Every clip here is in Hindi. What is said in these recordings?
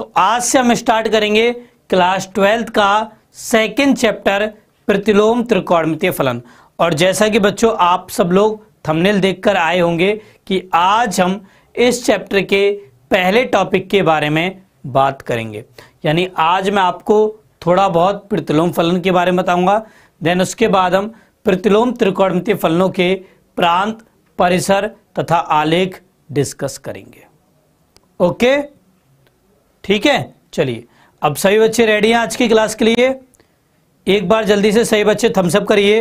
तो आज से हम स्टार्ट करेंगे क्लास ट्वेल्थ का सेकेंड चैप्टर प्रतिलोम त्रिकोणमितीय फलन और जैसा कि बच्चों आप सब लोग थंबनेल देखकर आए होंगे कि आज हम इस चैप्टर के पहले टॉपिक के बारे में बात करेंगे यानी आज मैं आपको थोड़ा बहुत प्रतिलोम फलन के बारे में बताऊंगा देन उसके बाद हम प्रतिलोम त्रिकोणमितीय फलनों के प्रांत परिसर तथा आलेख डिस्कस करेंगे ओके okay? ठीक है चलिए अब सभी बच्चे रेडी हैं आज की क्लास के लिए एक बार जल्दी से सही बच्चे थम्सअप करिए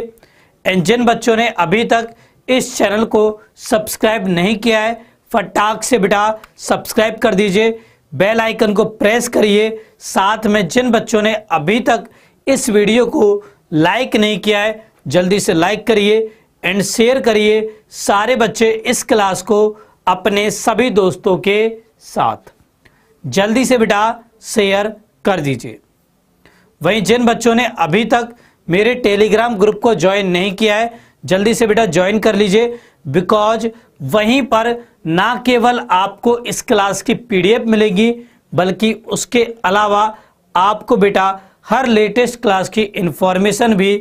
एंड जिन बच्चों ने अभी तक इस चैनल को सब्सक्राइब नहीं किया है फटाक से बेटा सब्सक्राइब कर दीजिए बेल आइकन को प्रेस करिए साथ में जिन बच्चों ने अभी तक इस वीडियो को लाइक नहीं किया है जल्दी से लाइक करिए एंड शेयर करिए सारे बच्चे इस क्लास को अपने सभी दोस्तों के साथ जल्दी से बेटा शेयर कर दीजिए वहीं जिन बच्चों ने अभी तक मेरे टेलीग्राम ग्रुप को ज्वाइन नहीं किया है जल्दी से बेटा ज्वाइन कर लीजिए बिकॉज वहीं पर ना केवल आपको इस क्लास की पीडीएफ मिलेगी बल्कि उसके अलावा आपको बेटा हर लेटेस्ट क्लास की इंफॉर्मेशन भी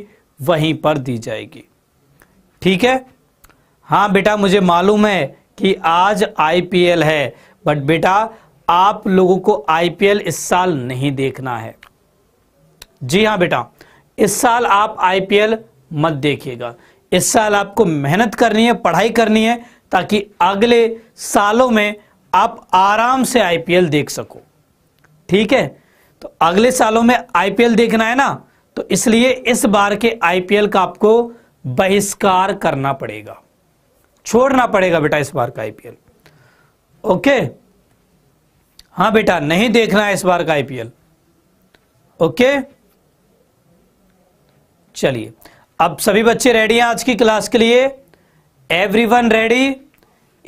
वहीं पर दी जाएगी ठीक है हाँ बेटा मुझे मालूम है कि आज आईपीएल है बट बेटा आप लोगों को आईपीएल इस साल नहीं देखना है जी हां बेटा इस साल आप आईपीएल मत देखिएगा इस साल आपको मेहनत करनी है पढ़ाई करनी है ताकि अगले सालों में आप आराम से आईपीएल देख सको ठीक है तो अगले सालों में आईपीएल देखना है ना तो इसलिए इस बार के आईपीएल का आपको बहिष्कार करना पड़ेगा छोड़ना पड़ेगा बेटा इस बार का आईपीएल ओके हाँ बेटा नहीं देखना है इस बार का आईपीएल ओके चलिए अब सभी बच्चे रेडी हैं आज की क्लास के लिए एवरीवन रेडी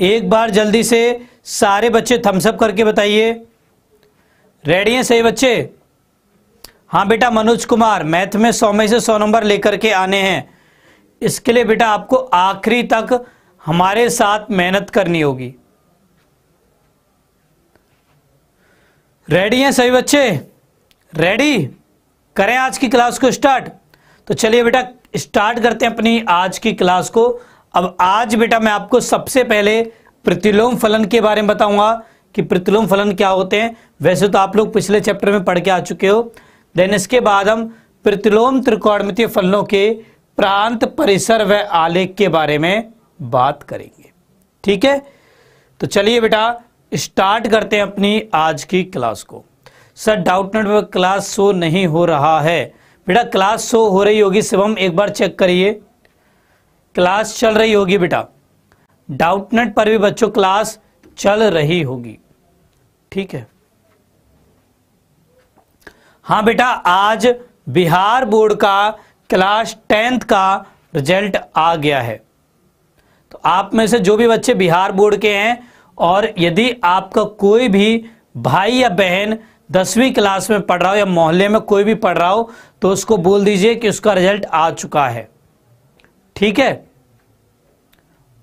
एक बार जल्दी से सारे बच्चे थम्सअप करके बताइए रेडी हैं सही बच्चे हाँ बेटा मनोज कुमार मैथ में सौ में से सौ नंबर लेकर के आने हैं इसके लिए बेटा आपको आखिरी तक हमारे साथ मेहनत करनी होगी रेडी हैं सभी बच्चे रेडी करें आज की क्लास को स्टार्ट तो चलिए बेटा स्टार्ट करते हैं अपनी आज की क्लास को अब आज बेटा मैं आपको सबसे पहले प्रतिलोम फलन के बारे में बताऊंगा कि प्रतिलोम फलन क्या होते हैं वैसे तो आप लोग पिछले चैप्टर में पढ़ के आ चुके हो देन इसके बाद हम प्रतिलोम त्रिकोणमितीय फलनों के प्रांत परिसर व आलेख के बारे में बात करेंगे ठीक है तो चलिए बेटा स्टार्ट करते हैं अपनी आज की क्लास को सर डाउटनेट पर क्लास शो नहीं हो रहा है बेटा क्लास शो हो रही होगी शिवम एक बार चेक करिए क्लास चल रही होगी बेटा डाउटनेट पर भी बच्चों क्लास चल रही होगी ठीक है हाँ बेटा आज बिहार बोर्ड का क्लास टेंथ का रिजल्ट आ गया है तो आप में से जो भी बच्चे बिहार बोर्ड के हैं और यदि आपका कोई भी भाई या बहन दसवीं क्लास में पढ़ रहा हो या मोहल्ले में कोई भी पढ़ रहा हो तो उसको बोल दीजिए कि उसका रिजल्ट आ चुका है ठीक है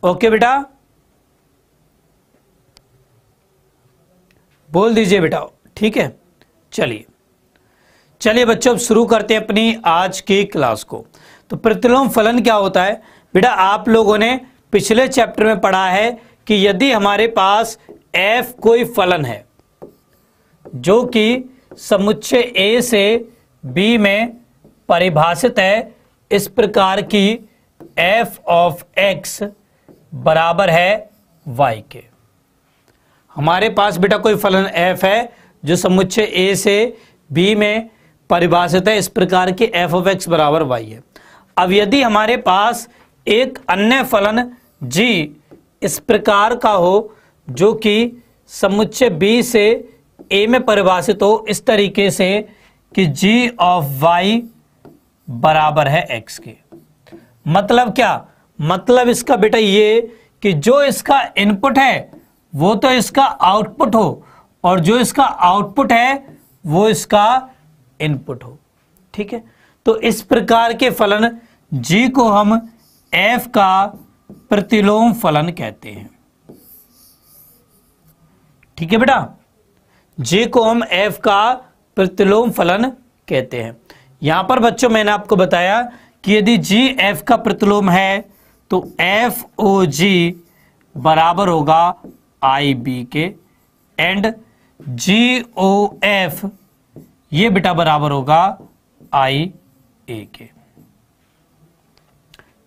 ओके बेटा बोल दीजिए बेटा ठीक है चलिए चलिए बच्चों अब शुरू करते हैं अपनी आज की क्लास को तो प्रतिलोम फलन क्या होता है बेटा आप लोगों ने पिछले चैप्टर में पढ़ा है कि यदि हमारे पास f कोई फलन है जो कि समुच्चय a से b में परिभाषित है इस प्रकार की f ऑफ x बराबर है y के हमारे पास बेटा कोई फलन f है जो समुच्चय a से b में परिभाषित है इस प्रकार की f ऑफ x बराबर y है अब यदि हमारे पास एक अन्य फलन g इस प्रकार का हो जो कि समुच्चय बी से ए में परिभाषित हो इस तरीके से कि जी ऑफ वाई बराबर है एक्स के मतलब क्या मतलब इसका बेटा ये कि जो इसका इनपुट है वो तो इसका आउटपुट हो और जो इसका आउटपुट है वो इसका इनपुट हो ठीक है तो इस प्रकार के फलन जी को हम एफ का प्रतिलोम फलन कहते हैं ठीक है बेटा जे को हम एफ का प्रतिलोम फलन कहते हैं यहां पर बच्चों मैंने आपको बताया कि यदि जी एफ का प्रतिलोम है तो एफ ओ जी बराबर होगा आई बी के एंड जी ओ एफ ये बेटा बराबर होगा आई ए के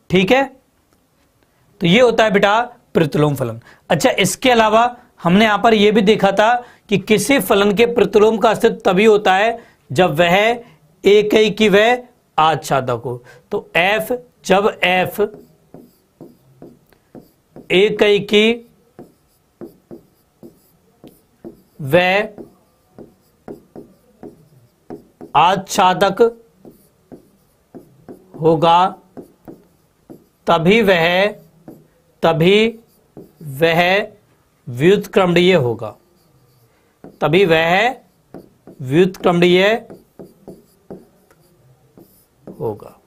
ठीक है तो ये होता है बेटा प्रतिलोम फलन अच्छा इसके अलावा हमने यहां पर यह भी देखा था कि किसी फलन के प्रतिलोम का अस्तित्व तभी होता है जब वह एक ही की वह आच्छादक हो तो एफ जब एफ एक ही की वह आच्छादक होगा तभी वह तभी वह व्युत्क्रमणीय होगा तभी वह व्युत्क्रमणीय होगा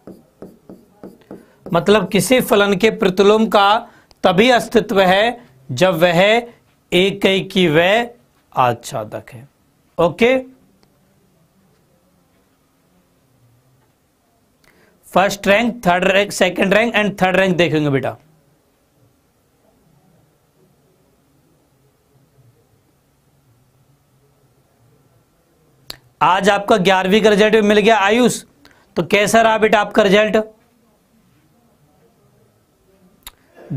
मतलब किसी फलन के प्रतिलोम का तभी अस्तित्व है जब वह एक एक की वह आच्छादक है okay first rank third rank second rank and third rank देखेंगे बेटा आज आपका ग्यारहवीं का रिजल्ट मिल गया आयुष तो कैसा रहा बेटा आपका रिजल्ट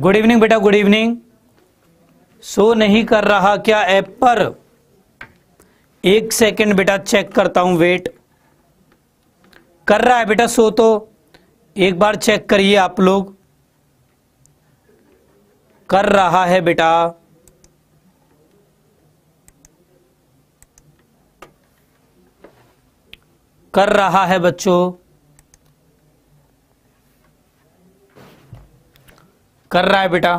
गुड इवनिंग बेटा गुड इवनिंग सो नहीं कर रहा क्या ऐप पर एक सेकंड बेटा चेक करता हूं वेट कर रहा है बेटा सो तो एक बार चेक करिए आप लोग कर रहा है बेटा कर रहा है बच्चों कर रहा है बेटा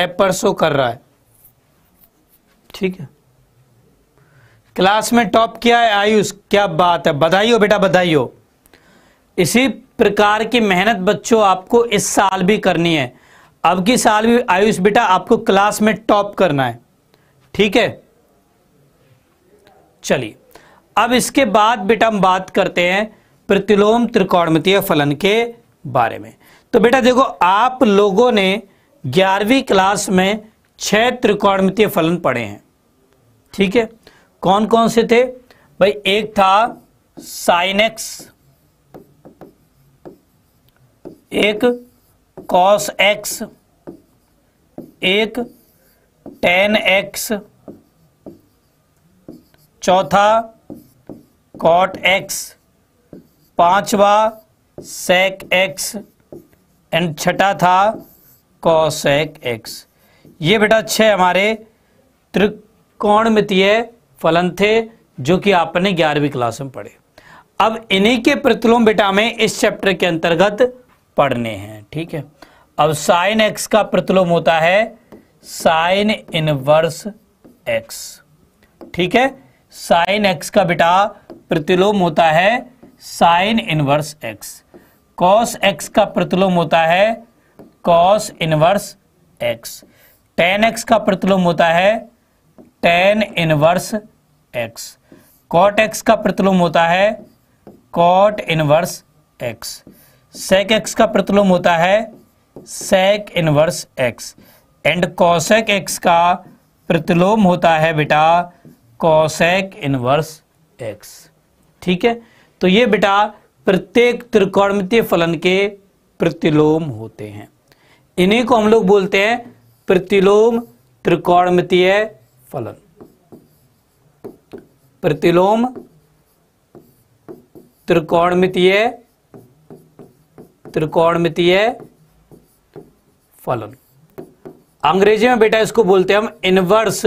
ऐप पर शो कर रहा है ठीक है क्लास में टॉप किया है आयुष क्या बात है बधाई हो बेटा बधाई हो इसी प्रकार की मेहनत बच्चों आपको इस साल भी करनी है अब की साल भी आयुष बेटा आपको क्लास में टॉप करना है ठीक है चलिए अब इसके बाद बेटा हम बात करते हैं प्रतिलोम त्रिकोणमितीय फलन के बारे में तो बेटा देखो आप लोगों ने ग्यारहवीं क्लास में छह त्रिकोणमितीय फलन पढ़े हैं ठीक है कौन कौन से थे भाई एक था साइन एक्स एक कॉस एक्स एक टेन एक्स चौथा कॉट एक्स पांचवा सेक एक्स एंड छठा था कॉसेक एक्स ये बेटा छह हमारे त्रिकोणमितीय फलन थे जो कि आपने ग्यारहवीं क्लास में पढ़े अब इन्हीं के प्रतिलोम बेटा में इस चैप्टर के अंतर्गत पढ़ने हैं ठीक है अब साइन एक्स का प्रतिलोम होता है साइन इनवर्स एक्स ठीक है साइन एक्स का बेटा प्रतिलोम होता है sine inverse x cos x का प्रतिलोम होता है cos inverse x tan x का प्रतिलोम होता है tan inverse x cot x का प्रतिलोम होता है cot inverse x sec x का प्रतिलोम होता है sec inverse x and cosec x का प्रतिलोम होता है बेटा कॉसेक इनवर्स एक्स ठीक है तो ये बेटा प्रत्येक त्रिकोणमितीय फलन के प्रतिलोम होते हैं इन्हीं को हम लोग बोलते हैं प्रतिलोम त्रिकोणमितीय फलन प्रतिलोम त्रिकोणमितीय त्रिकोणमितीय फलन अंग्रेजी में बेटा इसको बोलते हैं हम इनवर्स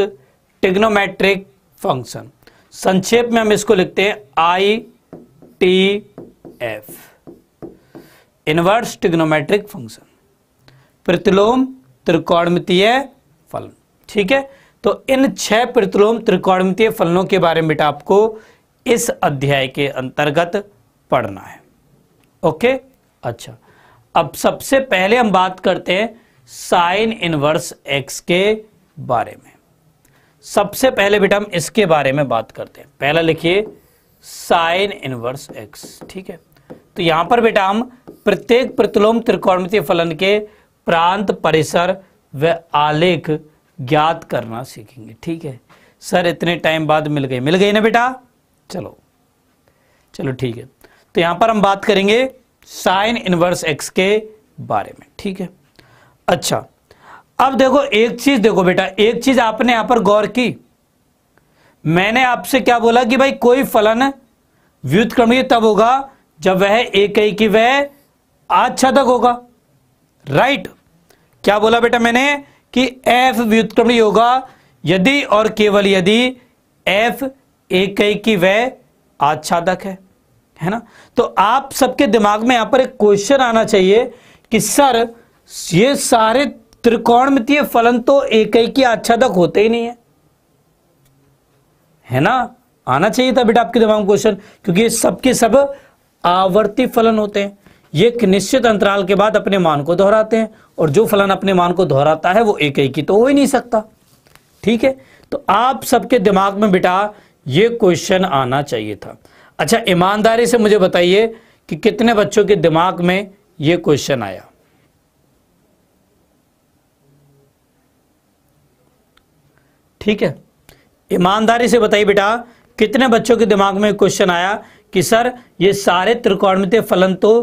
टिग्नोमेट्रिक फंक्शन संक्षेप में हम इसको लिखते हैं I T F inverse trigonometric function प्रतिलोम त्रिकोणमितीय फलन ठीक है तो इन छह प्रतिलोम त्रिकोणमितीय फलनों के बारे में बेटा आपको इस अध्याय के अंतर्गत पढ़ना है ओके अच्छा अब सबसे पहले हम बात करते हैं साइन इनवर्स एक्स के बारे में सबसे पहले बेटा हम इसके बारे में बात करते हैं पहला लिखिए साइन इनवर्स एक्स ठीक है तो यहां पर बेटा हम प्रत्येक प्रतिलोम त्रिकोणमितीय फलन के प्रांत परिसर व आलेख ज्ञात करना सीखेंगे ठीक है सर इतने टाइम बाद मिल गए मिल गई ना बेटा चलो चलो ठीक है तो यहां पर हम बात करेंगे साइन इनवर्स एक्स के बारे में ठीक है अच्छा अब देखो एक चीज देखो बेटा एक चीज आपने यहां पर गौर की मैंने आपसे क्या बोला कि भाई कोई फलन व्युतक्रमीय तब होगा जब वह एक ही की वह तक होगा राइट क्या बोला बेटा मैंने कि एफ व्युतक्रमीय होगा यदि और केवल यदि एफ एक ही की वह आच्छादक है है ना तो आप सबके दिमाग में यहां पर एक क्वेश्चन आना चाहिए कि सर ये सारे त्रिकोणमितीय फलन तो एक ही के आच्छादक होते ही नहीं है है ना आना चाहिए था बेटा आपके दिमाग में क्वेश्चन क्योंकि सबके सब आवर्ती फलन होते हैं ये एक निश्चित अंतराल के बाद अपने मान को दोहराते हैं और जो फलन अपने मान को दोहराता है वो एक एक ही तो हो ही नहीं सकता ठीक है तो आप सबके दिमाग में बेटा ये क्वेश्चन आना चाहिए था अच्छा ईमानदारी से मुझे बताइए कि कितने बच्चों के दिमाग में ये क्वेश्चन आया ठीक है ईमानदारी से बताइए बेटा कितने बच्चों के दिमाग में क्वेश्चन आया कि सर ये सारे त्रिकोणमितीय फलन तो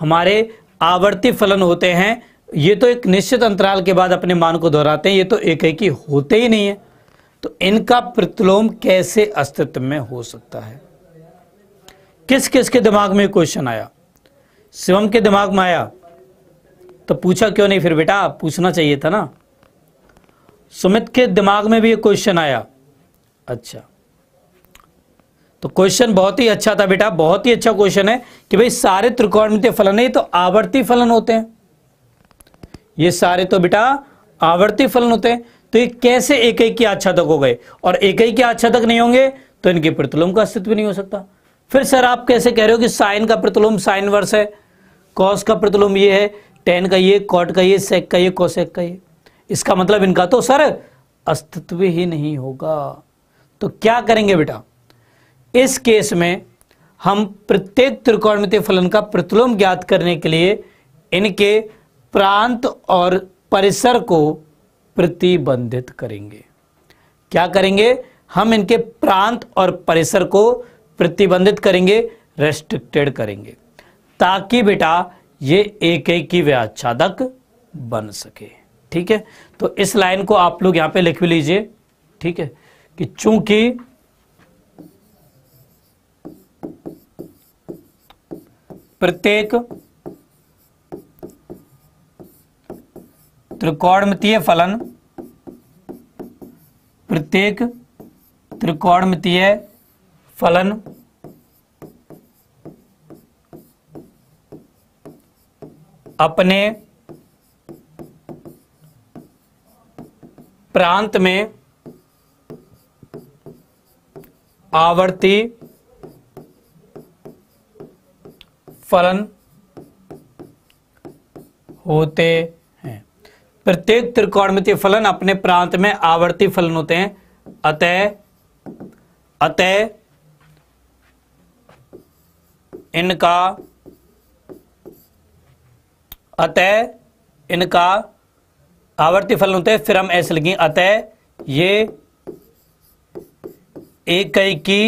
हमारे आवर्ती फलन होते हैं ये तो एक निश्चित अंतराल के बाद अपने मान को दोहराते हैं ये तो एक एक ही होते ही नहीं है तो इनका प्रतिलोम कैसे अस्तित्व में हो सकता है किस किस के दिमाग में क्वेश्चन आया शिवम के दिमाग में आया तो पूछा क्यों नहीं फिर बेटा पूछना चाहिए था ना सुमित के दिमाग में भी ये क्वेश्चन आया अच्छा तो क्वेश्चन बहुत ही अच्छा था बेटा बहुत ही अच्छा क्वेश्चन है कि भाई सारे त्रिकोण फलन है तो आवर्ती फलन होते हैं ये सारे तो बेटा आवर्ती फलन होते हैं तो ये कैसे एक एक की आच्छादक हो गए और एक एक की आच्छादक नहीं होंगे तो इनके प्रतिलोम का अस्तित्व नहीं हो सकता फिर सर आप कैसे कह रहे हो कि साइन का प्रतिलोम साइन वर्ष है कॉस का प्रतिलोम ये है टेन का ये कॉट का ये सेक का ये कोसेक का ये इसका मतलब इनका तो सर अस्तित्व ही नहीं होगा तो क्या करेंगे बेटा इस केस में हम प्रत्येक त्रिकोणमितीय फलन का प्रतिलोम ज्ञात करने के लिए इनके प्रांत और परिसर को प्रतिबंधित करेंगे क्या करेंगे हम इनके प्रांत और परिसर को प्रतिबंधित करेंगे रेस्ट्रिक्टेड करेंगे ताकि बेटा ये एक एक की व्याच्छादक बन सके ठीक है तो इस लाइन को आप लोग यहां पे लिख भी लीजिए ठीक है कि चूंकि प्रत्येक त्रिकोणमितीय फलन प्रत्येक त्रिकोणमितीय फलन अपने प्रांत में आवर्ती फलन होते हैं प्रत्येक त्रिकोणमितीय फलन अपने प्रांत में आवर्ती फलन होते हैं अतः अतः इनका अतः इनका आवर्ती फलन होते हैं फिर हम ऐसे लिखें अतः ये एक कई की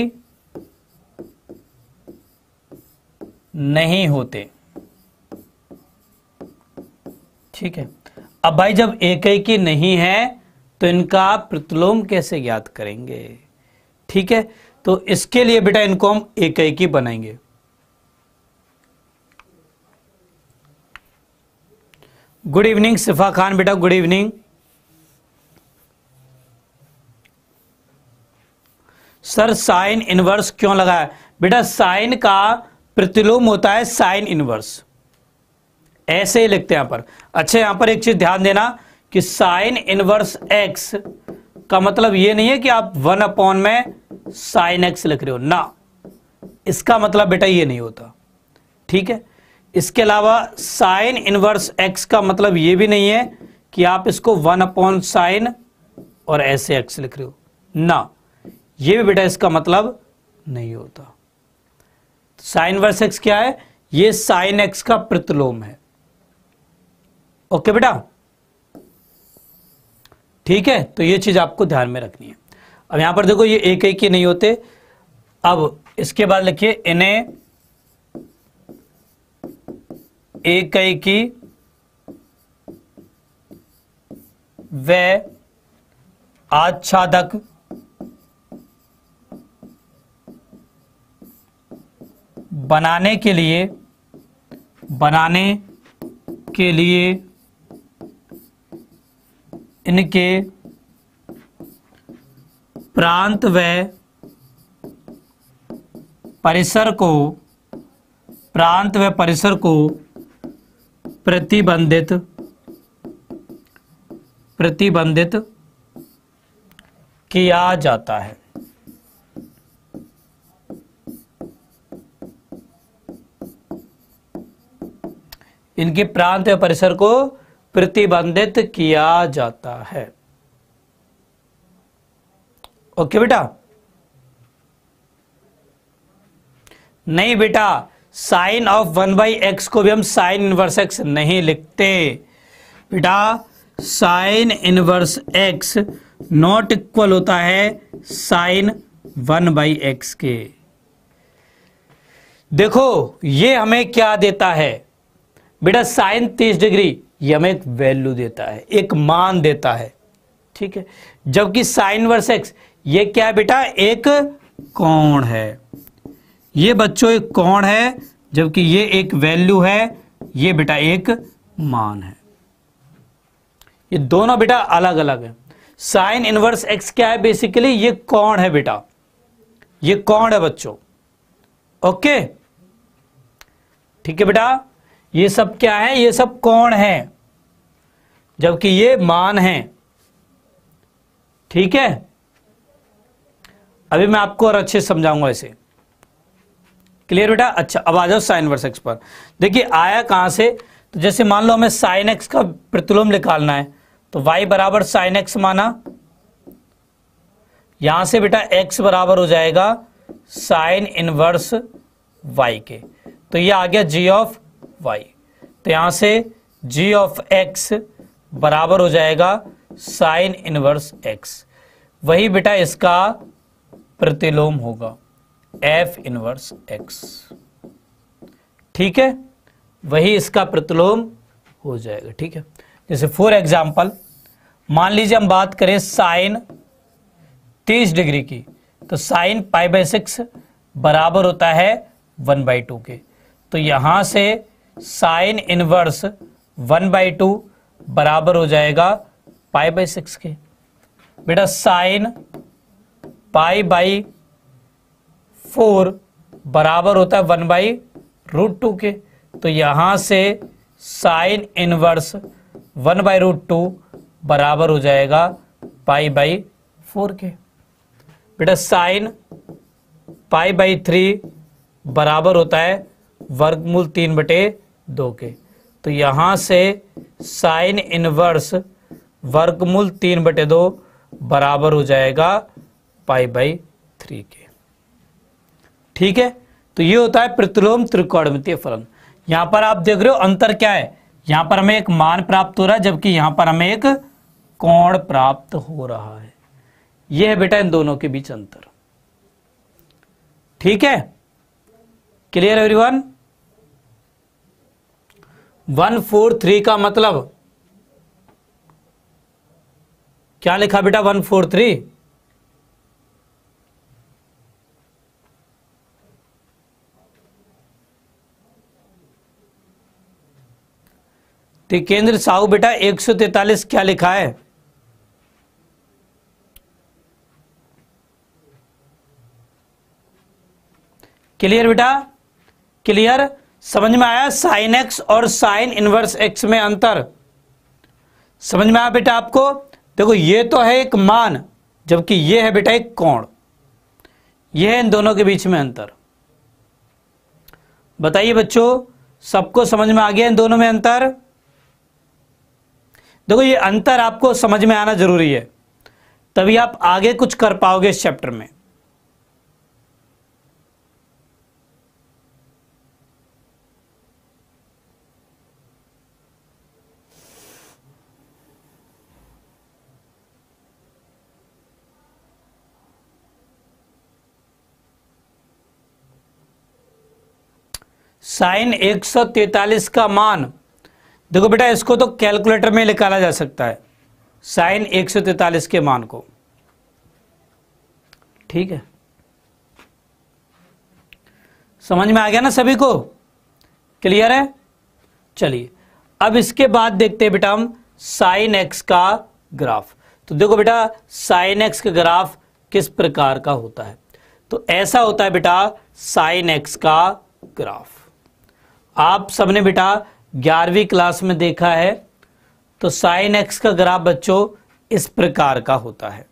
नहीं होते ठीक है अब भाई जब एक ही की नहीं है तो इनका प्रतिलोम कैसे ज्ञात करेंगे ठीक है तो इसके लिए बेटा इनको हम एक ही की बनाएंगे गुड इवनिंग सिफा खान बेटा good evening sir sine inverse क्यों लगा है बेटा साइन का प्रतिलोम होता है साइन इनवर्स ऐसे ही लिखते हैं यहां पर अच्छा यहां पर एक चीज ध्यान देना कि साइन इनवर्स एक्स का मतलब यह नहीं है कि आप वन अपॉन में साइन एक्स लिख रहे हो ना इसका मतलब बेटा ये नहीं होता ठीक है इसके अलावा साइन इनवर्स एक्स का मतलब ये भी नहीं है कि आप इसको वन अपॉन साइन और ऐसे एक्स लिख रहे हो ना ये भी बेटा इसका मतलब नहीं होता साइन वर्स एक्स क्या है ये साइन एक्स का प्रतिलोम है ओके बेटा ठीक है तो ये चीज आपको ध्यान में रखनी है अब यहां पर देखो ये एक एक ही नहीं होते अब इसके बाद लिखिए इन्हें एक कई की व आच्छादक बनाने के लिए बनाने के लिए इनके प्रांत व परिसर को प्रांत व परिसर को प्रतिबंधित प्रतिबंधित किया जाता है इनके प्रांत या परिसर को प्रतिबंधित किया जाता है ओके बेटा नहीं बेटा sine of one by x को भी हम साइन इनवर्स एक्स नहीं लिखते बेटा sine inverse x not equal होता है साइन वन बाई एक्स के देखो ये हमें क्या देता है बेटा साइन तीस डिग्री ये हमें एक वैल्यू देता है एक मान देता है ठीक है जबकि साइन वर्स एक्स ये क्या है बेटा एक कोण है ये बच्चों एक कौन है जबकि ये एक वैल्यू है ये बेटा एक मान है ये दोनों बेटा अलग अलग है साइन इनवर्स एक्स क्या है बेसिकली ये कौन है बेटा ये कौन है बच्चों ओके ठीक है बेटा ये सब क्या है ये सब कौन है जबकि ये मान है ठीक है अभी मैं आपको और अच्छे समझाऊंगा इसे क्लियर बेटा अच्छा अब आ जाओ साइन वर्स एक्स पर देखिए आया कहाँ से तो जैसे मान लो हमें साइन एक्स का प्रतिलोम निकालना है तो वाई बराबर साइन एक्स माना यहां से बेटा एक्स बराबर हो जाएगा साइन इनवर्स वाई के तो ये आ गया जी ऑफ वाई तो यहां से जी ऑफ एक्स बराबर हो जाएगा साइन इनवर्स एक्स वही बेटा इसका प्रतिलोम होगा एफ इनवर्स एक्स ठीक है वही इसका प्रतिलोम हो जाएगा ठीक है जैसे फॉर एग्जाम्पल मान लीजिए हम बात करें साइन 30 डिग्री की तो साइन पाई बाई सिक्स बराबर होता है वन बाई टू के तो यहां से sine inverse one by two बराबर हो जाएगा पाई बाई सिक्स के बेटा साइन पाई बाई फोर बराबर होता है वन बाई रूट टू के तो यहां से sine inverse one by root two बराबर हो जाएगा पाई बाई फोर के बेटा साइन पाई बाई थ्री बराबर होता है वर्गमूल तीन बटे दो के तो यहां से साइन इनवर्स वर्गमूल तीन बटे दो बराबर हो जाएगा पाई बाई थ्री के ठीक है तो ये होता है प्रतिलोम त्रिकोणमितीय फलन यहां पर आप देख रहे हो अंतर क्या है यहां पर हमें एक मान प्राप्त हो रहा है जबकि यहां पर हमें एक कोण प्राप्त हो रहा है यह है बेटा इन दोनों के बीच अंतर ठीक है clear everyone one four three का मतलब क्या लिखा बेटा वन फोर थ्री तो केंद्र साहू बेटा 143 क्या लिखा है क्लियर बेटा क्लियर समझ में आया साइन एक्स और साइन इनवर्स एक्स में अंतर समझ में आया बेटा आपको देखो ये तो है एक मान जबकि ये है बेटा एक कोण ये है इन दोनों के बीच में अंतर बताइए बच्चों सबको समझ में आ गया इन दोनों में अंतर देखो ये अंतर आपको समझ में आना जरूरी है तभी आप आगे कुछ कर पाओगे इस चैप्टर में साइन 143 का मान देखो बेटा इसको तो कैलकुलेटर में निकाला जा सकता है साइन 143 के मान को ठीक है समझ में आ गया ना सभी को क्लियर है चलिए अब इसके बाद देखते हैं बेटा हम साइन एक्स का ग्राफ तो देखो बेटा साइन एक्स का ग्राफ किस प्रकार का होता है तो ऐसा होता है बेटा साइन एक्स का ग्राफ आप सबने बेटा ग्यारहवीं क्लास में देखा है तो साइन एक्स का ग्राफ बच्चों इस प्रकार का होता है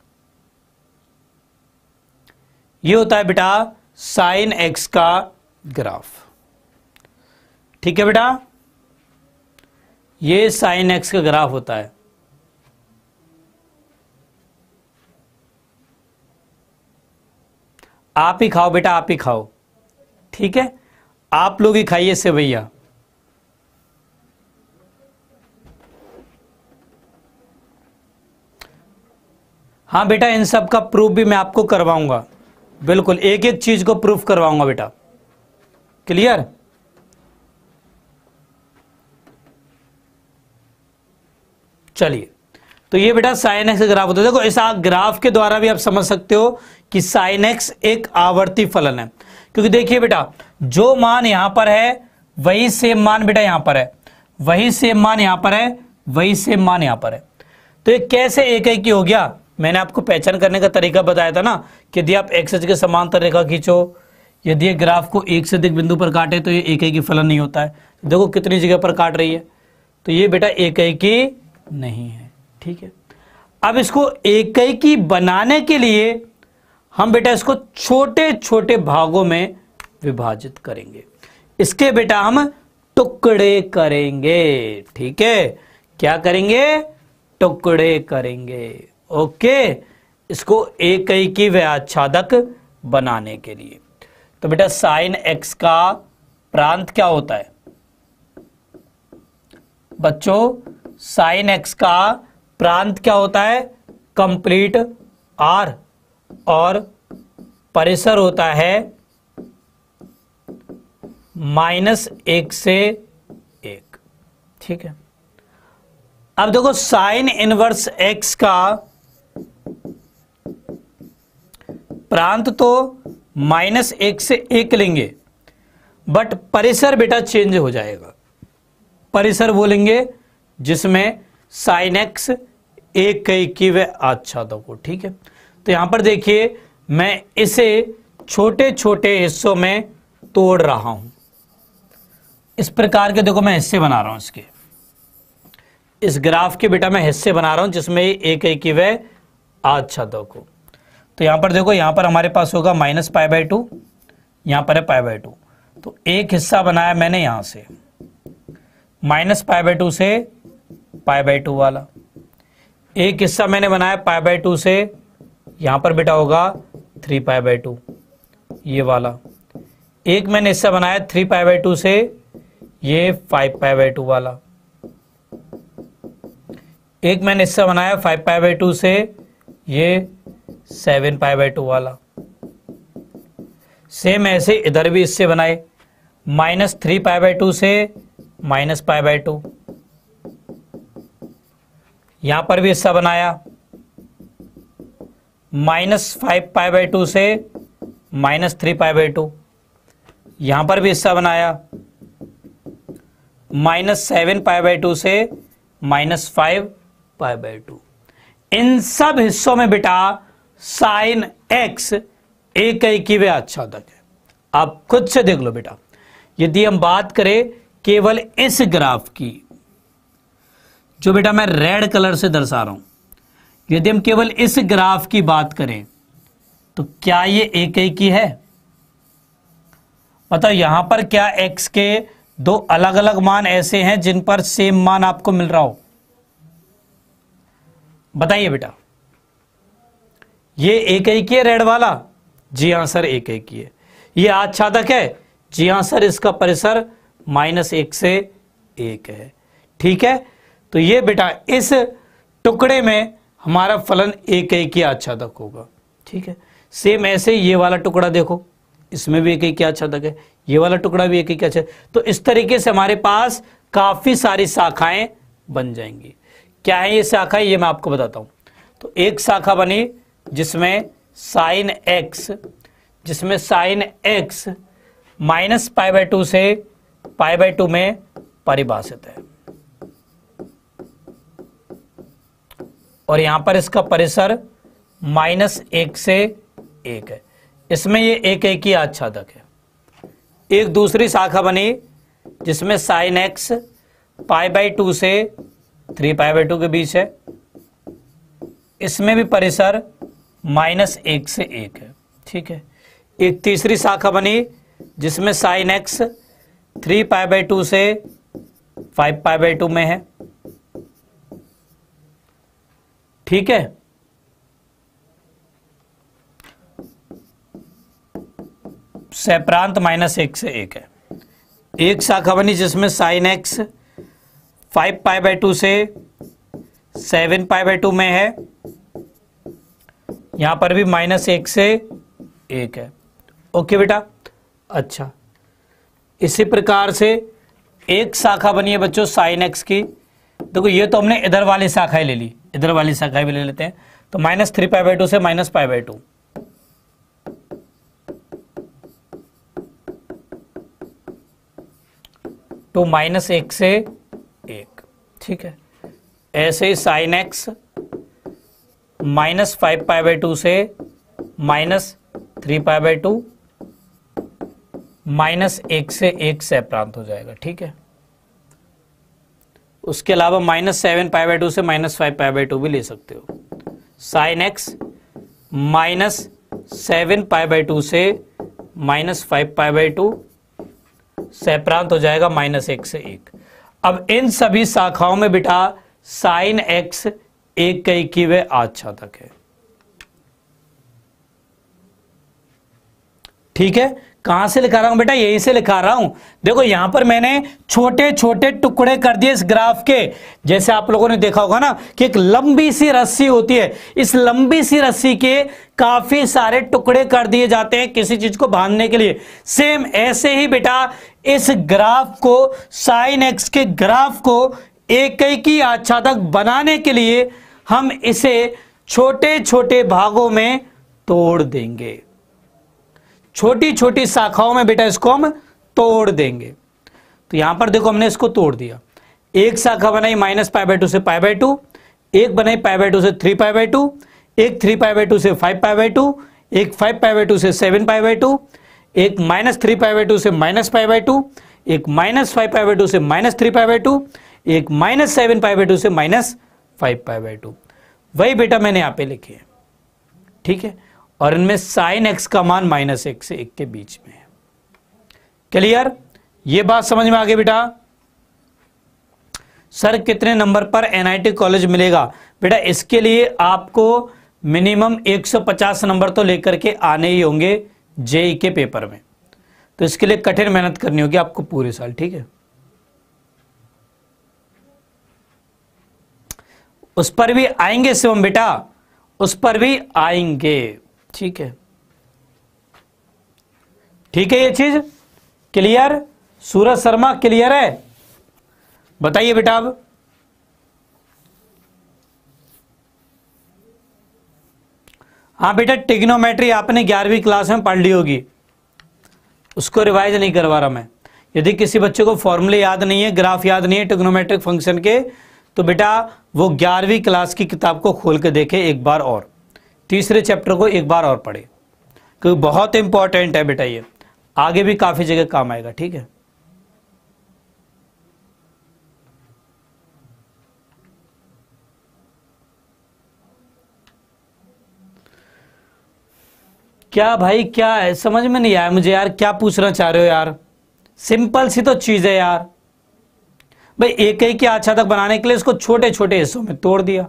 ये होता है बेटा साइन एक्स का ग्राफ ठीक है बेटा ये साइन एक्स का ग्राफ होता है आप ही खाओ बेटा आप ही खाओ ठीक है आप लोग ही खाइए से भैया हाँ बेटा इन सब का प्रूफ भी मैं आपको करवाऊंगा बिल्कुल एक एक चीज को प्रूफ करवाऊंगा बेटा क्लियर चलिए तो ये बेटा साइन एक्स ग्राफ होता है देखो इस ग्राफ के द्वारा भी आप समझ सकते हो कि साइन एक्स एक आवर्ती फलन है क्योंकि देखिए बेटा जो मान यहां पर है वही सेम मान बेटा यहां पर है वही सेम मान यहां पर है वही सेम मान यहां पर है तो ये कैसे एक एक ही हो गया मैंने आपको पहचान करने का तरीका बताया था ना कि यदि आप एक्सज के समांतर रेखा खींचो यदि ये ग्राफ को एक से अधिक बिंदु पर काटे तो ये एक ही फलन नहीं होता है देखो कितनी जगह पर काट रही है तो ये बेटा एक की नहीं है ठीक है अब इसको एक की बनाने के लिए हम बेटा इसको छोटे छोटे भागों में विभाजित करेंगे इसके बेटा हम टुकड़े करेंगे ठीक है क्या करेंगे टुकड़े करेंगे ओके इसको ही की व्याच्छादक बनाने के लिए तो बेटा साइन एक्स का प्रांत क्या होता है बच्चों साइन एक्स का प्रांत क्या होता है कंप्लीट आर और परिसर होता है माइनस एक से एक ठीक है अब देखो साइन इनवर्स एक्स का प्रांत तो माइनस एक से एक लेंगे बट परिसर बेटा चेंज हो जाएगा परिसर बोलेंगे जिसमें एक्स एक कई की वह आच्छादों को ठीक है तो यहां पर देखिए मैं इसे छोटे छोटे हिस्सों में तोड़ रहा हूं इस प्रकार के देखो मैं हिस्से बना रहा हूं इसके इस ग्राफ के बेटा मैं हिस्से बना रहा हूं जिसमें एक एक की वह आच्छादों को तो यहाँ पर देखो यहाँ पर हमारे पास होगा माइनस पाई बाई टू यहाँ पर है पाई बाई टू तो एक हिस्सा बनाया मैंने यहाँ से माइनस पाई बाई टू से पाई बाई टू वाला एक हिस्सा मैंने बनाया पाई बाई टू से यहाँ पर बेटा होगा थ्री पाई बाई टू ये वाला एक मैंने हिस्सा बनाया थ्री पाई बाई टू से ये फाइव पाई बाई टू वाला एक मैंने हिस्सा बनाया फाइव पाई बाई टू से ये सेवन पाई बाई टू वाला सेम ऐसे इधर भी इससे बनाए minus three pi by two से माइनस पाई बाई टू यहां पर भी हिस्सा बनाया minus five pi by two से minus three pi by two यहां पर भी हिस्सा बनाया minus seven pi by two से minus five pi by two इन सब हिस्सों में बेटा साइन एक्स एक की वे अच्छा तक है आप खुद से देख लो बेटा यदि हम बात करें केवल इस ग्राफ की जो बेटा मैं रेड कलर से दर्शा रहा हूं यदि हम केवल इस ग्राफ की बात करें तो क्या ये एक की है बताओ मतलब यहां पर क्या एक्स के दो अलग अलग मान ऐसे हैं जिन पर सेम मान आपको मिल रहा हो बताइए बेटा ये एक ही है रेड वाला जी हाँ सर एक एक ही है ये आच्छादक है जी हाँ सर इसका परिसर माइनस एक से एक है ठीक है तो ये बेटा इस टुकड़े में हमारा फलन एक एक ही आच्छादक होगा ठीक है सेम ऐसे ये वाला टुकड़ा देखो इसमें भी एक एक आच्छादक है ये वाला टुकड़ा भी एक एक आच्छादक तो इस तरीके से हमारे पास काफी सारी शाखाएं बन जाएंगी क्या है ये शाखा ये मैं आपको बताता हूं तो एक शाखा बनी जिसमें साइन एक्स जिसमें sine x minus pi by two से पाई बाय टू में परिभाषित है और यहां पर इसका परिसर माइनस एक से एक है इसमें ये एक एक ही आच्छादक है एक दूसरी शाखा बनी जिसमें sine x pi by two से थ्री पाई बाई टू के बीच है इसमें भी परिसर माइनस एक से एक है ठीक है एक तीसरी शाखा बनी जिसमें sine x three pi by two से फाइव पाई बाई टू में है ठीक है से प्रांत माइनस एक से एक है एक शाखा बनी जिसमें sine x five pi by two से सेवन पाई बाई टू में है यहां पर भी माइनस एक से एक है ओके बेटा अच्छा इसी प्रकार से एक शाखा बनी है बच्चों साइन एक्स की देखो ये तो हमने इधर वाली शाखाएं ले ली इधर वाली शाखाएं भी ले लेते हैं तो minus three pi by two से minus pi by two two तो माइनस एक से ठीक है ऐसे ही sine x minus five pi by two से minus three pi by two minus एक से एक से प्रांत हो जाएगा ठीक है उसके अलावा minus seven pi by two से minus five pi by two भी ले सकते हो sine x minus seven pi by two से minus five pi by two सेप्रांत प्रांत हो जाएगा माइनस एक से एक अब इन सभी शाखाओं में बेटा साइन एक्स एक का वे आच्छा तक है ठीक है कहां से लिखा रहा हूं बेटा यहीं से लिखा रहा हूं देखो यहां पर मैंने छोटे छोटे टुकड़े कर दिए इस ग्राफ के जैसे आप लोगों ने देखा होगा ना कि एक लंबी सी रस्सी होती है इस लंबी सी रस्सी के काफी सारे टुकड़े कर दिए जाते हैं किसी चीज को बांधने के लिए सेम ऐसे ही बेटा इस ग्राफ को साइन एक्स के ग्राफ को एक एक ही आच्छादक बनाने के लिए हम इसे छोटे छोटे भागों में तोड़ देंगे छोटी छोटी शाखाओं में बेटा इसको हम तोड़ देंगे तो यहां पर देखो हमने इसको तोड़ दिया एक शाखा बनाई माइनस पाई बाई टू से पाई बाई टू एक बनाई पाई बाई टू से थ्री पाई बाई टू एक थ्री पाई बाई टू से फाइव पाई बाई टू एक फाइव पाई बाई टू से सेवन पाई बाई टू एक minus three pi by two से माइनस पाई बाई टू एक minus five pi by two से minus three pi by two एक minus seven pi by two से minus five pi by two वही बेटा मैंने यहां पे लिखे ठीक है और इनमें साइन एक्स का मान माइनस एक से एक के बीच में है क्लियर ये बात समझ में आ गई बेटा सर कितने नंबर पर एनआईटी कॉलेज मिलेगा बेटा इसके लिए आपको मिनिमम 150 नंबर तो लेकर के आने ही होंगे जेई e के पेपर में तो इसके लिए कठिन मेहनत करनी होगी आपको पूरे साल ठीक है उस पर भी आएंगे शिवम बेटा उस पर भी आएंगे ठीक है ठीक है ये चीज क्लियर सूरज शर्मा क्लियर है बताइए बेटा अब हाँ बेटा टिग्नोमेट्री आपने ग्यारहवीं क्लास में पढ़ ली होगी उसको रिवाइज नहीं करवा रहा मैं यदि किसी बच्चे को फॉर्मूले याद नहीं है ग्राफ याद नहीं है टिग्नोमेट्रिक फंक्शन के तो बेटा वो ग्यारहवीं क्लास की किताब को खोल के देखे एक बार और तीसरे चैप्टर को एक बार और पढ़े क्योंकि बहुत इंपॉर्टेंट है बेटा ये आगे भी काफ़ी जगह काम आएगा ठीक है क्या भाई क्या है समझ में नहीं आया मुझे यार क्या पूछना चाह रहे हो यार सिंपल सी तो चीज़ है यार भाई एक एक के आच्छा तक बनाने के लिए इसको छोटे छोटे हिस्सों में तोड़ दिया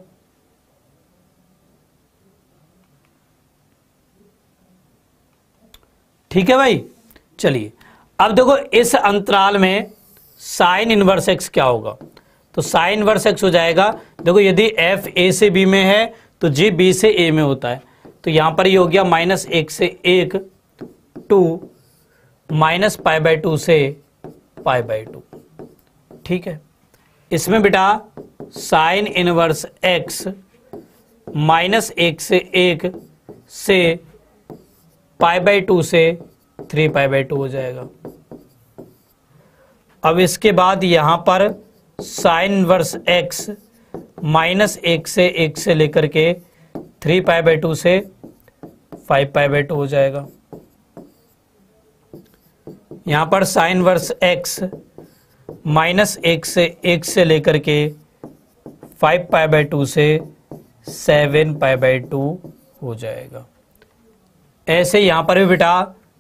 ठीक है भाई चलिए अब देखो इस अंतराल में साइन इनवर्स एक्स क्या होगा तो साइन इनवर्स एक्स हो जाएगा देखो यदि एफ ए से बी में है तो जी बी से ए में होता है तो यहां पर ये हो गया माइनस एक से एक two minus pi by two से पाई बाई टू ठीक है इसमें बेटा साइन इनवर्स एक्स माइनस एक से एक से पाई बाई टू से थ्री पाई बाई टू हो जाएगा अब इसके बाद यहां पर साइन वर्स एक्स माइनस एक से एक से लेकर के थ्री पाई बाई टू से फाइव पाई बाई टू हो जाएगा यहां पर साइन वर्स एक्स माइनस एक से एक से लेकर के फाइव पाई बाई टू से सेवन पाई बाई टू हो जाएगा ऐसे यहां पर भी बेटा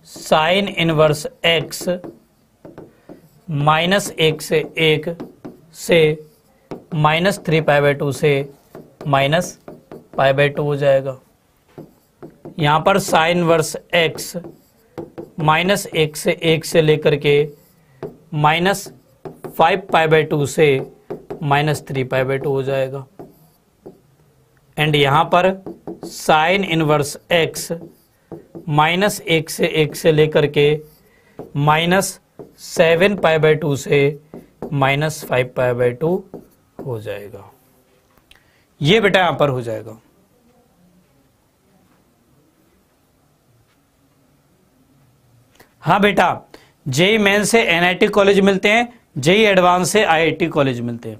साइन इनवर्स एक्स माइनस एक से एक से minus three pi by two से माइनस पाई बाई टू हो जाएगा यहां पर साइन वर्स एक्स माइनस एक से एक से लेकर के minus five pi by two से minus three pi by two हो जाएगा एंड यहां पर साइन इनवर्स एक्स माइनस एक से एक से लेकर के minus seven pi by two से minus five pi by two हो जाएगा ये बेटा यहां पर हो जाएगा हाँ बेटा जेई मेन से एनआईटी कॉलेज मिलते हैं जेई एडवांस से आईआईटी कॉलेज मिलते हैं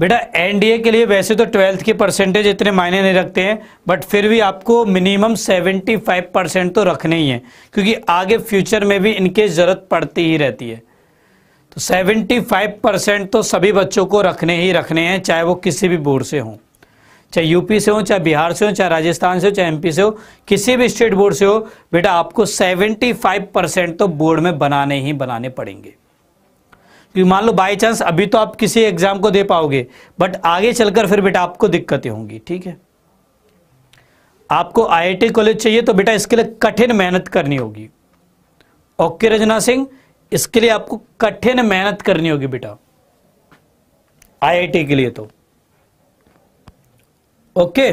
बेटा एनडीए के लिए वैसे तो ट्वेल्थ के परसेंटेज इतने मायने नहीं रखते हैं बट फिर भी आपको मिनिमम 75 परसेंट तो रखने ही है क्योंकि आगे फ्यूचर में भी इनके ज़रूरत पड़ती ही रहती है तो 75 परसेंट तो सभी बच्चों को रखने ही रखने हैं चाहे वो किसी भी बोर्ड से हों चाहे यूपी से हो चाहे बिहार से हो चाहे राजस्थान से हो चाहे एमपी से हो किसी भी स्टेट बोर्ड से हो बेटा आपको 75 परसेंट तो बोर्ड में बनाने ही बनाने पड़ेंगे कि मान लो बाई चांस अभी तो आप किसी एग्जाम को दे पाओगे बट आगे चलकर फिर बेटा आपको दिक्कतें होंगी ठीक है आपको आईआईटी कॉलेज चाहिए तो बेटा इसके लिए कठिन मेहनत करनी होगी ओके रजना सिंह इसके लिए आपको कठिन मेहनत करनी होगी बेटा आईआईटी के लिए तो ओके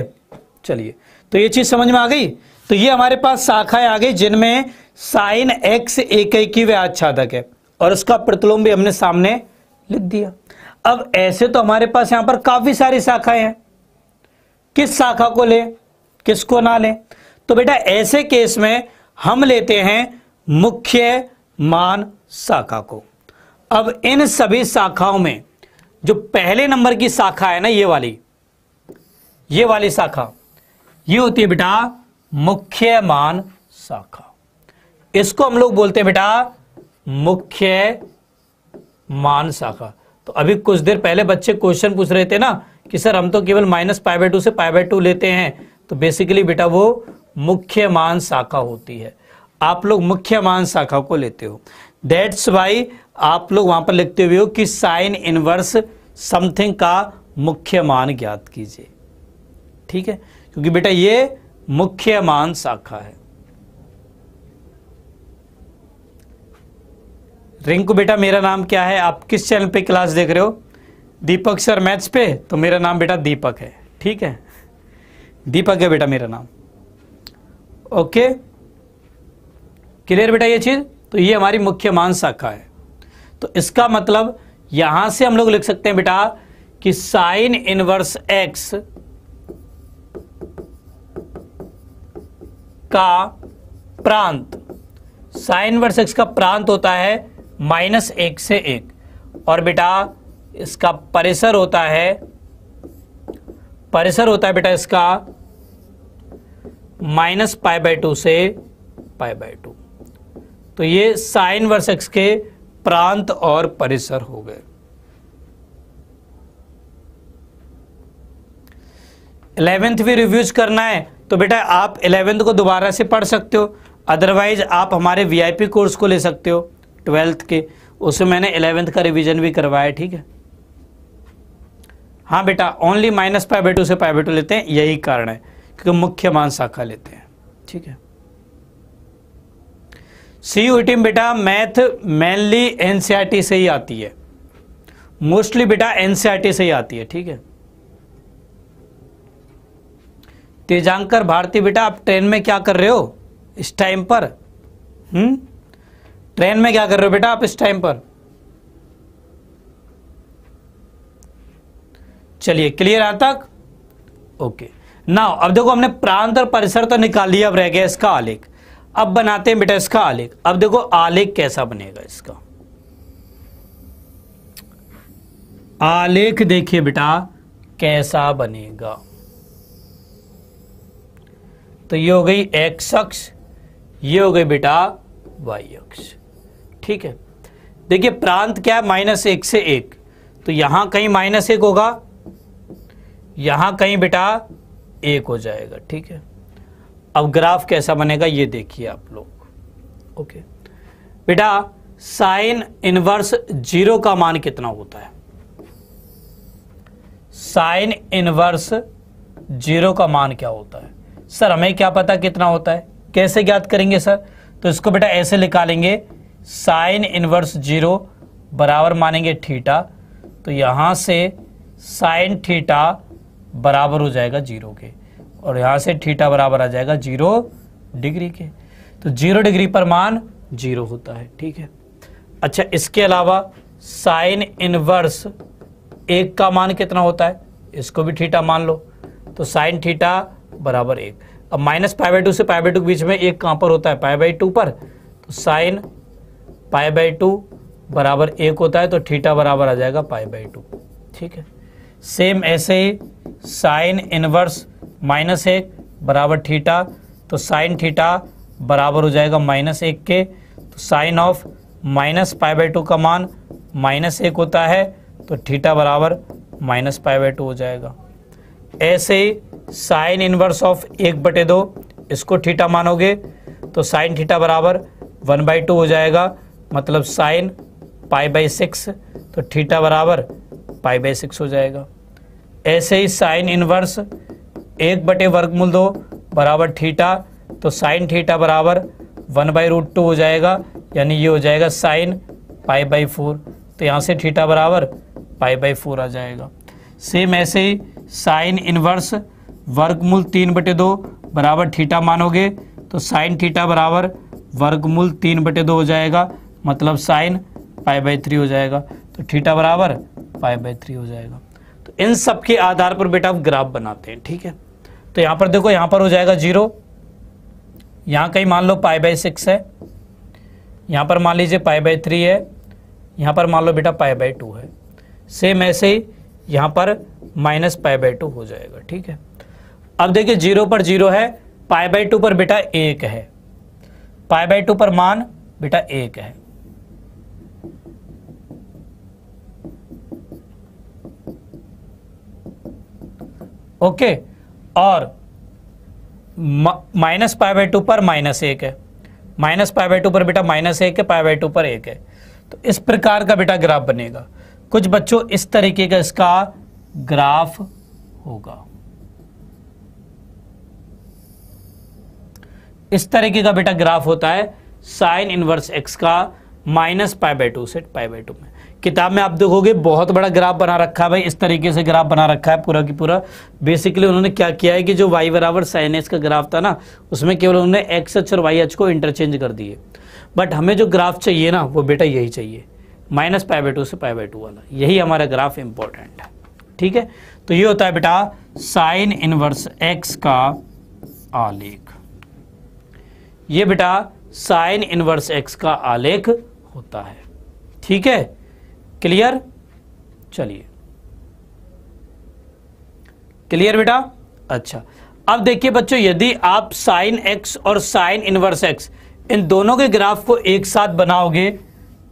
चलिए तो ये चीज समझ में आ गई तो ये हमारे पास शाखाएं आ गई जिनमें साइन एक्स एक की व्याच्छादक है और उसका प्रतिलोम भी हमने सामने लिख दिया अब ऐसे तो हमारे पास यहां पर काफी सारी शाखाएं हैं किस शाखा को ले किसको ना ले तो बेटा ऐसे केस में हम लेते हैं मुख्य मान शाखा को अब इन सभी शाखाओं में जो पहले नंबर की शाखा है ना ये वाली ये वाली शाखा ये होती है बेटा मुख्य मान शाखा इसको हम लोग बोलते हैं बेटा मुख्य मान शाखा तो अभी कुछ देर पहले बच्चे क्वेश्चन पूछ रहे थे ना कि सर हम तो केवल माइनस पाई बाई टू से पाई बाई टू लेते हैं तो बेसिकली बेटा वो मुख्य मान शाखा होती है आप लोग मुख्य मान शाखा को लेते हो दैट्स वाई आप लोग वहां पर लिखते हुए हो कि साइन इनवर्स समथिंग का मुख्य मान ज्ञात कीजिए ठीक है क्योंकि बेटा ये मुख्य मान शाखा है रिंकू बेटा मेरा नाम क्या है आप किस चैनल पे क्लास देख रहे हो दीपक सर मैथ्स पे तो मेरा नाम बेटा दीपक है ठीक है दीपक है बेटा मेरा नाम ओके क्लियर बेटा ये चीज़ तो ये हमारी मुख्य मान शाखा है तो इसका मतलब यहां से हम लोग लिख सकते हैं बेटा कि साइन इनवर्स एक्स का प्रांत साइन वर्स एक्स का प्रांत होता है माइनस एक से एक और बेटा इसका परिसर होता है परिसर होता है बेटा इसका माइनस पाई बाई टू से पाई बाई टू तो ये साइन वर्स एक्स के प्रांत और परिसर हो गए इलेवेंथ भी रिव्यूज करना है तो बेटा आप इलेवेंथ को दोबारा से पढ़ सकते हो अदरवाइज आप हमारे वीआईपी कोर्स को ले सकते हो ट्वेल्थ के उसमें मैंने एलेवेंथ का रिवीजन भी करवाया ठीक है हाँ बेटा ओनली माइनस पाई बेटू से पाई बेटू लेते हैं यही कारण है क्योंकि मुख्य मान शाखा लेते हैं ठीक है सी यू टीम बेटा मैथ मेनली एनसीईआरटी से ही आती है मोस्टली बेटा एनसीईआरटी e से ही आती है ठीक है तेजांकर भारती बेटा आप ट्रेन में क्या कर रहे हो इस टाइम पर हम्म ट्रेन में क्या कर रहे हो बेटा आप इस टाइम पर चलिए क्लियर आ तक ओके नाउ अब देखो हमने प्रांत और परिसर तो निकाल लिया अब रह गया इसका आलेख अब बनाते हैं बेटा इसका आलेख अब देखो आलेख कैसा बनेगा इसका आलेख देखिए बेटा कैसा बनेगा तो ये हो गई एक्स अक्ष ये हो गई बेटा वाई अक्ष ठीक है देखिए प्रांत क्या है माइनस एक से एक तो यहां कहीं माइनस एक होगा यहां कहीं बेटा एक हो जाएगा ठीक है अब ग्राफ कैसा बनेगा ये देखिए आप लोग ओके बेटा साइन इनवर्स जीरो का मान कितना होता है साइन इनवर्स जीरो का मान क्या होता है सर हमें क्या पता कितना होता है कैसे ज्ञात करेंगे सर तो इसको बेटा ऐसे निकालेंगे साइन इनवर्स जीरो बराबर मानेंगे थीटा तो यहाँ से साइन थीटा बराबर हो जाएगा जीरो के और यहाँ से थीटा बराबर आ जाएगा जीरो डिग्री के तो जीरो डिग्री पर मान जीरो होता है ठीक है अच्छा इसके अलावा साइन इनवर्स एक का मान कितना होता है इसको भी थीटा मान लो तो साइन थीटा बराबर एक अब माइनस पाई बाई टू से पाई बाई टू के बीच में एक कहाँ पर होता है पाई बाई टू पर तो साइन पाई बाई टू बराबर एक होता है तो थीटा बराबर आ जाएगा पाई बाई टू ठीक है सेम ऐसे ही साइन इनवर्स माइनस एक बराबर थीटा तो साइन थीटा बराबर हो जाएगा माइनस एक के तो sine of minus pi by two का मान माइनस एक होता है तो थीटा बराबर माइनस पाई बाई टू हो जाएगा ऐसे ही साइन इनवर्स ऑफ एक बटे दो इसको थीटा मानोगे तो साइन थीटा बराबर वन बाई टू हो जाएगा मतलब साइन पाई बाई सिक्स तो थीटा बराबर पाई बाई सिक्स हो जाएगा ऐसे ही साइन इनवर्स एक बटे वर्गमूल दो बराबर थीटा तो साइन थीटा बराबर वन बाई रूट टू हो जाएगा यानी ये हो जाएगा साइन पाई बाई फोर तो यहाँ से थीटा बराबर पाई बाई फोर आ जाएगा सेम ऐसे ही साइन इनवर्स वर्गमूल तीन बटे दो बराबर थीटा मानोगे तो साइन थीटा बराबर वर्गमूल तीन बटे दो हो जाएगा मतलब साइन पाई बाई थ्री हो जाएगा तो थीटा बराबर पाई बाई थ्री हो जाएगा तो इन सब के आधार पर बेटा आप ग्राफ बनाते हैं ठीक है तो यहाँ पर देखो यहाँ पर हो जाएगा जीरो यहाँ कहीं मान लो पाई बाई सिक्स है यहाँ पर मान लीजिए पाई बाई थ्री है यहाँ पर मान लो बेटा पाई बाई टू है सेम ऐसे ही यहाँ पर माइनस पाई बाई टू हो जाएगा ठीक है अब देखिए जीरो पर जीरो है पाई बाई टू पर बेटा एक है पाई बाई टू पर मान बेटा एक है ओके और माइनस पाई बाई टू पर माइनस एक है माइनस पाई बाई टू पर बेटा माइनस एक है पाई बाई टू पर एक है तो इस प्रकार का बेटा ग्राफ बनेगा कुछ बच्चों इस तरीके का इसका ग्राफ होगा इस तरीके का बेटा ग्राफ होता है साइन इनवर्स एक्स का माइनस पाई बाई टू से पाई बाई टू में किताब में आप देखोगे बहुत बड़ा ग्राफ बना रखा है भाई इस तरीके से ग्राफ बना रखा है पूरा की पूरा बेसिकली उन्होंने क्या किया है कि जो वाई बराबर साइन एस का ग्राफ था ना उसमें केवल उन्होंने एक्स एच और वाई एच को इंटरचेंज कर दिए बट हमें जो ग्राफ चाहिए ना वो बेटा यही चाहिए माइनस पाई बाई टू से पाई बाई टू वाला यही हमारा ग्राफ इंपॉर्टेंट है ठीक है तो ये होता है बेटा साइन इनवर्स एक्स का आलेख ये बेटा साइन इनवर्स एक्स का आलेख होता है ठीक है क्लियर चलिए क्लियर बेटा अच्छा अब देखिए बच्चों यदि आप साइन एक्स और साइन इनवर्स एक्स इन दोनों के ग्राफ को एक साथ बनाओगे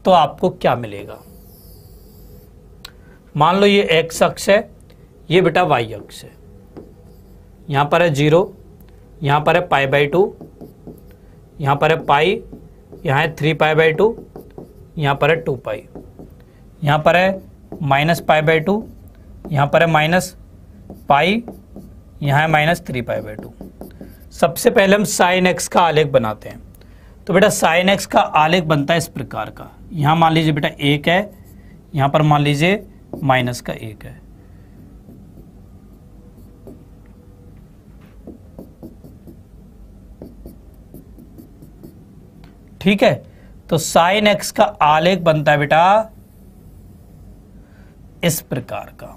तो आपको क्या मिलेगा मान लो ये एक्स अक्ष है ये बेटा वाई अक्ष है यहां पर है जीरो यहां पर है पाई बाई टू यहां पर है पाई यहां है थ्री पाई बाई टू यहां पर है टू पाई यहाँ पर है माइनस पाई बाई टू यहाँ पर है माइनस पाई यहाँ है minus three pi by two सबसे पहले हम साइन एक्स का आलेख बनाते हैं तो बेटा साइन एक्स का आलेख बनता है इस प्रकार का यहाँ मान लीजिए बेटा एक है यहाँ पर मान लीजिए माइनस का एक है ठीक है तो साइन एक्स का आलेख बनता है बेटा इस प्रकार का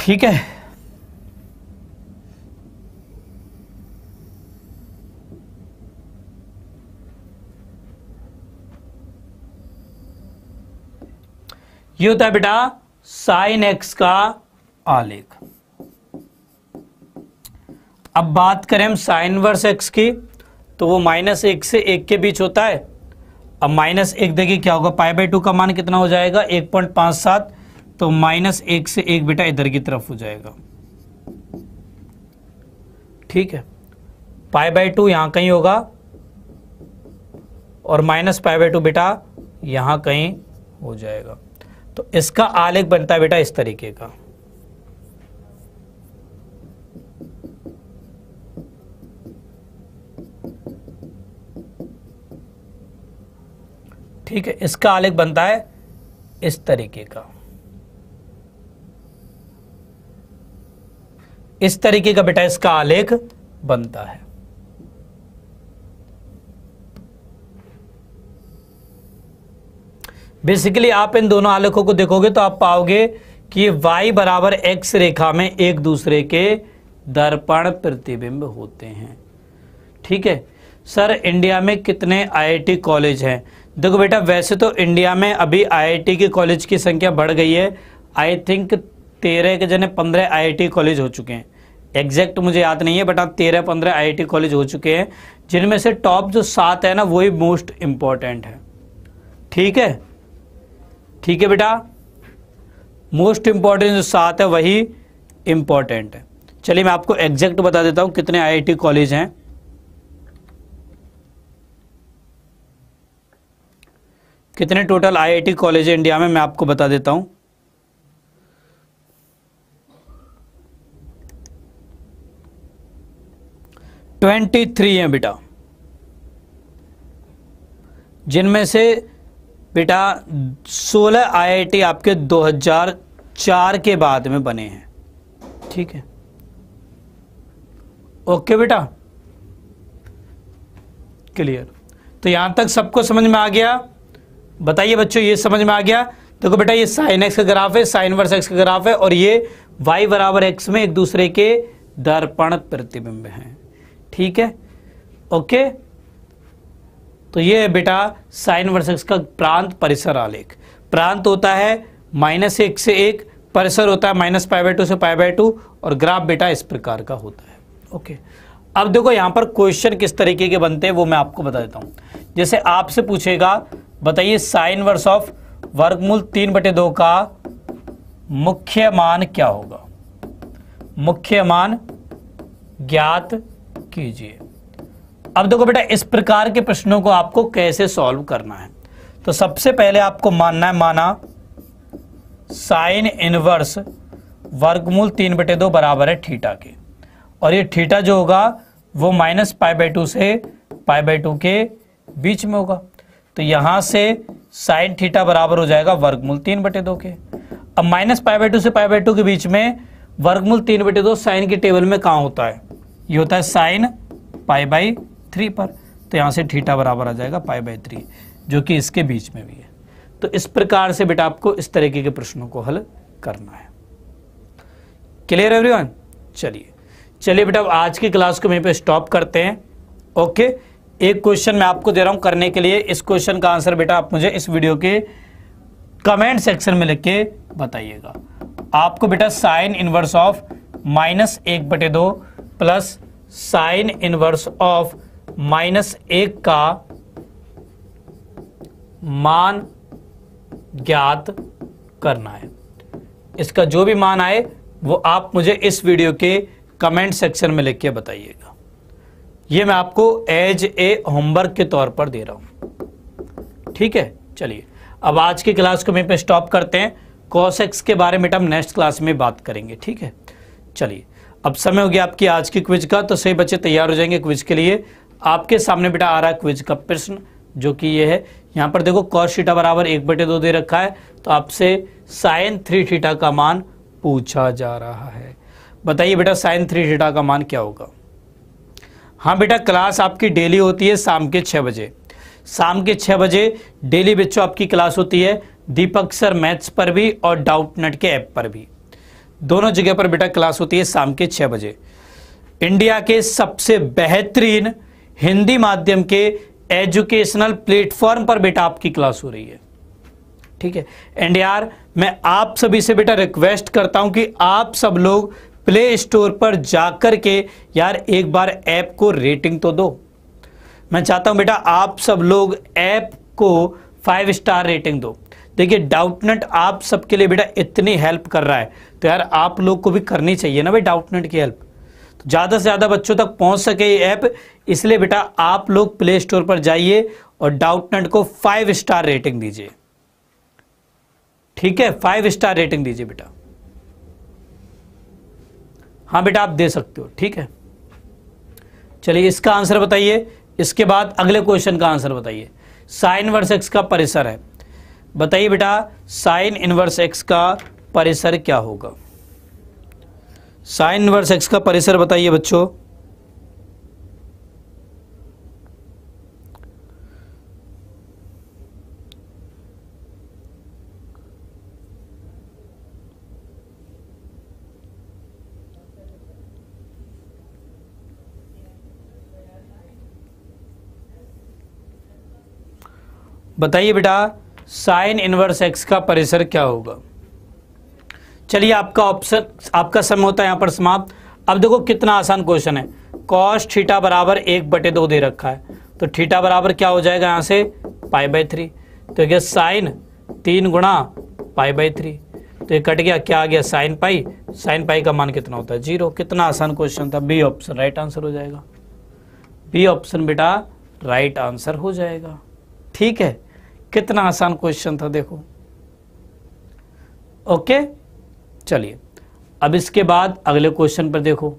ठीक है ये होता है बेटा साइन एक्स का आलेख अब बात करें हम साइन वर्स एक्स की तो वो माइनस एक से एक के बीच होता है अब माइनस एक देखिए क्या होगा पाई बाई टू का मान कितना हो जाएगा एक पॉइंट पांच सात तो माइनस एक से एक बेटा इधर की तरफ हो जाएगा ठीक है पाई बाई टू यहां कहीं होगा और माइनस पाई बाई टू बेटा यहां कहीं हो जाएगा तो इसका आलेख बनता है बेटा इस तरीके का ठीक है इसका आलेख बनता है इस तरीके का इस तरीके का बेटा इसका आलेख बनता है बेसिकली आप इन दोनों आलेखों को देखोगे तो आप पाओगे कि y बराबर एक्स रेखा में एक दूसरे के दर्पण प्रतिबिंब होते हैं ठीक है सर इंडिया में कितने आईआईटी कॉलेज हैं देखो बेटा वैसे तो इंडिया में अभी आईआईटी के कॉलेज की संख्या बढ़ गई है आई थिंक तेरह के जने पंद्रह आईआईटी कॉलेज हो चुके हैं एग्जैक्ट मुझे याद नहीं है बट आप हाँ, तेरह पंद्रह आईआईटी कॉलेज हो चुके हैं जिनमें से टॉप जो सात है ना वही मोस्ट इम्पॉर्टेंट है ठीक है ठीक है बेटा मोस्ट इम्पॉर्टेंट जो सात है वही इम्पॉर्टेंट है चलिए मैं आपको एग्जैक्ट बता देता हूँ कितने आई कॉलेज हैं कितने टोटल आईआईटी कॉलेज है इंडिया में मैं आपको बता देता हूं ट्वेंटी थ्री है बेटा जिनमें से बेटा सोलह आईआईटी आपके 2004 के बाद में बने हैं ठीक है ओके बेटा क्लियर तो यहां तक सबको समझ में आ गया बताइए बच्चों ये समझ में आ गया देखो तो बेटा ये साइन एक्स का ग्राफ है साइन वर्स एक्स का ग्राफ है और ये वाई बराबर एक्स में एक दूसरे के दर्पण प्रतिबिंब हैं ठीक है ओके तो ये है बेटा साइन वर्स एक्स का प्रांत परिसर आलेख प्रांत होता है माइनस एक से एक परिसर होता है माइनस पाई बाई टू से पाई बाई टू और ग्राफ बेटा इस प्रकार का होता है ओके अब देखो यहां पर क्वेश्चन किस तरीके के बनते हैं वो मैं आपको बता देता हूं जैसे आपसे पूछेगा बताइए साइन वर्स ऑफ वर्गमूल तीन बटे दो का मुख्य मान क्या होगा मुख्य मान ज्ञात कीजिए अब देखो बेटा इस प्रकार के प्रश्नों को आपको कैसे सॉल्व करना है तो सबसे पहले आपको मानना है माना साइन इनवर्स वर्गमूल तीन बटे दो बराबर है ठीटा के और ये ठीटा जो होगा वो माइनस पाई बाई टू से पाई बाई टू के बीच में होगा तो यहां से साइन थीटा बराबर हो जाएगा वर्गमूल तीन बटे दो के अब माइनस पाई बाई टू से पाई बाई टू के बीच में वर्गमूल तीन बटे दो साइन के टेबल में कहा होता है ये होता है साइन पाई बाई थ्री पर तो यहां से थीटा बराबर आ जाएगा पाई बाई थ्री जो कि इसके बीच में भी है तो इस प्रकार से बेटा आपको इस तरीके के प्रश्नों को हल करना है क्लियर वन चलिए चलिए बेटा आज की क्लास को वहीं पर स्टॉप करते हैं ओके एक क्वेश्चन मैं आपको दे रहा हूं करने के लिए इस क्वेश्चन का आंसर बेटा आप मुझे इस वीडियो के कमेंट सेक्शन में लिख के बताइएगा आपको बेटा साइन इनवर्स ऑफ माइनस एक बटे दो plus sine inverse of minus एक का मान ज्ञात करना है इसका जो भी मान आए वो आप मुझे इस वीडियो के कमेंट सेक्शन में लिख के बताइएगा ये मैं आपको एज ए होमवर्क के तौर पर दे रहा हूं ठीक है चलिए अब आज की क्लास को मैं पे स्टॉप करते हैं कॉस एक्स के बारे में हम नेक्स्ट क्लास में बात करेंगे ठीक है चलिए अब समय हो गया आपकी आज की क्विज का तो सही बच्चे तैयार हो जाएंगे क्विज के लिए आपके सामने बेटा आ रहा है क्विज का प्रश्न जो कि ये है यहाँ पर देखो कॉस थीटा बराबर एक बटे दो दे रखा है तो आपसे साइन थ्री थीटा का मान पूछा जा रहा है बताइए बेटा साइन थ्री थीटा का मान क्या होगा हाँ बेटा क्लास आपकी डेली होती है शाम के छः बजे शाम के छः बजे डेली बच्चों आपकी क्लास होती है दीपक सर मैथ्स पर भी और डाउट नट के ऐप पर भी दोनों जगह पर बेटा क्लास होती है शाम के छः बजे इंडिया के सबसे बेहतरीन हिंदी माध्यम के एजुकेशनल प्लेटफॉर्म पर बेटा आपकी क्लास हो रही है ठीक है एंड यार मैं आप सभी से बेटा रिक्वेस्ट करता हूं कि आप सब लोग प्ले स्टोर पर जाकर के यार एक बार ऐप को रेटिंग तो दो मैं चाहता हूं बेटा आप सब लोग ऐप को फाइव स्टार रेटिंग दो देखिए डाउटनेट आप सबके लिए बेटा इतनी हेल्प कर रहा है तो यार आप लोग को भी करनी चाहिए ना भाई डाउटनेट की हेल्प तो ज़्यादा से ज़्यादा बच्चों तक पहुंच सके ये ऐप इसलिए बेटा आप लोग प्ले स्टोर पर जाइए और डाउटनेट को फाइव स्टार रेटिंग दीजिए ठीक है फाइव स्टार रेटिंग दीजिए बेटा हाँ बेटा आप दे सकते हो ठीक है चलिए इसका आंसर बताइए इसके बाद अगले क्वेश्चन का आंसर बताइए साइन वर्स एक्स का परिसर है बताइए बेटा साइन इनवर्स एक्स का परिसर क्या होगा साइन इनवर्स एक्स का परिसर बताइए बच्चों बताइए बेटा साइन इनवर्स एक्स का परिसर क्या होगा चलिए आपका ऑप्शन आपका समय होता है यहां पर समाप्त अब देखो कितना आसान क्वेश्चन है कॉस थीटा बराबर एक बटे दो दे रखा है तो थीटा बराबर क्या हो जाएगा यहां से पाई बाई थ्री तो गया साइन तीन गुणा पाई बाई थ्री तो ये कट गया क्या आ गया साइन पाई साइन पाई का मान कितना होता है जीरो कितना आसान क्वेश्चन था बी ऑप्शन राइट आंसर हो जाएगा बी ऑप्शन बेटा राइट आंसर हो जाएगा ठीक है कितना आसान क्वेश्चन था देखो ओके चलिए अब इसके बाद अगले क्वेश्चन पर देखो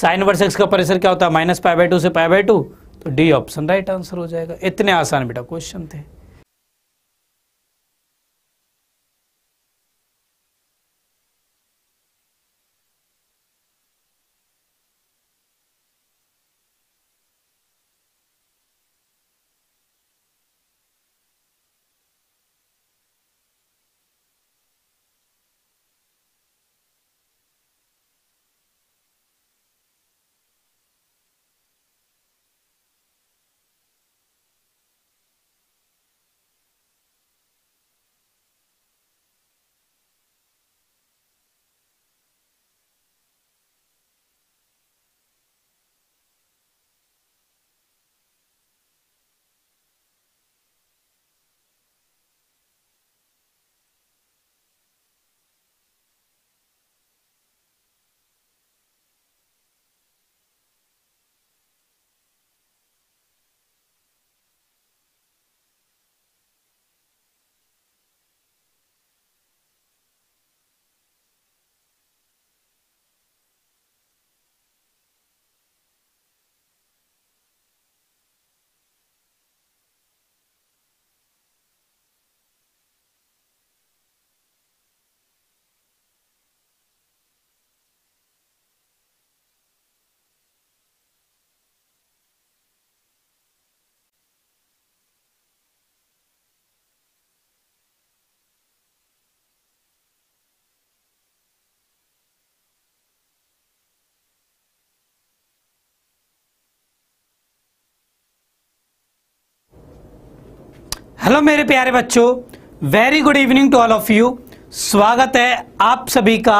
साइन वर्स एक्स का परिसर क्या होता है माइनस पाई बाई टू से पाई बाई टू तो डी ऑप्शन राइट आंसर हो जाएगा इतने आसान बेटा क्वेश्चन थे हेलो मेरे प्यारे बच्चों very good evening to all of you स्वागत है आप सभी का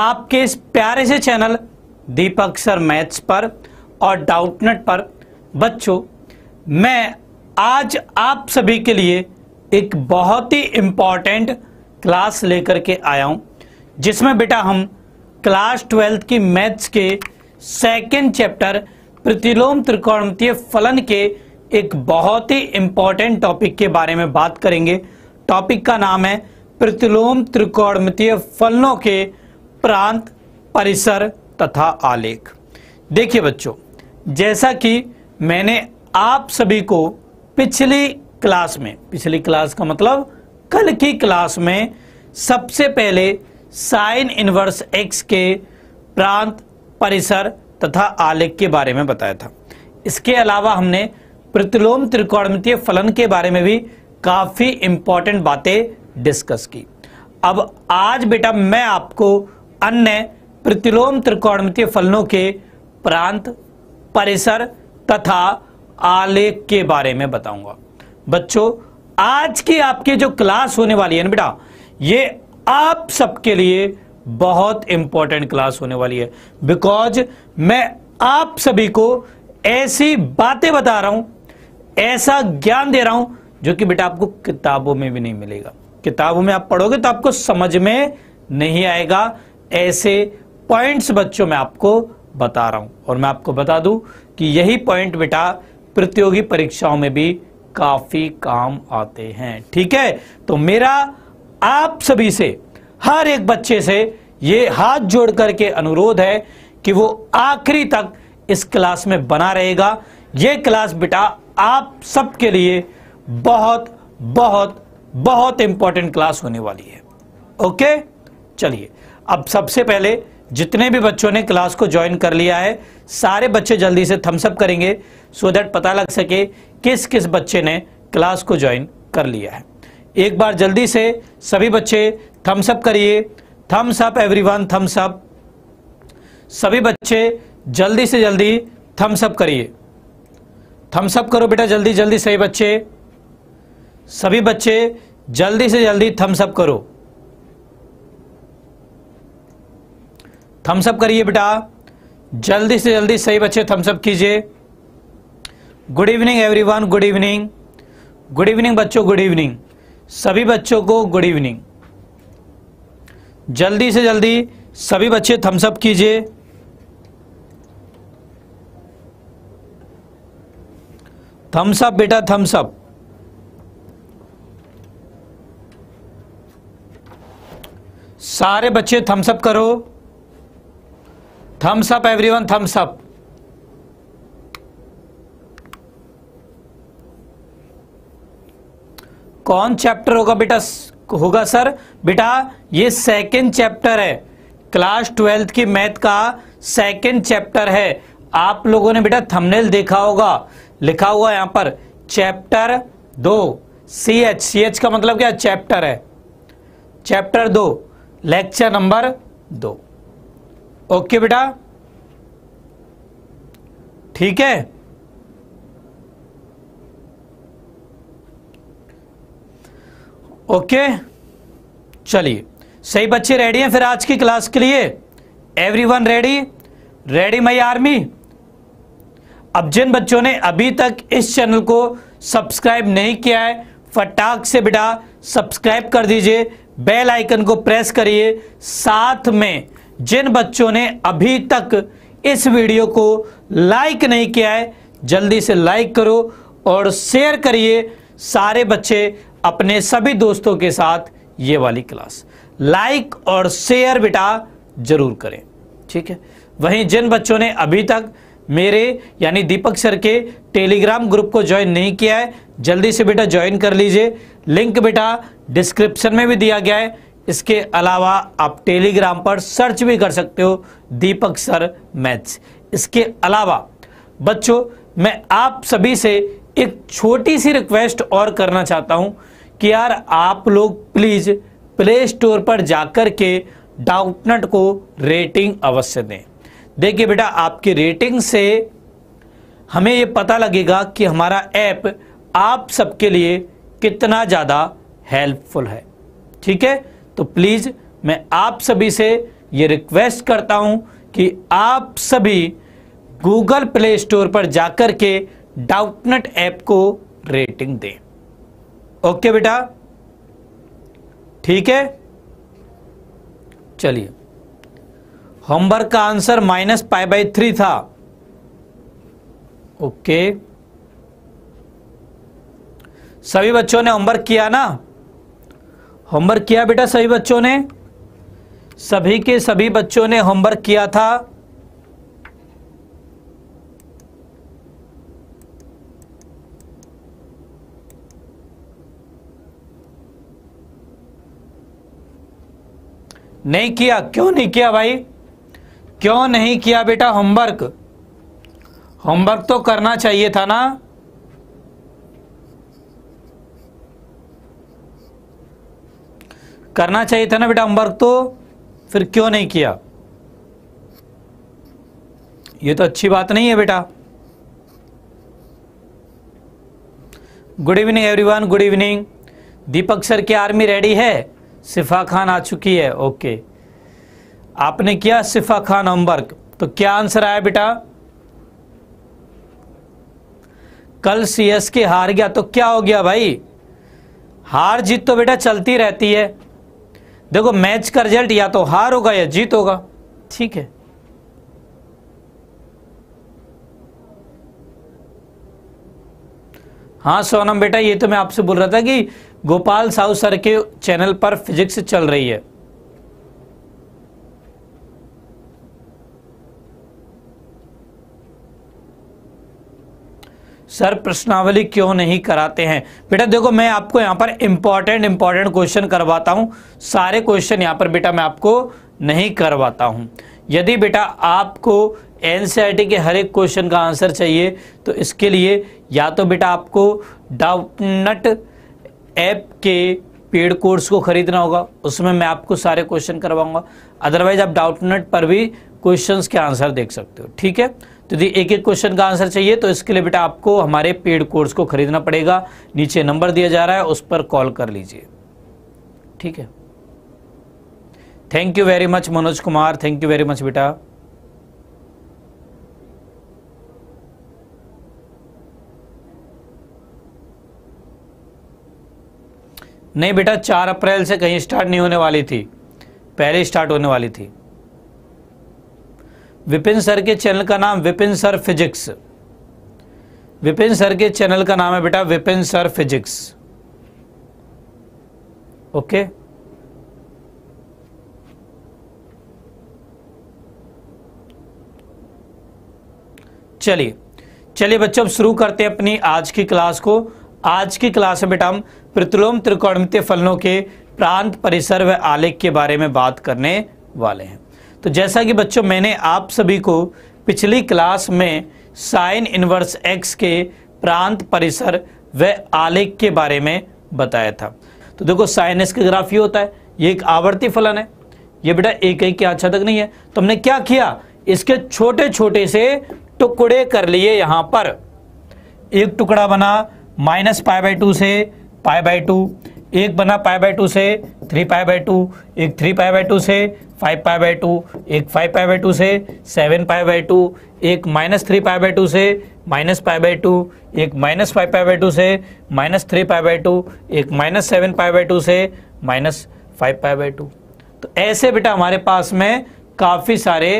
आपके इस प्यारे से चैनल दीपक सर मैथ्स पर और डाउटनेट पर बच्चों मैं आज आप सभी के लिए एक बहुत ही इम्पॉर्टेंट क्लास लेकर के आया हूं जिसमें बेटा हम क्लास ट्वेल्थ की मैथ्स के सेकेंड चैप्टर प्रतिलोम त्रिकोणमितीय फलन के एक बहुत ही इंपॉर्टेंट टॉपिक के बारे में बात करेंगे टॉपिक का नाम है प्रतिलोम त्रिकोणमितीय फलनों के प्रांत परिसर तथा आलेख देखिए बच्चों जैसा कि मैंने आप सभी को पिछली क्लास में पिछली क्लास का मतलब कल की क्लास में सबसे पहले साइन इनवर्स एक्स के प्रांत परिसर तथा आलेख के बारे में बताया था इसके अलावा हमने प्रतिलोम त्रिकोणमितीय फलन के बारे में भी काफी इंपॉर्टेंट बातें डिस्कस की अब आज बेटा मैं आपको अन्य प्रतिलोम त्रिकोणमितीय फलनों के प्रांत परिसर तथा आलेख के बारे में बताऊंगा बच्चों आज की आपकी जो क्लास होने वाली है ना बेटा ये आप सबके लिए बहुत इंपॉर्टेंट क्लास होने वाली है बिकॉज मैं आप सभी को ऐसी बातें बता रहा हूं ऐसा ज्ञान दे रहा हूं जो कि बेटा आपको किताबों में भी नहीं मिलेगा किताबों में आप पढ़ोगे तो आपको समझ में नहीं आएगा ऐसे पॉइंट्स बच्चों में आपको बता रहा हूं और मैं आपको बता दूं कि यही पॉइंट बेटा प्रतियोगी परीक्षाओं में भी काफी काम आते हैं ठीक है तो मेरा आप सभी से हर एक बच्चे से ये हाथ जोड़ करके अनुरोध है कि वो आखिरी तक इस क्लास में बना रहेगा ये क्लास बेटा आप सबके लिए बहुत बहुत बहुत इंपॉर्टेंट क्लास होने वाली है ओके चलिए अब सबसे पहले जितने भी बच्चों ने क्लास को ज्वाइन कर लिया है सारे बच्चे जल्दी से थम्सअप करेंगे सो so दैट पता लग सके किस किस बच्चे ने क्लास को ज्वाइन कर लिया है एक बार जल्दी से सभी बच्चे थम्सअप करिए थम्सअप वन थम्सअप सभी बच्चे जल्दी से जल्दी थम्सअप करिए थम्सअप करो बेटा जल्दी जल्दी सही बच्चे सभी बच्चे जल्दी से जल्दी थम्सअप करो थम्सअप करिए बेटा जल्दी से जल्दी सही बच्चे थम्सअप कीजिए good evening everyone good evening good evening बच्चों गुड इवनिंग सभी बच्चों को गुड इवनिंग जल्दी से जल्दी सभी बच्चे थम्सअप कीजिए थम्स अप बेटा थम्स अप सारे बच्चे थम्स अप करो thumbs up everyone thumbs up कौन चैप्टर होगा बेटा होगा सर बेटा ये सेकंड चैप्टर है क्लास ट्वेल्थ की मैथ का सेकंड चैप्टर है आप लोगों ने बेटा थंबनेल देखा होगा लिखा हुआ है यहां पर चैप्टर दो सी एच सी एच का मतलब क्या चैप्टर है चैप्टर दो लेक्चर नंबर दो ओके बेटा ठीक है ओके चलिए सही बच्चे रेडी हैं फिर आज की क्लास के लिए everyone ready ready my army अब जिन बच्चों ने अभी तक इस चैनल को सब्सक्राइब नहीं किया है फटाक से बेटा सब्सक्राइब कर दीजिए बेल आइकन को प्रेस करिए साथ में जिन बच्चों ने अभी तक इस वीडियो को लाइक नहीं किया है जल्दी से लाइक करो और शेयर करिए सारे बच्चे अपने सभी दोस्तों के साथ ये वाली क्लास लाइक और शेयर बेटा जरूर करें ठीक है वहीं जिन बच्चों ने अभी तक मेरे यानी दीपक सर के टेलीग्राम ग्रुप को ज्वाइन नहीं किया है जल्दी से बेटा ज्वाइन कर लीजिए लिंक बेटा डिस्क्रिप्शन में भी दिया गया है इसके अलावा आप टेलीग्राम पर सर्च भी कर सकते हो दीपक सर मैथ्स इसके अलावा बच्चों मैं आप सभी से एक छोटी सी रिक्वेस्ट और करना चाहता हूं कि यार आप लोग प्लीज़ प्ले स्टोर पर जाकर के डाउटनट को रेटिंग अवश्य दें देखिए बेटा आपके रेटिंग से हमें ये पता लगेगा कि हमारा ऐप आप सबके लिए कितना ज़्यादा हेल्पफुल है ठीक है तो प्लीज़ मैं आप सभी से ये रिक्वेस्ट करता हूँ कि आप सभी गूगल प्ले स्टोर पर जाकर के डाउटनेट ऐप को रेटिंग दें ओके बेटा ठीक है चलिए होमवर्क का answer minus pi by three था ओके सभी बच्चों ने होमवर्क किया ना होमवर्क किया बेटा सभी बच्चों ने सभी के सभी बच्चों ने होमवर्क किया था नहीं किया क्यों नहीं किया भाई क्यों नहीं किया बेटा होमवर्क होमवर्क तो करना चाहिए था ना करना चाहिए था ना बेटा होमवर्क तो फिर क्यों नहीं किया ये तो अच्छी बात नहीं है बेटा good evening everyone good evening Deepak sir की आर्मी रेडी है सिफा खान आ चुकी है ओके okay. आपने किया सिफा खान अम्बर्ग तो क्या आंसर आया बेटा कल सीएसके हार गया तो क्या हो गया भाई हार जीत तो बेटा चलती रहती है देखो मैच का रिजल्ट या तो हार होगा या जीत होगा ठीक है हाँ सोनम बेटा ये तो मैं आपसे बोल रहा था कि गोपाल साहू सर के चैनल पर फिजिक्स चल रही है सर प्रश्नावली क्यों नहीं कराते हैं बेटा देखो मैं आपको यहाँ पर इंपॉर्टेंट इंपॉर्टेंट क्वेश्चन करवाता हूँ सारे क्वेश्चन यहाँ पर बेटा मैं आपको नहीं करवाता हूँ यदि बेटा आपको एन e के हर एक क्वेश्चन का आंसर चाहिए तो इसके लिए या तो बेटा आपको डाउटनट ऐप के पेड कोर्स को ख़रीदना होगा उसमें मैं आपको सारे क्वेश्चन करवाऊंगा अदरवाइज आप डाउटनट पर भी क्वेश्चंस के आंसर देख सकते हो ठीक है तो यदि एक एक क्वेश्चन का आंसर चाहिए तो इसके लिए बेटा आपको हमारे पेड कोर्स को खरीदना पड़ेगा नीचे नंबर दिया जा रहा है उस पर कॉल कर लीजिए ठीक है thank you very much Manoj Kumar thank you very much बेटा नहीं बेटा चार अप्रैल से कहीं स्टार्ट नहीं होने वाली थी पहले स्टार्ट होने वाली थी विपिन सर के चैनल का नाम Vipin sir physics Vipin sir के चैनल का नाम है बेटा विपिन सर फिजिक्स ओके चलिए चलिए बच्चों अब शुरू करते हैं अपनी आज की क्लास को आज की क्लास में बेटा हम प्रतिलोम त्रिकोणमितीय फलनों के प्रांत परिसर व आलेख के बारे में बात करने वाले हैं तो जैसा कि बच्चों मैंने आप सभी को पिछली क्लास में साइन इनवर्स एक्स के प्रांत परिसर व आलेख के बारे में बताया था तो देखो साइन एक्स का ग्राफ ये होता है ये एक आवर्ती फलन है ये बेटा एक एक के आच्छा तक नहीं है तो हमने क्या किया इसके छोटे छोटे से टुकड़े कर लिए यहाँ पर एक टुकड़ा बना माइनस पाई बाई टू से पाई बाई टू एक बना पाई बाय टू से थ्री पाई बाय टू एक थ्री पाई बाय टू से फाइव पाई बाय टू एक फाइव पाई बाय टू से सेवन पाई बाय टू एक minus three pi by two से माइनस पाई बाय टू एक minus five pi by two से minus three pi by two एक minus seven pi by two से minus five pi by two तो ऐसे बेटा हमारे पास में काफ़ी सारे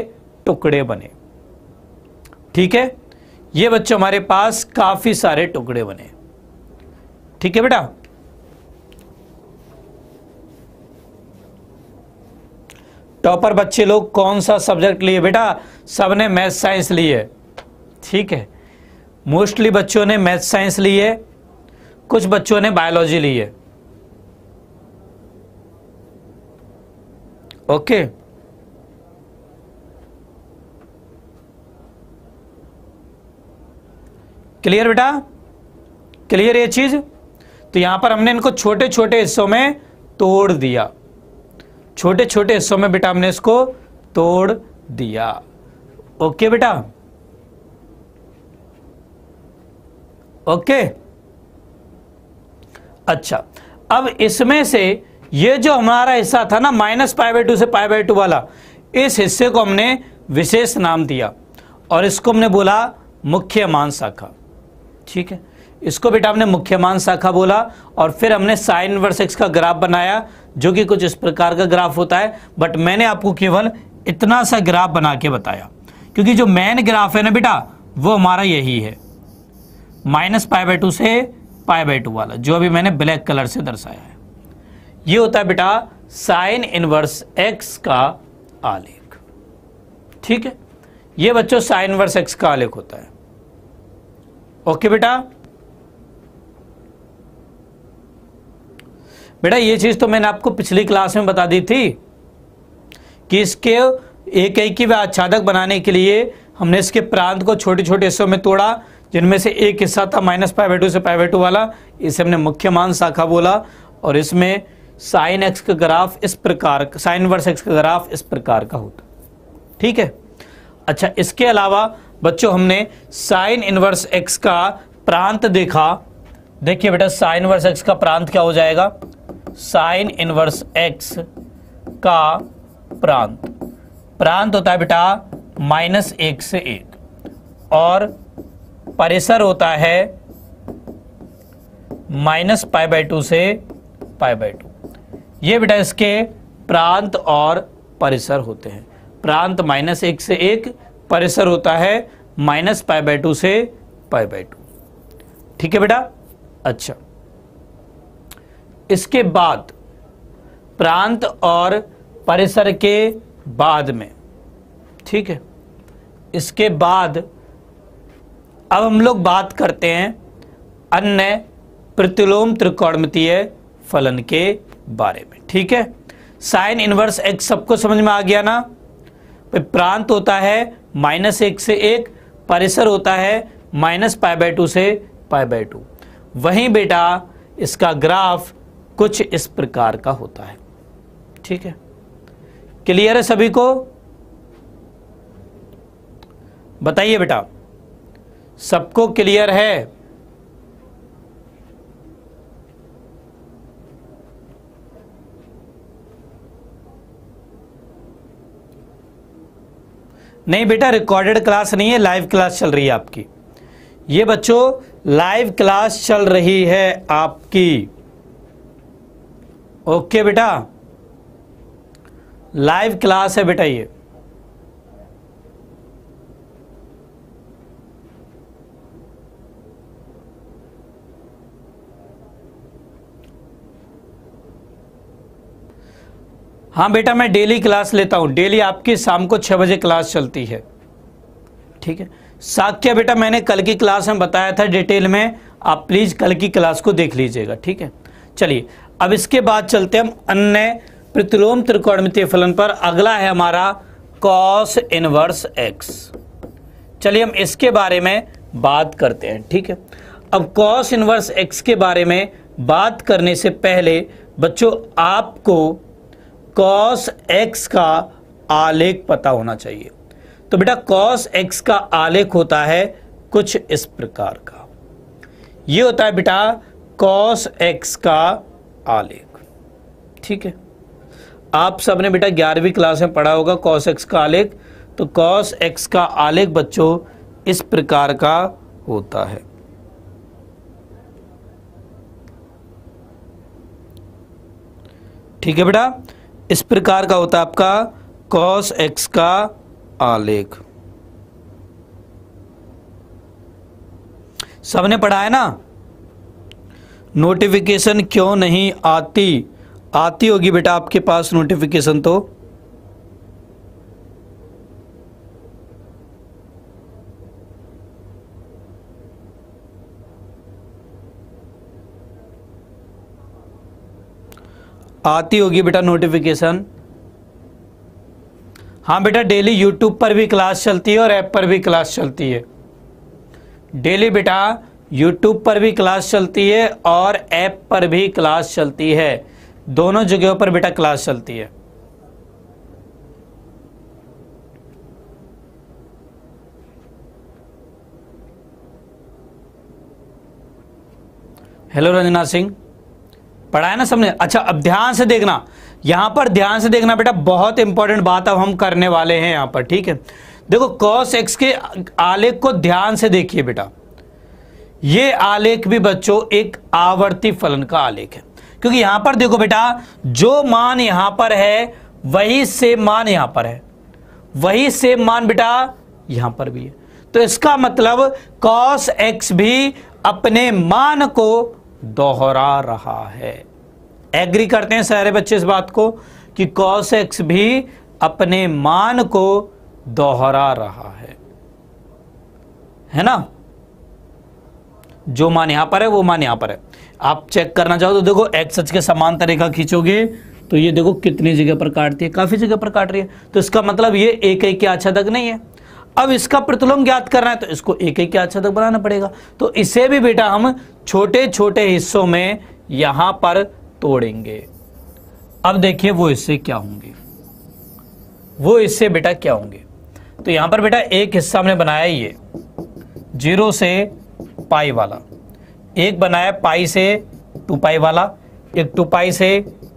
टुकड़े बने ठीक है ये बच्चों हमारे पास काफ़ी सारे टुकड़े बने ठीक है बेटा टॉपर बच्चे लोग कौन सा सब्जेक्ट लिए बेटा सब ने मैथ साइंस लिए ठीक है मोस्टली बच्चों ने मैथ साइंस लिए कुछ बच्चों ने बायोलॉजी लिए ओके क्लियर बेटा क्लियर ये चीज तो यहां पर हमने इनको छोटे छोटे हिस्सों में तोड़ दिया छोटे छोटे हिस्सों में बेटा हमने इसको तोड़ दिया ओके बेटा ओके अच्छा अब इसमें से ये जो हमारा हिस्सा था ना माइनस पाई बाई टू से पाई बाई टू वाला इस हिस्से को हमने विशेष नाम दिया और इसको हमने बोला मुख्य मान शाखा ठीक है इसको बेटा हमने मुख्यमान शाखा बोला और फिर हमने साइन वर्स एक्स का ग्राफ बनाया जो कि कुछ इस प्रकार का ग्राफ होता है बट मैंने आपको केवल इतना सा ग्राफ बना के बताया क्योंकि जो मेन ग्राफ है ना बेटा वो हमारा यही है माइनस पाई बाई टू से पाई बाई टू वाला जो अभी मैंने ब्लैक कलर से दर्शाया है ये होता है बेटा साइन इनवर्स एक्स का आलेख ठीक है ये बच्चों साइन वर्स एक्स का आलेख होता है ओके बेटा बेटा ये चीज़ तो मैंने आपको पिछली क्लास में बता दी थी कि इसके एक एक की आच्छादक बनाने के लिए हमने इसके प्रांत को छोटे छोटे हिस्सों में तोड़ा जिनमें से एक हिस्सा था माइनस पाई से पाई वाला इसे हमने मुख्य मान शाखा बोला और इसमें साइन एक्स का ग्राफ इस प्रकार साइन वर्स एक्स का ग्राफ इस प्रकार का होता ठीक है अच्छा इसके अलावा बच्चों हमने साइन इनवर्स एक्स का प्रांत देखा देखिए बेटा साइन वर्स एक्स का प्रांत क्या हो जाएगा साइन इनवर्स एक्स का प्रांत प्रांत होता है बेटा माइनस एक से एक और परिसर होता है माइनस पाई बाई टू से पाई बाई टू ये बेटा इसके प्रांत और परिसर होते हैं प्रांत माइनस एक से एक परिसर होता है माइनस पाई बाई टू से पाई बाई टू ठीक है बेटा अच्छा इसके बाद प्रांत और परिसर के बाद में ठीक है इसके बाद अब हम लोग बात करते हैं अन्य प्रतिलोम त्रिकोणमितीय फलन के बारे में ठीक है साइन इनवर्स एक्स सबको समझ में आ गया ना प्रांत होता है माइनस एक से एक परिसर होता है माइनस पाई बाई टू से पाई बाई टू वहीं बेटा इसका ग्राफ कुछ इस प्रकार का होता है ठीक है क्लियर है सभी को बताइए बेटा सबको क्लियर है नहीं बेटा रिकॉर्डेड क्लास नहीं है लाइव क्लास चल रही है आपकी ये बच्चों लाइव क्लास चल रही है आपकी ओके बेटा लाइव क्लास है बेटा ये हाँ बेटा मैं डेली क्लास लेता हूँ डेली आपकी शाम को छः बजे क्लास चलती है ठीक है साक्या बेटा मैंने कल की क्लास में बताया था डिटेल में आप प्लीज़ कल की क्लास को देख लीजिएगा ठीक है चलिए अब इसके बाद चलते हम अन्य प्रतिलोम त्रिकोणमितीय फलन पर अगला है हमारा कॉस इनवर्स एक्स चलिए हम इसके बारे में बात करते हैं ठीक है अब कॉस इनवर्स एक्स के बारे में बात करने से पहले बच्चों आपको कॉस एक्स का आलेख पता होना चाहिए तो बेटा कॉस एक्स का आलेख होता है कुछ इस प्रकार का ये होता है बेटा कॉस एक्स का आलेख ठीक है आप सबने बेटा ग्यारहवीं क्लास में पढ़ा होगा कॉस एक्स का आलेख तो कॉस एक्स का आलेख बच्चों इस प्रकार का होता है ठीक है बेटा इस प्रकार का होता है आपका कॉस एक्स का आलेख सबने पढ़ा है ना नोटिफिकेशन क्यों नहीं आती आती होगी बेटा आपके पास नोटिफिकेशन तो आती होगी बेटा नोटिफिकेशन हाँ बेटा डेली यूट्यूब पर भी क्लास चलती है और ऐप पर भी क्लास चलती है डेली बेटा यूट्यूब पर भी क्लास चलती है और ऐप पर भी क्लास चलती है दोनों जगहों पर बेटा क्लास चलती है हेलो रंजना सिंह पढ़ाया ना सबने अच्छा अब ध्यान से देखना यहां पर ध्यान से देखना बेटा बहुत इंपॉर्टेंट बात अब हम करने वाले हैं यहां पर ठीक है देखो कॉस एक्स के आलेख को ध्यान से देखिए बेटा ये आलेख भी बच्चों एक आवर्ती फलन का आलेख है क्योंकि यहां पर देखो बेटा जो मान यहां पर है वही सेम मान यहां पर है वही सेम मान बेटा यहां पर भी है तो इसका मतलब कॉस एक्स भी अपने मान को दोहरा रहा है एग्री करते हैं सारे बच्चे इस बात को कि कॉस एक्स भी अपने मान को दोहरा रहा है है ना जो मान यहाँ पर है वो मान यहाँ पर है आप चेक करना चाहो तो देखो एक्स एच के समान तरीका खींचोगे तो ये देखो कितनी जगह पर काटती है काफ़ी जगह पर काट रही है तो इसका मतलब ये एक एक के आच्छा तक नहीं है अब इसका प्रतिलोम ज्ञात करना है तो इसको एक एक के आच्छा तक बनाना पड़ेगा तो इसे भी बेटा हम छोटे छोटे हिस्सों में यहां पर तोड़ेंगे अब देखिए वो इससे क्या होंगे वो इससे बेटा क्या होंगे तो यहां पर बेटा एक हिस्सा हमने बनाया ये जीरो से पाई वाला एक बनाया पाई से टू पाई वाला एक टू पाई से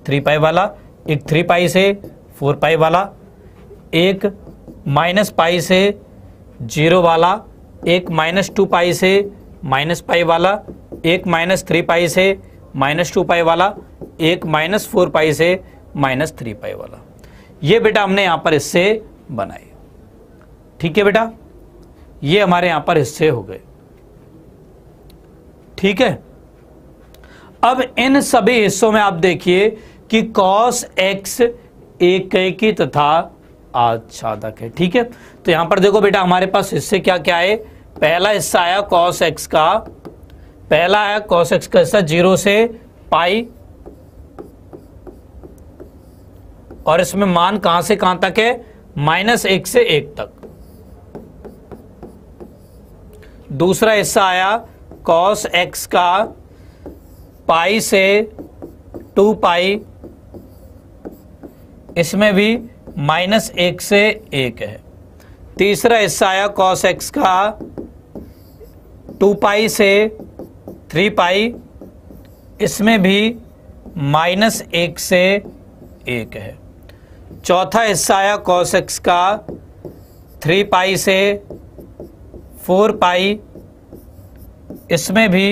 थ्री पाई वाला एक थ्री पाई से फोर पाई वाला एक माइनस पाई से जीरो वाला एक माइनस टू पाई से माइनस पाई वाला एक माइनस थ्री पाई से माइनस टू पाई वाला एक माइनस फोर पाई से माइनस थ्री पाई वाला ये बेटा हमने यहाँ पर हिस्से बनाए ठीक है बेटा ये हमारे यहाँ पर हिस्से हो गए ठीक है अब इन सभी हिस्सों में आप देखिए कि कॉस एक्स एक की तथा आच्छादक है ठीक है तो यहां पर देखो बेटा हमारे पास हिस्से क्या क्या है पहला हिस्सा आया कॉस एक्स का पहला है कॉस एक्स का हिस्सा जीरो से पाई और इसमें मान कहां से कहां तक है माइनस एक से एक तक दूसरा हिस्सा आया कॉस एक्स का पाई से टू पाई इसमें भी माइनस एक से एक है तीसरा हिस्सा आया कॉस एक्स का टू पाई से थ्री पाई इसमें भी माइनस एक से एक है चौथा हिस्सा आया कॉस एक्स का थ्री पाई से फोर पाई इसमें भी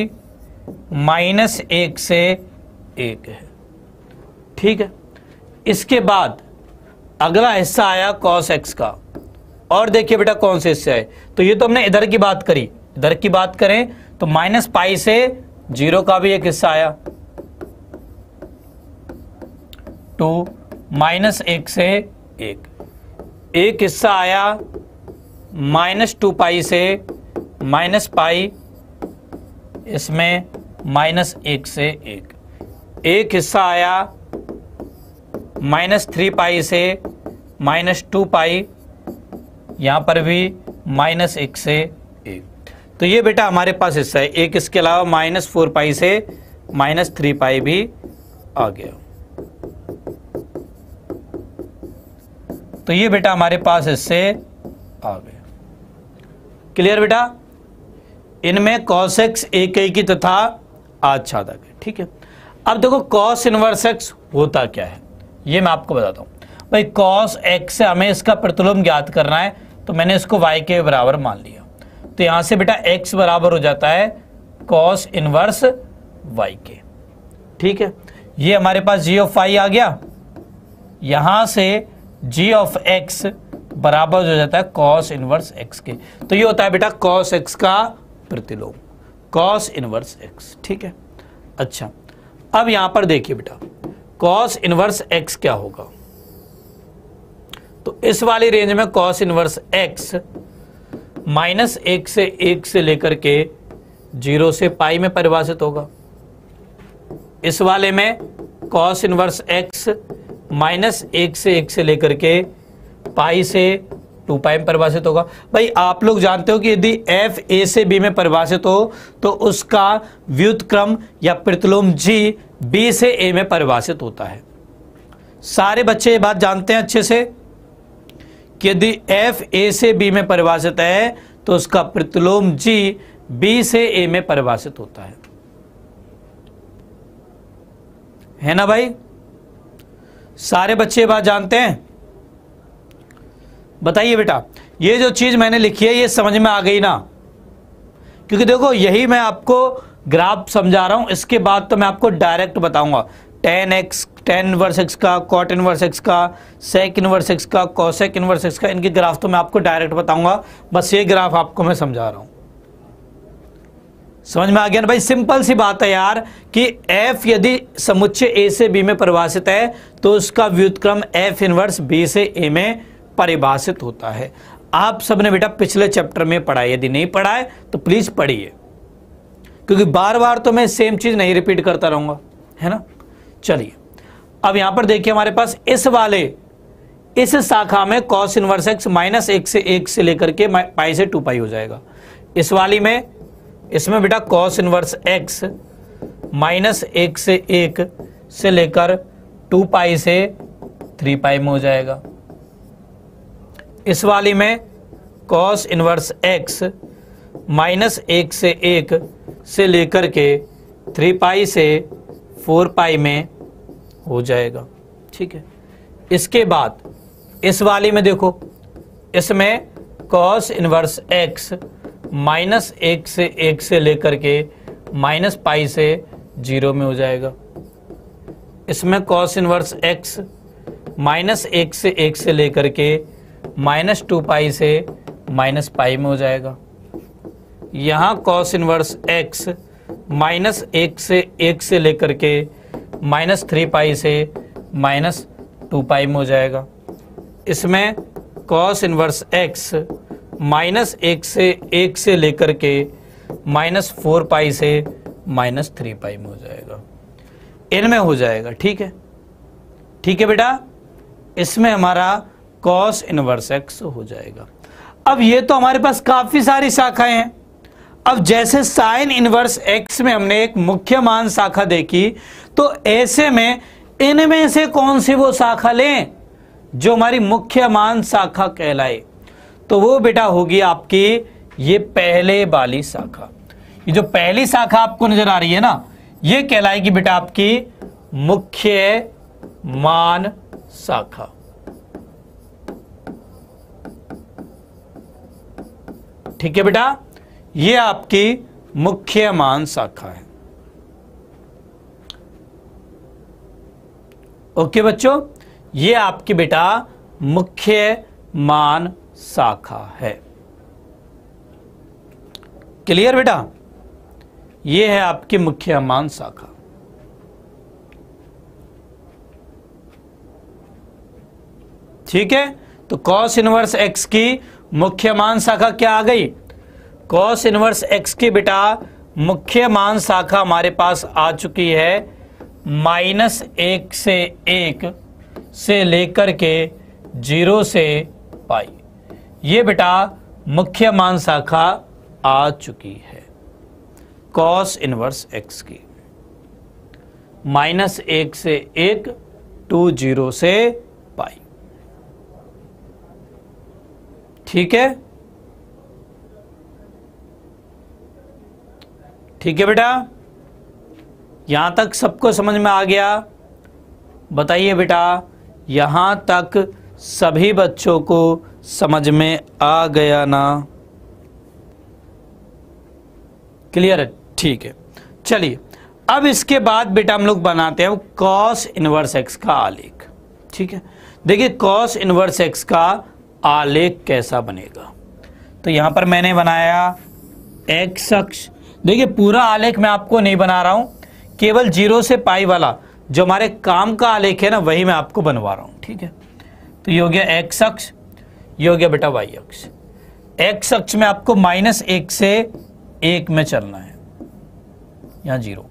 माइनस एक से एक है ठीक है इसके बाद अगला हिस्सा आया कॉस एक्स का और देखिए बेटा कौन से हिस्से आए तो ये तो हमने इधर की बात करी इधर की बात करें तो माइनस पाई से जीरो का भी एक हिस्सा आया टू तो माइनस एक से एक एक हिस्सा आया माइनस टू पाई से माइनस पाई इसमें माइनस एक से एक एक हिस्सा आया माइनस थ्री पाई से माइनस टू पाई यहाँ पर भी माइनस एक से एक तो ये बेटा हमारे पास हिस्सा है एक इसके अलावा माइनस फोर पाई से माइनस थ्री पाई भी आ गया तो ये बेटा हमारे पास हिस्से आ गया क्लियर बेटा इनमें कॉस एक्स एक की तथा आच्छादक है ठीक है अब देखो कॉस इनवर्स एक्स होता क्या है ये मैं आपको बताता हूँ भाई कॉस एक्स से हमें इसका प्रतिलोम ज्ञात करना है तो मैंने इसको वाई के बराबर मान लिया तो यहाँ से बेटा एक्स बराबर हो जाता है कॉस इनवर्स वाई के ठीक है ये हमारे पास जी ऑफ वाई आ गया यहाँ से जी ऑफ एक्स बराबर हो जाता है कॉस इनवर्स एक्स के तो ये होता है बेटा कॉस एक्स का प्रतिलोम कॉस इनवर्स एक्स ठीक है अच्छा अब यहां पर देखिए बेटा कॉस इनवर्स एक्स क्या होगा तो इस वाली रेंज में कॉस इनवर्स एक्स माइनस एक से एक से लेकर के जीरो से पाई में परिभाषित होगा इस वाले में कॉस इनवर्स एक्स माइनस एक से एक से लेकर के पाई से टू पाई में परिभाषित होगा भाई आप लोग जानते हो कि यदि एफ ए से बी में परिभाषित हो तो उसका व्युतक्रम या प्रतिलोम जी बी से ए में परिभाषित होता है सारे बच्चे ये बात जानते हैं अच्छे से कि यदि एफ ए से बी में परिभाषित है तो उसका प्रतिलोम जी बी से ए में परिभाषित होता है है ना भाई सारे बच्चे बात जानते हैं बताइए बेटा ये जो चीज़ मैंने लिखी है ये समझ में आ गई ना क्योंकि देखो यही मैं आपको ग्राफ समझा रहा हूं इसके बाद तो मैं आपको डायरेक्ट बताऊंगा tan x tan inverse x का कॉट इनवर्स एक्स का सेक इनवर्स एक्स का कॉसेक इनवर्स एक्स का इनके ग्राफ तो मैं आपको डायरेक्ट बताऊंगा बस ये ग्राफ आपको मैं समझा रहा हूं समझ में आ गया ना भाई सिंपल सी बात है यार कि f यदि समुच्चय a से b में परिभाषित है तो उसका व्युतक्रम f इनवर्स b से a में परिभाषित होता है आप सबने बेटा पिछले चैप्टर में पढ़ा यदि नहीं पढ़ा है तो प्लीज़ पढ़िए क्योंकि बार बार तो मैं सेम चीज़ नहीं रिपीट करता रहूंगा है ना चलिए अब यहां पर देखिए हमारे पास इस वाले इस शाखा में कॉस इनवर्स एक्स माइनस एक से एक से लेकर के पाई से टू पाई हो जाएगा इस वाली में इसमें बेटा कॉस इनवर्स एक्स माइनस एक से एक से लेकर टू पाई से थ्री पाई में हो जाएगा इस वाली में कॉस इनवर्स एक्स माइनस एक से एक से लेकर के थ्री पाई से फोर पाई में हो जाएगा ठीक है इसके बाद इस वाली में देखो इसमें कॉस इनवर्स एक्स माइनस एक से एक से लेकर के माइनस पाई से जीरो में हो जाएगा इसमें कॉस इनवर्स एक्स माइनस एक से एक से लेकर के माइनस टू पाई से माइनस पाई में हो जाएगा यहाँ कॉस इनवर्स एक्स माइनस एक से एक से लेकर के माइनस थ्री पाई से माइनस टू पाई में हो जाएगा इसमें कॉस इनवर्स एक्स माइनस एक से एक से लेकर के माइनस फोर पाई से माइनस थ्री पाई में हो जाएगा इनमें हो जाएगा ठीक है ठीक है बेटा इसमें हमारा कॉस इनवर्स एक्स हो जाएगा अब ये तो हमारे पास काफ़ी सारी शाखाएं हैं अब जैसे साइन इनवर्स एक्स में हमने एक मुख्य मान शाखा देखी तो ऐसे में इनमें से कौन सी वो शाखा लें जो हमारी मुख्य मान शाखा कहलाए तो वो बेटा होगी आपकी ये पहले वाली शाखा ये जो पहली शाखा आपको नजर आ रही है ना ये कहलाएगी बेटा आपकी मुख्य मान शाखा ठीक है बेटा ये आपकी मुख्य मान शाखा है ओके बच्चों ये आपकी बेटा मुख्य मान शाखा है क्लियर बेटा ये है आपकी मुख्य मान शाखा ठीक है तो कॉस इनवर्स एक्स की मुख्य मान शाखा क्या आ गई कॉस इनवर्स एक्स की बेटा मुख्य मान शाखा हमारे पास आ चुकी है माइनस एक से एक से लेकर के जीरो से पाई ये बेटा मुख्य मान शाखा आ चुकी है कॉस इनवर्स एक्स की माइनस एक से एक टू जीरो से ठीक है ठीक है बेटा यहां तक सबको समझ में आ गया बताइए बेटा यहां तक सभी बच्चों को समझ में आ गया ना क्लियर है ठीक है चलिए अब इसके बाद बेटा हम लोग बनाते हैं कॉस इनवर्स एक्स का आलेख ठीक है देखिए कॉस इनवर्स एक्स का आलेख कैसा बनेगा तो यहां पर मैंने बनाया एक्स अक्ष देखिए पूरा आलेख मैं आपको नहीं बना रहा हूं केवल जीरो से पाई वाला जो हमारे काम का आलेख है ना वही मैं आपको बनवा रहा हूं ठीक है तो ये हो गया एक्स अक्ष ये हो गया बेटा वाई अक्ष एक्स अक्ष में आपको माइनस एक से एक में चलना है यहां जीरो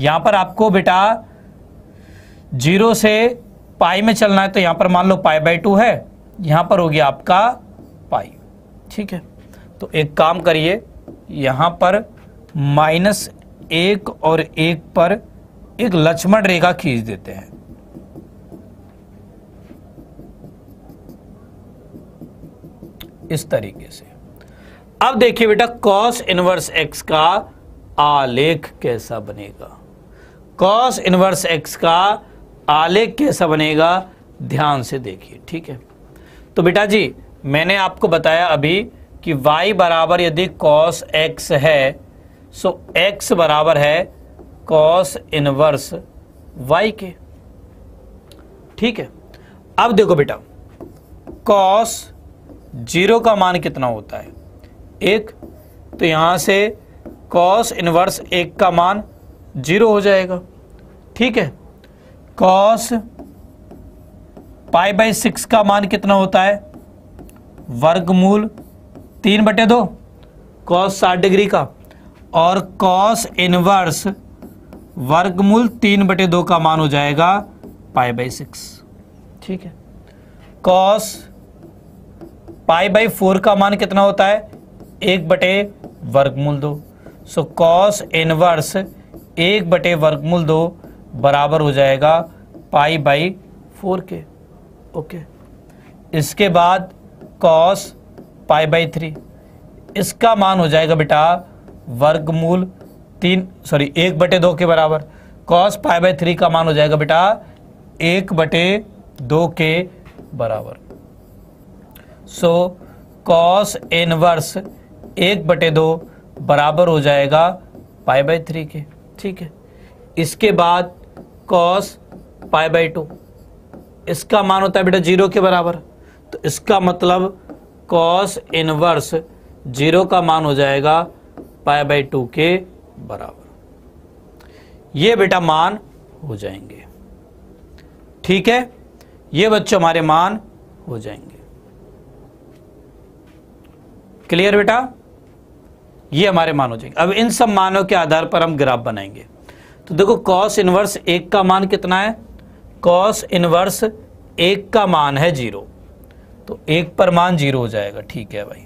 यहां पर आपको बेटा जीरो से पाई में चलना है तो यहां पर मान लो पाई बाई टू है यहाँ पर हो गया आपका पाई ठीक है तो एक काम करिए यहाँ पर माइनस एक और एक पर एक लक्ष्मण रेखा खींच देते हैं इस तरीके से अब देखिए बेटा कॉस इनवर्स एक्स का आलेख कैसा बनेगा कॉस इनवर्स एक्स का आलेख कैसा बनेगा ध्यान से देखिए ठीक है तो बेटा जी मैंने आपको बताया अभी कि y बराबर यदि cos x है सो x बराबर है cos इनवर्स y के ठीक है अब देखो बेटा cos जीरो का मान कितना होता है एक तो यहां से cos इनवर्स एक का मान जीरो हो जाएगा ठीक है cos पाई बाई सिक्स का मान कितना होता है वर्गमूल तीन बटे दो कॉस साठ डिग्री का और कॉस इनवर्स वर्गमूल तीन बटे दो का मान हो जाएगा पाई बाई सिक्स ठीक है कॉस पाई बाई फोर का मान कितना होता है एक बटे वर्गमूल दो सो कॉस इनवर्स एक बटे वर्गमूल दो बराबर हो जाएगा पाई बाई फोर के ओके इसके बाद कॉस पाई बाई थ्री इसका मान हो जाएगा बेटा वर्गमूल तीन सॉरी एक बटे दो के बराबर कॉस पाई बाई थ्री का मान हो जाएगा बेटा एक बटे दो के बराबर सो कॉस इनवर्स एक बटे दो बराबर हो जाएगा पाई बाई थ्री के ठीक है इसके बाद कॉस पाई बाई टू इसका मान होता है बेटा जीरो के बराबर तो इसका मतलब कॉस इनवर्स जीरो का मान हो जाएगा पाई बाई टू के बराबर ये बेटा मान हो जाएंगे ठीक है ये बच्चों हमारे मान हो जाएंगे क्लियर बेटा ये हमारे मान हो जाएंगे अब इन सब मानों के आधार पर हम ग्राफ बनाएंगे तो देखो कॉस इनवर्स एक का मान कितना है कॉस इनवर्स एक का मान है जीरो तो एक पर मान जीरो हो जाएगा ठीक है भाई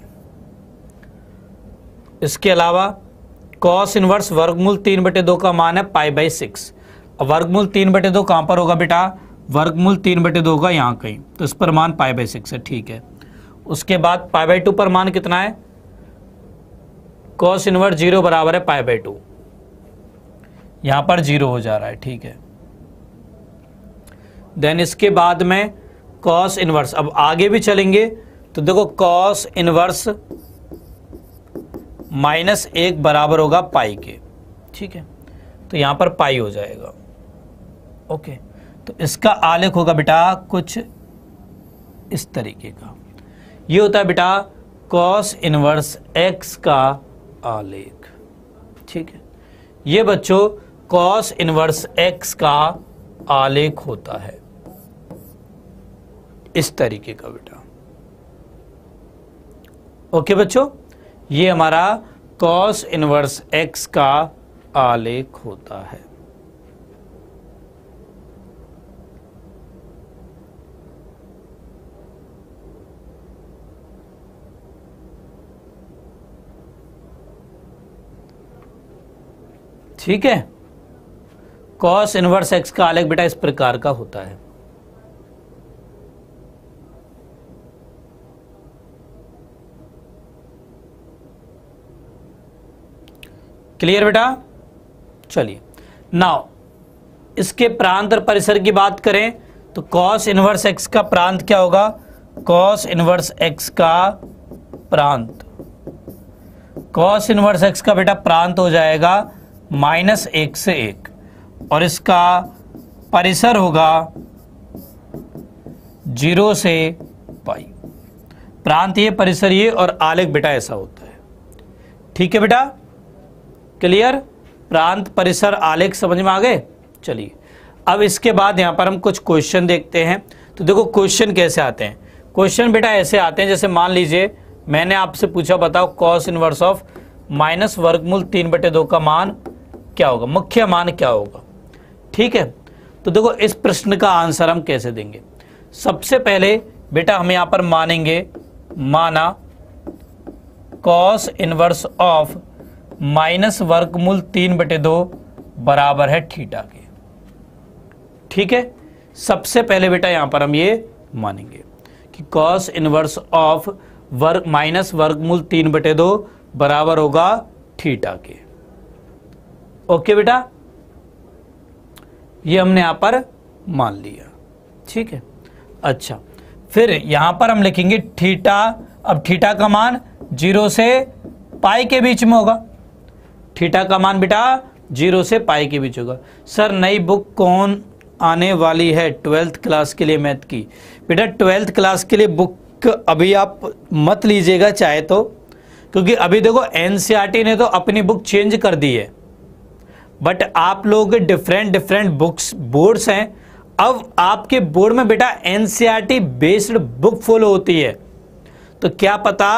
इसके अलावा कॉस इनवर्स वर्गमूल तीन बटे दो का मान है पाई बाई सिक्स वर्गमूल तीन बटे दो कहां पर होगा बेटा वर्गमूल तीन बटे दो होगा यहां कहीं तो इस पर मान पाई बाई सिक्स है ठीक है उसके बाद पाई बाई टू पर मान कितना है कॉस इनवर्स जीरो बराबर है पाई बाई टू यहां पर जीरो हो जा रहा है ठीक है देन इसके बाद में कॉस इनवर्स अब आगे भी चलेंगे तो देखो कॉस इनवर्स माइनस एक बराबर होगा पाई के ठीक है तो यहां पर पाई हो जाएगा ओके तो इसका आलेख होगा बेटा कुछ इस तरीके का ये होता है बेटा कॉस इनवर्स एक्स का आलेख ठीक है ये बच्चों कॉस इनवर्स एक्स का आलेख होता है इस तरीके का बेटा ओके बच्चों ये हमारा कॉस इनवर्स एक्स का आलेख होता है ठीक है कॉस इनवर्स एक्स का आलेख बेटा इस प्रकार का होता है क्लियर बेटा चलिए नाउ इसके प्रांत और परिसर की बात करें तो कॉस इनवर्स एक्स का प्रांत क्या होगा कॉस इनवर्स एक्स का प्रांत कॉस इनवर्स एक्स का बेटा प्रांत हो जाएगा माइनस एक से एक और इसका परिसर होगा जीरो से पाई प्रांत ये परिसर ये और आलेख बेटा ऐसा होता है ठीक है बेटा क्लियर प्रांत परिसर आलेख समझ में आ गए चलिए अब इसके बाद यहाँ पर हम कुछ क्वेश्चन देखते हैं तो देखो क्वेश्चन कैसे आते हैं क्वेश्चन बेटा ऐसे आते हैं जैसे मान लीजिए मैंने आपसे पूछा बताओ कॉस इनवर्स ऑफ माइनस वर्गमूल तीन बटे दो का मान क्या होगा मुख्य मान क्या होगा ठीक है तो देखो इस प्रश्न का आंसर हम कैसे देंगे सबसे पहले बेटा हम यहाँ पर मानेंगे माना कॉस इनवर्स ऑफ माइनस वर्गमूल तीन बटे दो बराबर है थीटा के ठीक है सबसे पहले बेटा यहां पर हम ये मानेंगे कि कॉस इनवर्स ऑफ वर्ग माइनस वर्गमूल तीन बटे दो बराबर होगा थीटा के ओके बेटा ये हमने यहां पर मान लिया ठीक है अच्छा फिर यहां पर हम लिखेंगे थीटा अब थीटा का मान जीरो से पाई के बीच में होगा थीटा का मान बेटा जीरो से पाई के बीच होगा सर नई बुक कौन आने वाली है ट्वेल्थ क्लास के लिए मैथ की बेटा ट्वेल्थ क्लास के लिए बुक अभी आप मत लीजिएगा चाहे तो क्योंकि अभी देखो एन e ने तो अपनी बुक चेंज कर दी है बट आप लोग डिफरेंट डिफरेंट बुक्स बोर्ड्स हैं अब आपके बोर्ड में बेटा एन बेस्ड बुक फॉलो होती है तो क्या पता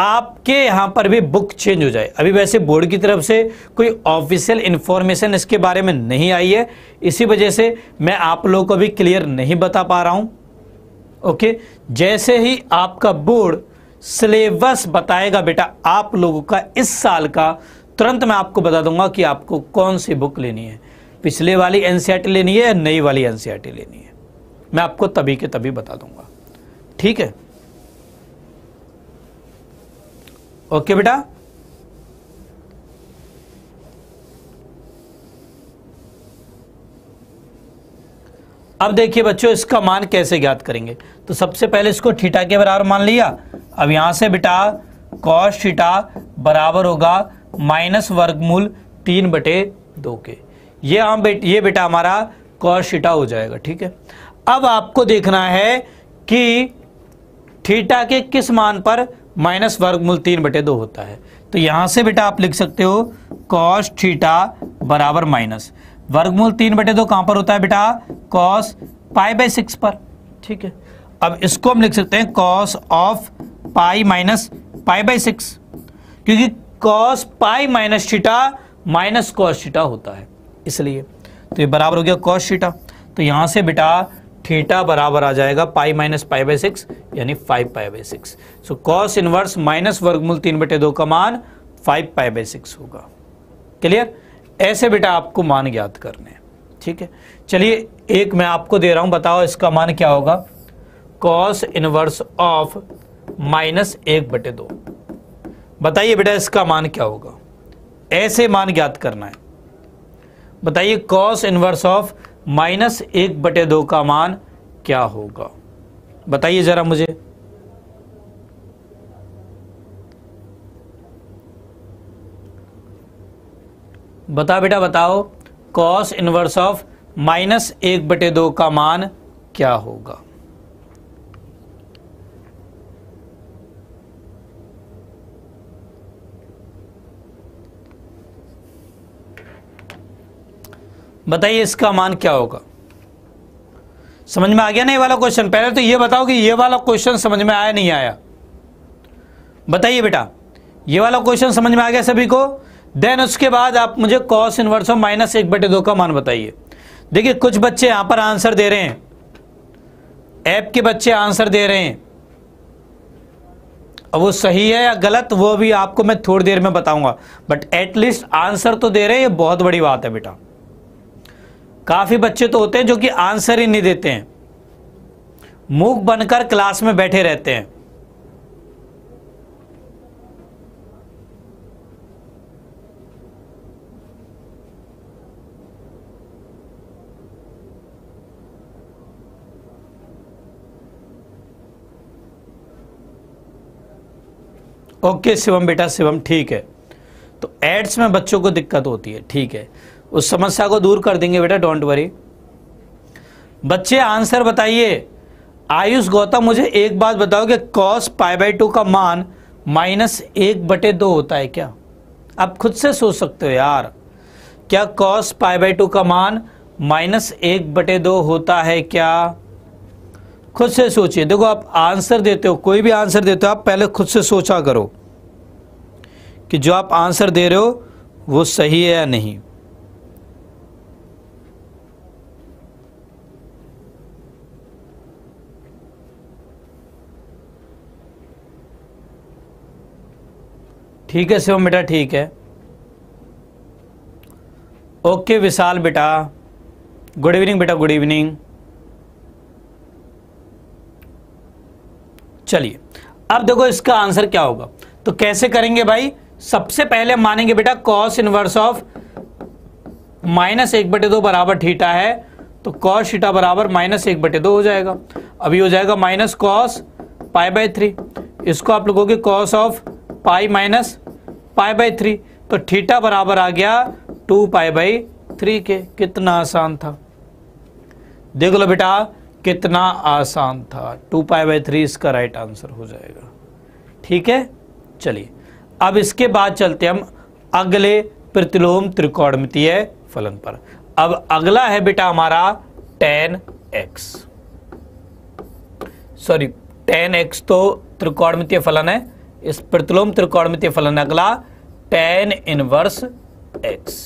आपके यहां पर भी बुक चेंज हो जाए अभी वैसे बोर्ड की तरफ से कोई ऑफिशियल इंफॉर्मेशन इसके बारे में नहीं आई है इसी वजह से मैं आप लोगों को भी क्लियर नहीं बता पा रहा हूं ओके जैसे ही आपका बोर्ड सिलेबस बताएगा बेटा आप लोगों का इस साल का तुरंत मैं आपको बता दूंगा कि आपको कौन सी बुक लेनी है पिछले वाली एनसीआरटी लेनी है या नई वाली एनसीआरटी लेनी है मैं आपको तभी के तभी बता दूंगा ठीक है ओके बेटा अब देखिए बच्चों इसका मान कैसे ज्ञात करेंगे तो सबसे पहले इसको थीटा के बराबर मान लिया अब यहां से बेटा कॉस थीटा बराबर होगा माइनस वर्गमूल तीन बटे दो के ये हम बेट ये बेटा हमारा कॉस थीटा हो जाएगा ठीक है अब आपको देखना है कि थीटा के किस मान पर माइनस वर्गमूल तीन बटे दो होता है तो यहां से बेटा आप लिख सकते हो कॉस थीटा बराबर माइनस वर्गमूल तीन बटे दो कहां पर होता है बेटा कॉस पाई बाई सिक्स पर ठीक है अब इसको हम लिख सकते हैं cos of pi minus pi by six क्योंकि cos pi minus theta minus cos theta होता है इसलिए तो ये बराबर हो गया कॉस थीटा तो यहां से बेटा थीटा बराबर आ जाएगा pi minus pi by six यानी five pi by six so cos inverse minus वर्गमूल तीन बटे दो का मान फाइव पाई बाई सिक्स होगा क्लियर ऐसे बेटा आपको मान ज्ञात करने ठीक है चलिए एक मैं आपको दे रहा हूं बताओ इसका मान क्या होगा कॉस इनवर्स ऑफ माइनस एक बटे दो बताइए बेटा इसका मान क्या होगा ऐसे मान ज्ञात करना है बताइए कॉस इनवर्स ऑफ माइनस एक बटे दो का मान क्या होगा बताइए ज़रा मुझे बता बेटा बताओ कॉस इनवर्स ऑफ माइनस एक बटे दो का मान क्या होगा बताइए इसका मान क्या होगा समझ में आ गया ना ये वाला क्वेश्चन पहले तो ये बताओ कि ये वाला क्वेश्चन समझ में आया नहीं आया बताइए बेटा ये वाला क्वेश्चन समझ में आ गया सभी को देन उसके बाद आप मुझे कॉस इनवर्स ऑफ माइनस एक बटे दो का मान बताइए देखिए कुछ बच्चे यहां पर आंसर दे रहे हैं ऐप के बच्चे आंसर दे रहे हैं अब वो सही है या गलत वो भी आपको मैं थोड़ी देर में बताऊंगा बट एटलीस्ट आंसर तो दे रहे हैं ये बहुत बड़ी बात है बेटा काफ़ी बच्चे तो होते हैं जो कि आंसर ही नहीं देते हैं मूक बनकर क्लास में बैठे रहते हैं ओके शिवम बेटा शिवम ठीक है तो एड्स में बच्चों को दिक्कत होती है ठीक है उस समस्या को दूर कर देंगे बेटा डोंट वरी बच्चे आंसर बताइए आयुष गौतम मुझे एक बात बताओ कि कॉस पाई बाई टू का मान माइनस एक बटे दो होता है क्या आप खुद से सोच सकते हो यार क्या कॉस पाई बाई टू का मान माइनस एक बटे दो होता है क्या खुद से सोचिए देखो आप आंसर देते हो कोई भी आंसर देते हो आप पहले खुद से सोचा करो कि जो आप आंसर दे रहे हो वो सही है या नहीं ठीक है शिवम बेटा ठीक है ओके विशाल बेटा गुड इवनिंग बेटा गुड इवनिंग चलिए अब देखो इसका आंसर क्या होगा तो कैसे करेंगे भाई सबसे पहले मानेंगे बेटा कॉस इनवर्स ऑफ माइनस एक बटे दो बराबर ठीटा है तो कॉस थीटा बराबर माइनस एक बटे दो हो जाएगा अभी हो जाएगा minus cos pi by three इसको आप लोगों के cos of pi minus pi by three तो थीटा बराबर आ गया टू पाई बाई थ्री के कितना आसान था देख लो बेटा कितना आसान था टू पाई बाई थ्री इसका राइट आंसर हो जाएगा ठीक है चलिए अब इसके बाद चलते हम अगले प्रतिलोम त्रिकोणमितीय फलन पर अब अगला है बेटा हमारा tan x sorry tan x तो त्रिकोणमितीय फलन है इस प्रतिलोम त्रिकोणमितीय फलन अगला टेन इनवर्स एक्स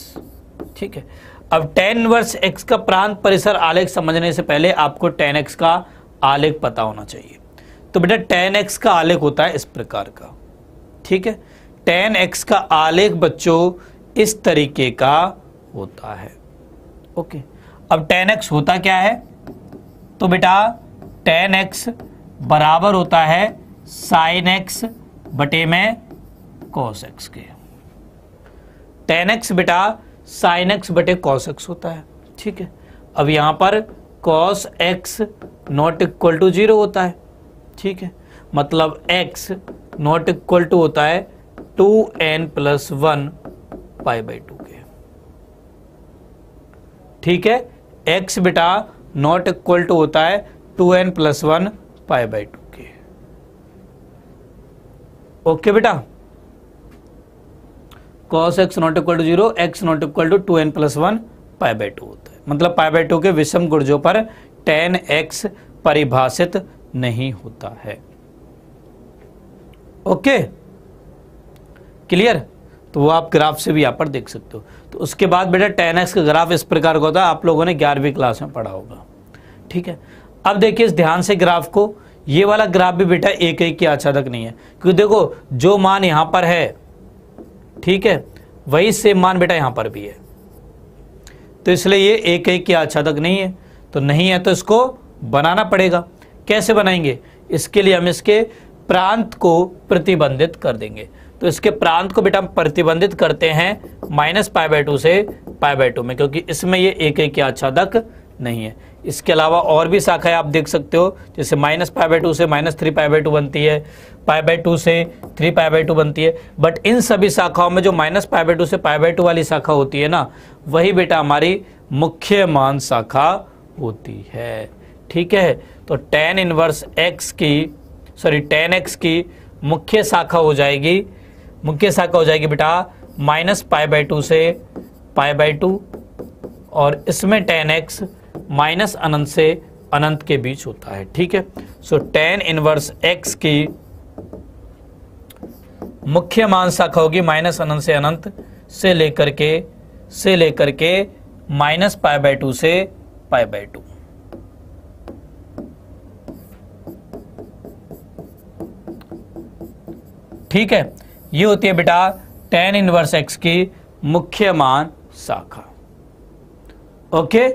ठीक है अब टेन इनवर्स एक्स का प्रांत परिसर आलेख समझने से पहले आपको टेन एक्स का आलेख पता होना चाहिए तो बेटा टेन एक्स का आलेख होता है इस प्रकार का ठीक है टेन एक्स का आलेख बच्चों इस तरीके का होता है ओके अब टेन एक्स होता क्या है तो बेटा टेन एक्स बराबर होता है साइन एक्स बटे में कॉस एक्स के टेन एक्स बेटा साइन एक्स बटे कॉस एक्स होता है ठीक है अब यहाँ पर cos x not equal to zero होता है ठीक है मतलब एक्स नॉट इक्वल टू होता है two n plus one pi by two के ठीक है एक्स बेटा नॉट इक्वल टू होता है two n plus one pi by two okay बेटा cos x not equal to zero x not equal to two n plus one pi by two होता है मतलब पाई बाई टू के विषम गुर्जों पर टेन एक्स परिभाषित नहीं होता है ओके क्लियर तो वो आप ग्राफ से भी यहाँ पर देख सकते हो तो उसके बाद बेटा टेन एक्स का ग्राफ इस प्रकार का होता है आप लोगों ने ग्यारहवीं क्लास में पढ़ा होगा ठीक है अब देखिए इस ध्यान से ग्राफ को ये वाला ग्राफ भी बेटा एक एक के आच्छादक नहीं है क्योंकि देखो जो मान यहां पर है ठीक है वही सेम मान बेटा यहां पर भी है तो इसलिए ये एक एक के आच्छादक नहीं है तो नहीं है तो इसको बनाना पड़ेगा कैसे बनाएंगे इसके लिए हम इसके प्रांत को प्रतिबंधित कर देंगे तो इसके प्रांत को बेटा हम प्रतिबंधित करते हैं माइनस पाई बाय टू से पाई बाय टू में क्योंकि इसमें ये एक एक के आच्छादक नहीं है इसके अलावा और भी शाखाएं आप देख सकते हो जैसे माइनस पाई बाई टू से minus three pi by two बनती है पाई बाई टू से थ्री पाई बाई टू बनती है बट इन सभी शाखाओं में जो माइनस पाई बाई टू से पाई बाई टू वाली शाखा होती है ना वही बेटा हमारी मुख्य मान शाखा होती है ठीक है तो टेन इनवर्स एक्स की सॉरी टेन एक्स की मुख्य शाखा हो जाएगी मुख्य शाखा हो जाएगी बेटा माइनस पाई बाई टू से पाई बाई टू और इसमें टेन एक्स माइनस अनंत से अनंत के बीच होता है ठीक है सो टेन इनवर्स एक्स की मुख्य मान शाखा होगी माइनस अनंत से अनंत से लेकर के से लेकर के माइनस पाई बाय टू से पाई बाय टू ठीक है ये होती है बेटा टेन इनवर्स एक्स की मुख्य मान शाखा ओके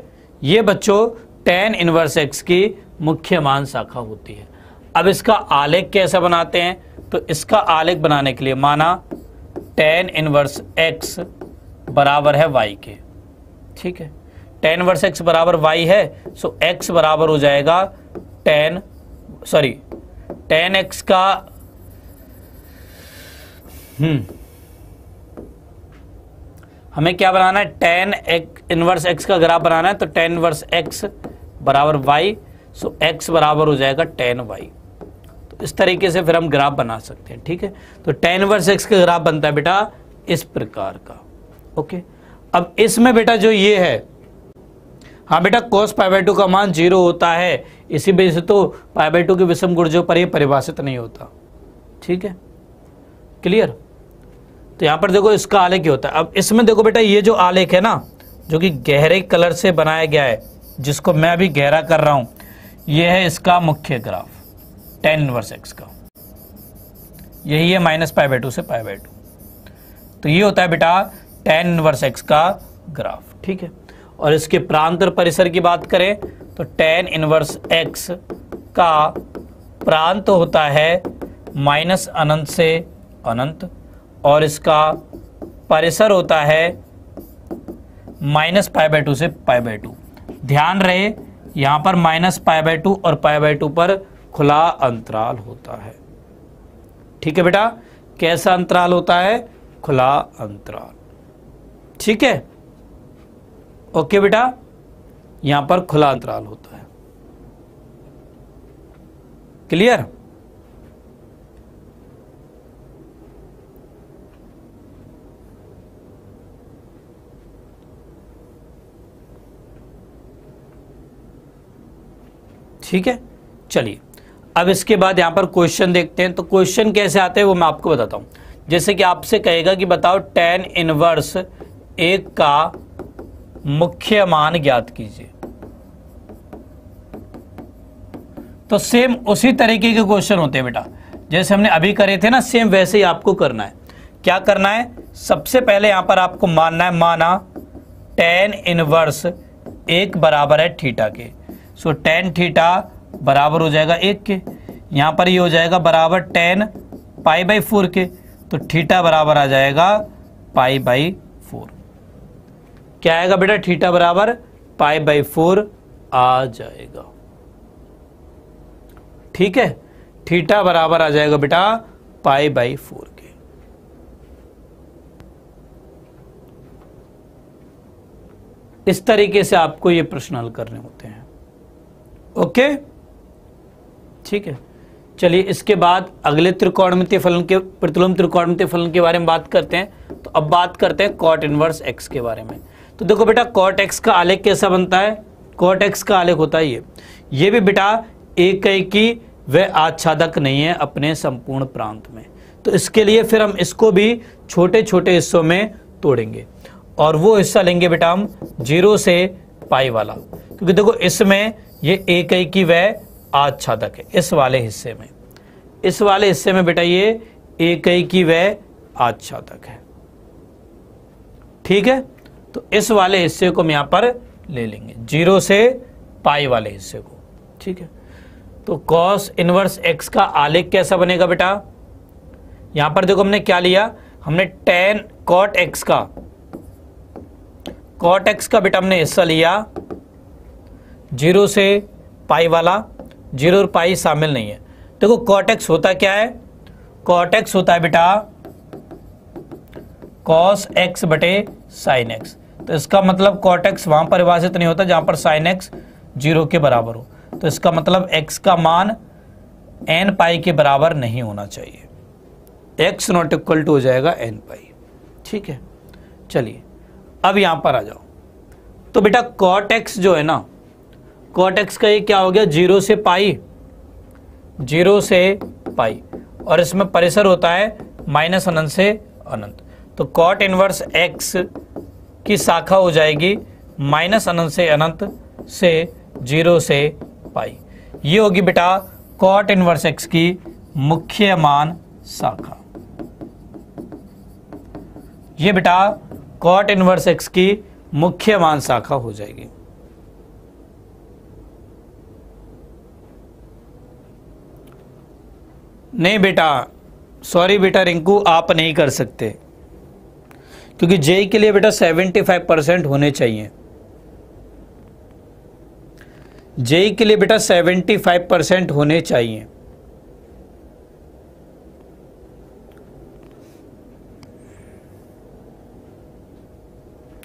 ये बच्चों टेन इनवर्स एक्स की मुख्य मान शाखा होती है अब इसका आलेख कैसे बनाते हैं तो इसका आलेख बनाने के लिए माना टेन इनवर्स एक्स बराबर है वाई के ठीक है टेन वर्स एक्स बराबर वाई है सो एक्स बराबर हो जाएगा टेन सॉरी टेन एक्स का हम्म हमें क्या बनाना है टेन एक्स इनवर्स एक्स का ग्राफ बनाना है तो टेन वर्स एक्स बराबर वाई सो एक्स बराबर हो जाएगा टेन वाई तो इस तरीके से फिर हम ग्राफ बना सकते हैं ठीक है तो टेन वर्स एक्स का ग्राफ बनता है बेटा इस प्रकार का ओके अब इसमें बेटा जो ये है हाँ बेटा कोस पाई बाई टू का मान जीरो होता है इसी वजह से तो पाई बाई टू के विषम गुर्जों पर यह परिभाषित नहीं होता ठीक है क्लियर तो यहाँ पर देखो इसका आलेख ही होता है अब इसमें देखो बेटा ये जो आलेख है ना जो कि गहरे कलर से बनाया गया है जिसको मैं अभी गहरा कर रहा हूं ये है इसका मुख्य ग्राफ टेन वर्स एक्स का यही है माइनस पाई बाई टू से पाई बाई टू तो ये होता है बेटा टेन वर्स एक्स का ग्राफ ठीक है और इसके प्रांत परिसर की बात करें तो टेन इनवर्स एक्स का प्रांत होता है माइनस अनंत से अनंत और इसका परिसर होता है माइनस पाई बाई टू से पाई बाई टू ध्यान रहे यहां पर माइनस पाई बाई टू और पाई बाई टू पर खुला अंतराल होता है ठीक है बेटा कैसा अंतराल होता है खुला अंतराल ठीक है ओके बेटा यहां पर खुला अंतराल होता है क्लियर ठीक है चलिए अब इसके बाद यहाँ पर क्वेश्चन देखते हैं तो क्वेश्चन कैसे आते हैं वो मैं आपको बताता हूँ जैसे कि आपसे कहेगा कि बताओ टेन इनवर्स एक का मुख्य मान ज्ञात कीजिए तो सेम उसी तरीके के क्वेश्चन होते हैं बेटा जैसे हमने अभी करे थे ना सेम वैसे ही आपको करना है क्या करना है सबसे पहले यहां पर आपको मानना है माना टेन इनवर्स एक बराबर है थीटा के सो टेन थीटा बराबर हो जाएगा एक के यहाँ पर ये हो जाएगा बराबर टेन पाई बाई फोर के तो थीटा बराबर आ जाएगा पाई बाई फोर क्या आएगा बेटा थीटा बराबर पाई बाई फोर आ जाएगा ठीक है थीटा बराबर आ जाएगा बेटा पाई बाई फोर के इस तरीके से आपको ये प्रश्न हल करने होते हैं ओके ठीक है चलिए इसके बाद अगले त्रिकोण फलन के प्रतिलोम त्रिकोणमिति फलन के बारे में बात करते हैं तो अब बात करते हैं कॉट इनवर्स एक्स के बारे में तो देखो बेटा कॉट एक्स का आलेख कैसा बनता है कॉट एक्स का आलेख होता है ये ये भी बेटा एक की वह आच्छादक नहीं है अपने संपूर्ण प्रांत में तो इसके लिए फिर हम इसको भी छोटे छोटे हिस्सों में तोड़ेंगे और वो हिस्सा लेंगे बेटा हम जीरो से पाई वाला क्योंकि देखो इसमें ये एकई की वह आच्छादक है इस वाले हिस्से में इस वाले हिस्से में बेटा ये एक की वह आच्छादक है ठीक है तो इस वाले हिस्से को हम यहां पर ले लेंगे जीरो से पाई वाले हिस्से को ठीक है तो कॉस इनवर्स एक्स का आलेख कैसा बनेगा बेटा यहां पर देखो हमने क्या लिया हमने टेन कॉट एक्स का कॉट एक्स का बेटा हमने हिस्सा लिया जीरो से पाई वाला जीरो और पाई शामिल नहीं है देखो कॉटेक्स होता क्या है कॉटेक्स होता है बेटा कॉस एक्स बटे साइन एक्स तो इसका मतलब कॉटेक्स वहां परिभाषित नहीं होता जहां पर साइन एक्स जीरो के बराबर हो तो इसका मतलब एक्स का मान एन पाई के बराबर नहीं होना चाहिए एक्स नॉट इक्वल टू हो जाएगा एन पाई ठीक है चलिए अब यहां पर आ जाओ तो बेटा कॉटेक्स जो है ना कॉट एक्स का ये क्या हो गया जीरो से पाई जीरो से पाई और इसमें परिसर होता है माइनस अनंत से अनंत तो कॉट इनवर्स एक्स की शाखा हो जाएगी माइनस अनंत से अनंत से जीरो से पाई ये होगी बेटा कॉट इनवर्स एक्स की मुख्य मान शाखा ये बेटा कॉट इनवर्स एक्स की मुख्य मान शाखा हो जाएगी नहीं बेटा सॉरी बेटा रिंकू आप नहीं कर सकते क्योंकि जेई के लिए बेटा 75 परसेंट होने चाहिए जेई के लिए बेटा 75 परसेंट होने चाहिए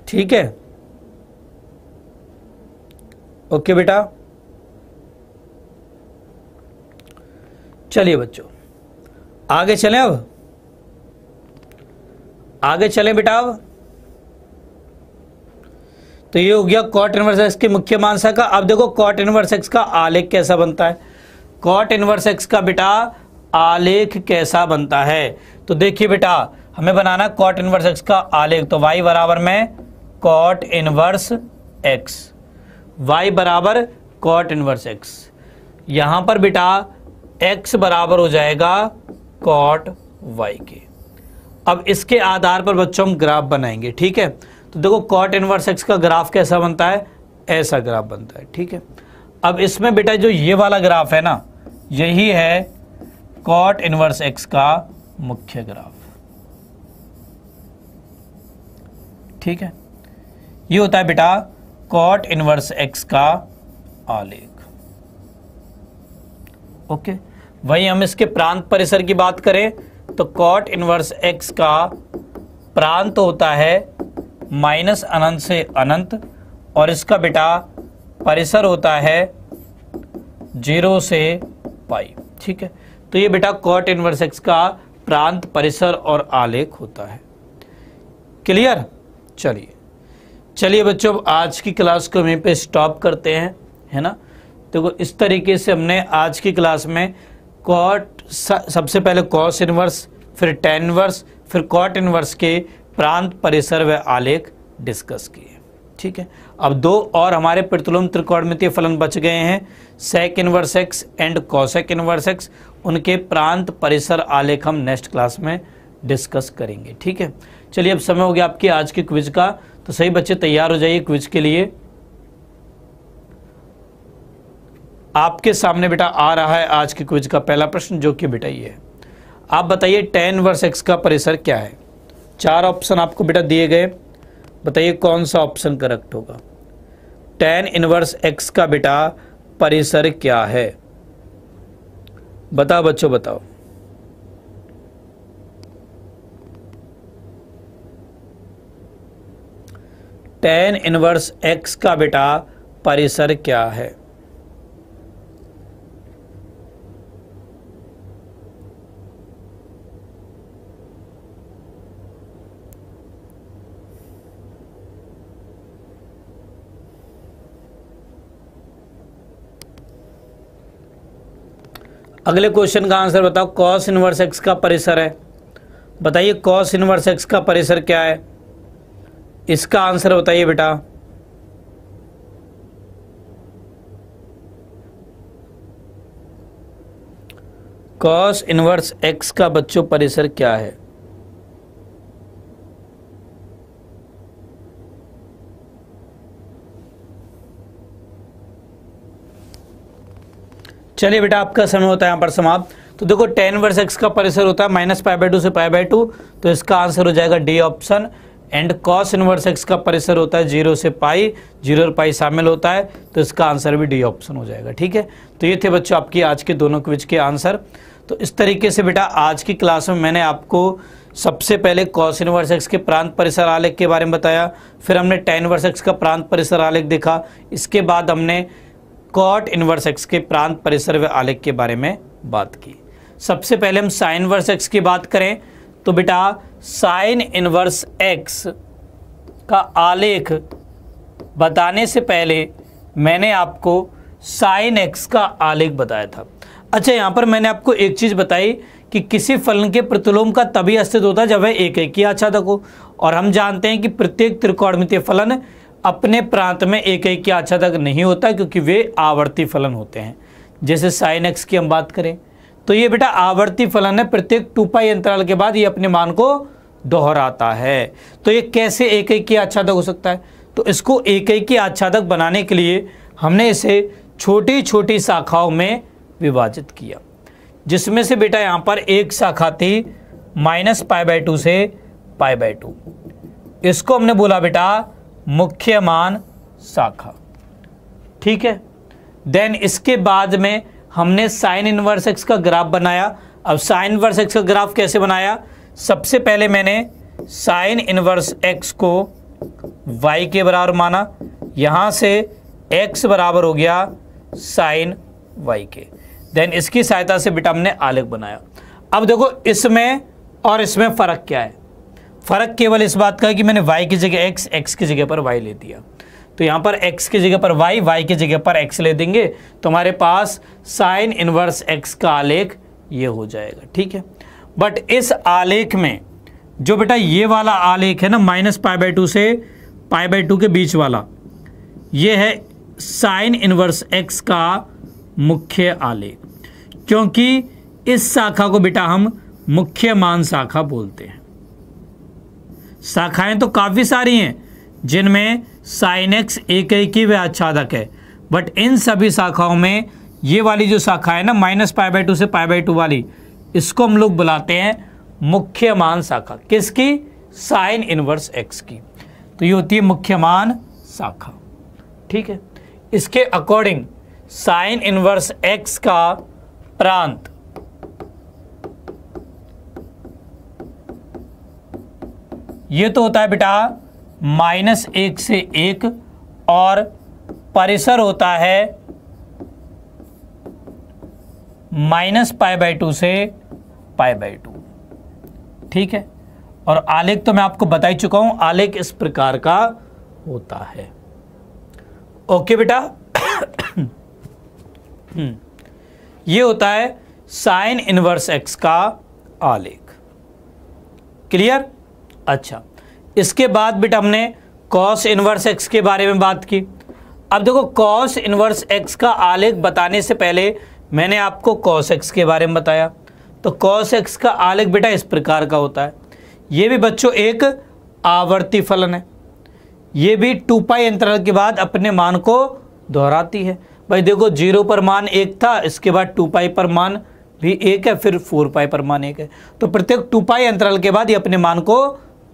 ठीक है ओके बेटा चलिए बच्चों आगे चलें अब आगे चलें बेटा अब तो ये हो गया कॉट इनवर्स एक्स के मुख्य मानसा का अब देखो कॉट इनवर्स एक्स का आलेख कैसा बनता है कॉट इनवर्स एक्स का बेटा आलेख कैसा बनता है तो देखिए बेटा हमें बनाना कॉट इनवर्स एक्स का आलेख तो वाई बराबर में कॉट इनवर्स एक्स वाई बराबर कॉट इनवर्स एक्स यहां पर बेटा एक्स बराबर हो जाएगा कॉट वाई के अब इसके आधार पर बच्चों हम ग्राफ बनाएंगे ठीक है तो देखो कॉट इनवर्स एक्स का ग्राफ कैसा बनता है ऐसा ग्राफ बनता है ठीक है अब इसमें बेटा जो ये वाला ग्राफ है ना यही है कॉट इनवर्स एक्स का मुख्य ग्राफ ठीक है ये होता है बेटा कॉट इनवर्स एक्स का आलेख ओके okay? वहीं हम इसके प्रांत परिसर की बात करें तो कॉट इनवर्स एक्स का प्रांत होता है माइनस अनंत से अनंत और इसका बेटा परिसर होता है जीरो से पाई ठीक है तो ये बेटा कॉट इनवर्स एक्स का प्रांत परिसर और आलेख होता है क्लियर चलिए चलिए बच्चों आज की क्लास को यहीं पे स्टॉप करते हैं है ना देखो तो इस तरीके से हमने आज की क्लास में कॉट सबसे पहले कॉस इनवर्स फिर टेन वर्स फिर कॉट इनवर्स के प्रांत परिसर व आलेख डिस्कस किए ठीक है अब दो और हमारे त्रिकोण त्रिकोणमितीय फलन बच गए हैं sec inverse x and cosec inverse x उनके प्रांत परिसर आलेख हम नेक्स्ट क्लास में डिस्कस करेंगे ठीक है चलिए अब समय हो गया आपकी आज के क्विज का तो सही बच्चे तैयार हो जाइए क्विज के लिए आपके सामने बेटा आ रहा है आज के क्विज का पहला प्रश्न जो कि बेटा ये है आप बताइए टेन वर्स एक्स का परिसर क्या है चार ऑप्शन आपको बेटा दिए गए बताइए कौन सा ऑप्शन करेक्ट होगा टेन इनवर्स एक्स का बेटा परिसर क्या है बताओ बच्चों बताओ टेन इनवर्स एक्स का बेटा परिसर क्या है अगले क्वेश्चन का आंसर बताओ कॉस इनवर्स एक्स का परिसर है बताइए कॉस इनवर्स एक्स का परिसर क्या है इसका आंसर बताइए बेटा कॉस इन्वर्स एक्स का बच्चों परिसर क्या है चलिए बेटा आपका समय होता है यहाँ पर समाप्त तो देखो टेन वर्स एक्स का परिसर होता है माइनस पाई बाई टू से पाई बाई टू तो इसका आंसर हो जाएगा D option and cos inverse x का परिसर होता है जीरो से पाई जीरो और पाई शामिल होता है तो इसका आंसर भी डी ऑप्शन हो जाएगा ठीक है तो ये थे बच्चों आपकी आज के दोनों क्विज के आंसर तो इस तरीके से बेटा आज की क्लास में मैंने आपको सबसे पहले कॉस इनवर्स एक्स के प्रांत परिसर आलेख के बारे में बताया फिर हमने टेन वर्स एक्स का प्रांत परिसर आलेख देखा इसके बाद हमने कॉट इनवर्स एक्स के प्रांत परिसर व आलेख के बारे में बात की सबसे पहले हम साइन इनवर्स एक्स की बात करें तो बेटा साइन इनवर्स एक्स का आलेख बताने से पहले मैंने आपको साइन एक्स का आलेख बताया था अच्छा यहाँ पर मैंने आपको एक चीज़ बताई कि किसी फलन के प्रतिलोम का तभी अस्तित्व होता है जब वह एक एक ही आच्छादक हो और हम जानते हैं कि प्रत्येक त्रिकोणमितीय फलन अपने प्रांत में एक एक की आच्छादक नहीं होता क्योंकि वे आवर्ती फलन होते हैं जैसे साइन एक्स की हम बात करें तो ये बेटा आवर्ती फलन है प्रत्येक टू पाई अंतराल के बाद ये अपने मान को दोहराता है तो ये कैसे एक एक की आच्छादक हो सकता है तो इसको एक एक की आच्छादक बनाने के लिए हमने इसे छोटी छोटी शाखाओं में विभाजित किया जिसमें से बेटा यहाँ पर एक शाखा थी माइनस पाई बाई टू से पाई बाई टू इसको हमने बोला बेटा मुख्य मान शाखा ठीक है देन इसके बाद में हमने साइन इनवर्स एक्स का ग्राफ बनाया अब साइन इनवर्स एक्स का ग्राफ कैसे बनाया सबसे पहले मैंने साइन इनवर्स एक्स को वाई के बराबर माना यहाँ से एक्स बराबर हो गया साइन वाई के देन इसकी सहायता से बेटा हमने आलेख बनाया अब देखो इसमें और इसमें फ़र्क क्या है फ़र्क केवल इस बात का है कि मैंने वाई की जगह एक्स एक्स की जगह पर वाई ले दिया तो यहाँ पर x की जगह पर y, y की जगह पर x ले देंगे तो हमारे पास साइन इनवर्स x का आलेख ये हो जाएगा ठीक है बट इस आलेख में जो बेटा ये वाला आलेख है ना माइनस पाई बाई टू से पाई बाई टू के बीच वाला ये है साइन इनवर्स एक्स का मुख्य आलेख क्योंकि इस शाखा को बेटा हम मुख्य मान शाखा बोलते हैं शाखाएं तो काफ़ी सारी हैं जिनमें साइनेक्स एक एक ही व्याच्छादक है बट इन सभी शाखाओं में ये वाली जो शाखा है ना माइनस पाई बाई टू से पाई बाई टू वाली इसको हम लोग बुलाते हैं मुख्य मान शाखा किसकी साइन इनवर्स एक्स की तो ये होती है मुख्य मान शाखा ठीक है इसके अकॉर्डिंग साइन इनवर्स एक्स का प्रांत ये तो होता है बेटा माइनस एक से एक और परिसर होता है माइनस पाई बाई टू से पाई बाई टू ठीक है और आलेख तो मैं आपको बता ही चुका हूं आलेख इस प्रकार का होता है ओके बेटा हम्म। ये होता है साइन इनवर्स एक्स का आलेख क्लियर अच्छा इसके बाद बेटा हमने कॉस इन्वर्स एक्स के बारे में बात की अब देखो कॉस इन्वर्स एक्स का आलेख बताने से पहले मैंने आपको कॉस एक्स के बारे में बताया तो कॉस एक्स का आलेख बेटा इस प्रकार का होता है ये भी बच्चों एक आवर्ती फलन है ये भी टू पाई अंतराल के बाद अपने मान को दोहराती है भाई देखो जीरो पर मान एक था इसके बाद टू पाई पर मान भी एक है फिर फोर पाई पर मान एक है तो प्रत्येक टू पाई अंतराल के बाद ये अपने मान को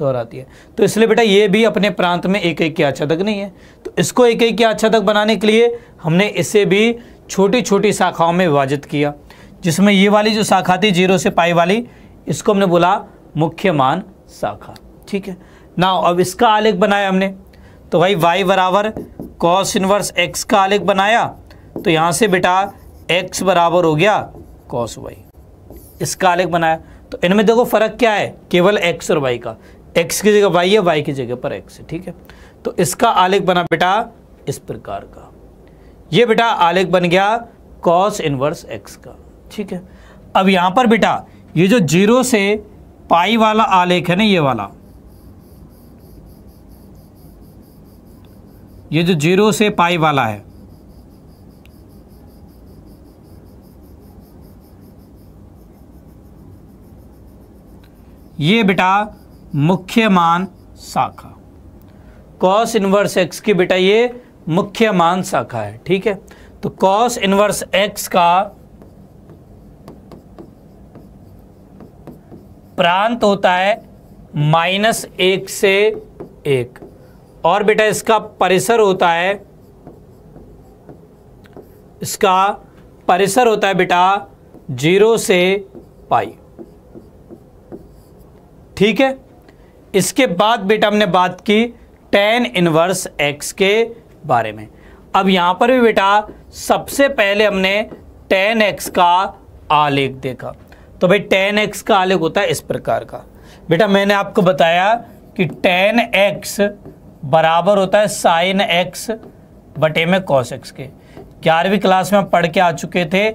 दोहराती है तो इसलिए बेटा ये भी अपने प्रांत में एक एक के आच्छादक नहीं है तो इसको एक एक के आच्छादक बनाने के लिए हमने इसे भी छोटी छोटी शाखाओं में विभाजित किया जिसमें ये वाली जो शाखा थी जीरो से पाई वाली इसको हमने बोला मुख्य मान शाखा ठीक है ना अब इसका आलेख बनाया हमने तो भाई वाई बराबर कॉस इनवर्स एक्स का आलेख बनाया तो यहाँ से बेटा एक्स बराबर हो गया कॉस वाई इसका आलेख बनाया तो इनमें देखो फ़र्क क्या है केवल एक्स और वाई का एक्स की जगह वाई है वाई की जगह पर एक्स है ठीक है तो इसका आलेख बना बेटा इस प्रकार का ये बेटा आलेख बन गया कॉस इनवर्स एक्स का ठीक है अब यहां पर बेटा ये जो जीरो से पाई वाला आलेख है ना ये वाला ये जो जीरो से पाई वाला है ये बेटा मुख्यमान शाखा कॉस इनवर्स एक्स की बेटा ये मुख्यमान शाखा है ठीक है तो कॉस इनवर्स एक्स का प्रांत होता है माइनस एक से एक और बेटा इसका परिसर होता है इसका परिसर होता है बेटा जीरो से पाई ठीक है इसके बाद बेटा हमने बात की टेन इनवर्स एक्स के बारे में अब यहाँ पर भी बेटा सबसे पहले हमने टेन एक्स का आलेख देखा तो भाई टेन एक्स का आलेख होता है इस प्रकार का बेटा मैंने आपको बताया कि टेन एक्स बराबर होता है साइन एक्स बटे में कॉस एक्स के ग्यारहवीं क्लास में हम पढ़ के आ चुके थे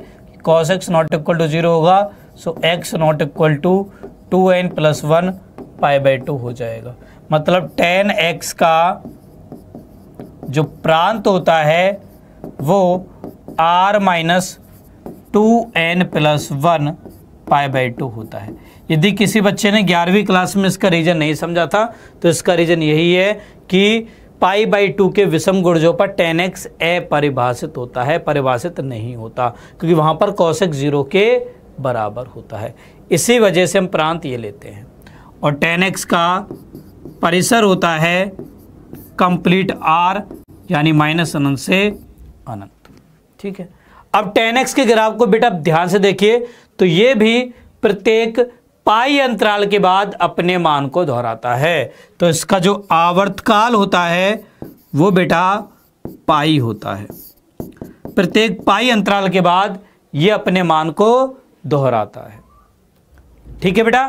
cos x not equal to zero होगा so x not equal to two n plus one pi by two हो जाएगा मतलब टेन एक्स का जो प्रांत होता है वो R minus two n plus one pi by two होता है यदि किसी बच्चे ने ग्यारहवीं क्लास में इसका रीजन नहीं समझा था तो इसका रीजन यही है कि पाई बाई टू के विषम गुर्जों पर टेन एक्स ए परिभाषित होता है परिभाषित नहीं होता क्योंकि वहाँ पर कौशिक जीरो के बराबर होता है इसी वजह से हम प्रांत ये लेते हैं और टेन एक्स का परिसर होता है कंप्लीट आर यानी माइनस अनंत से अनंत ठीक है अब टेन एक्स के ग्राफ को बेटा ध्यान से देखिए तो ये भी प्रत्येक पाई अंतराल के बाद अपने मान को दोहराता है तो इसका जो आवर्तकाल होता है वो बेटा पाई होता है प्रत्येक पाई अंतराल के बाद ये अपने मान को दोहराता है ठीक है बेटा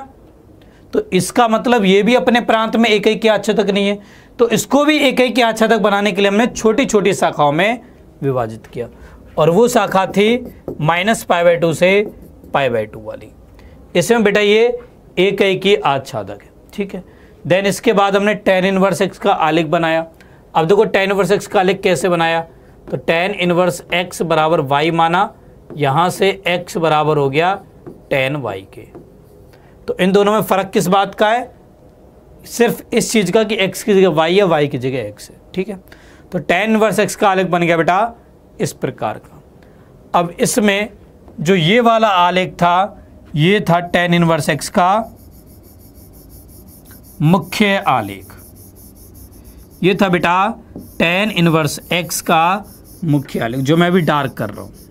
तो इसका मतलब ये भी अपने प्रांत में एक एक की तक नहीं है तो इसको भी एक एक की तक बनाने के लिए हमने छोटी छोटी शाखाओं में विभाजित किया और वो शाखा थी माइनस पाई बाई टू से पाई बाई टू वाली इसमें बेटा ये एक ही की आच्छादक है ठीक है देन इसके बाद हमने टेन इनवर्स एक्स का आलेख बनाया अब देखो टेन इनवर्स एक्स का आलेख कैसे बनाया तो टेन इनवर्स एक्स बराबर वाई माना यहाँ से एक्स बराबर हो गया टेन वाई के तो इन दोनों में फ़र्क किस बात का है सिर्फ इस चीज़ का कि एक्स की जगह वाई है वाई की जगह एक्स है ठीक है तो टेन वर्स एक्स का आलेख बन गया बेटा इस प्रकार का अब इसमें जो ये वाला आलेख था ये था टेन इनवर्स एक्स का मुख्य आलेख ये था बेटा टेन इनवर्स एक्स का मुख्य आलेख जो मैं अभी डार्क कर रहा हूँ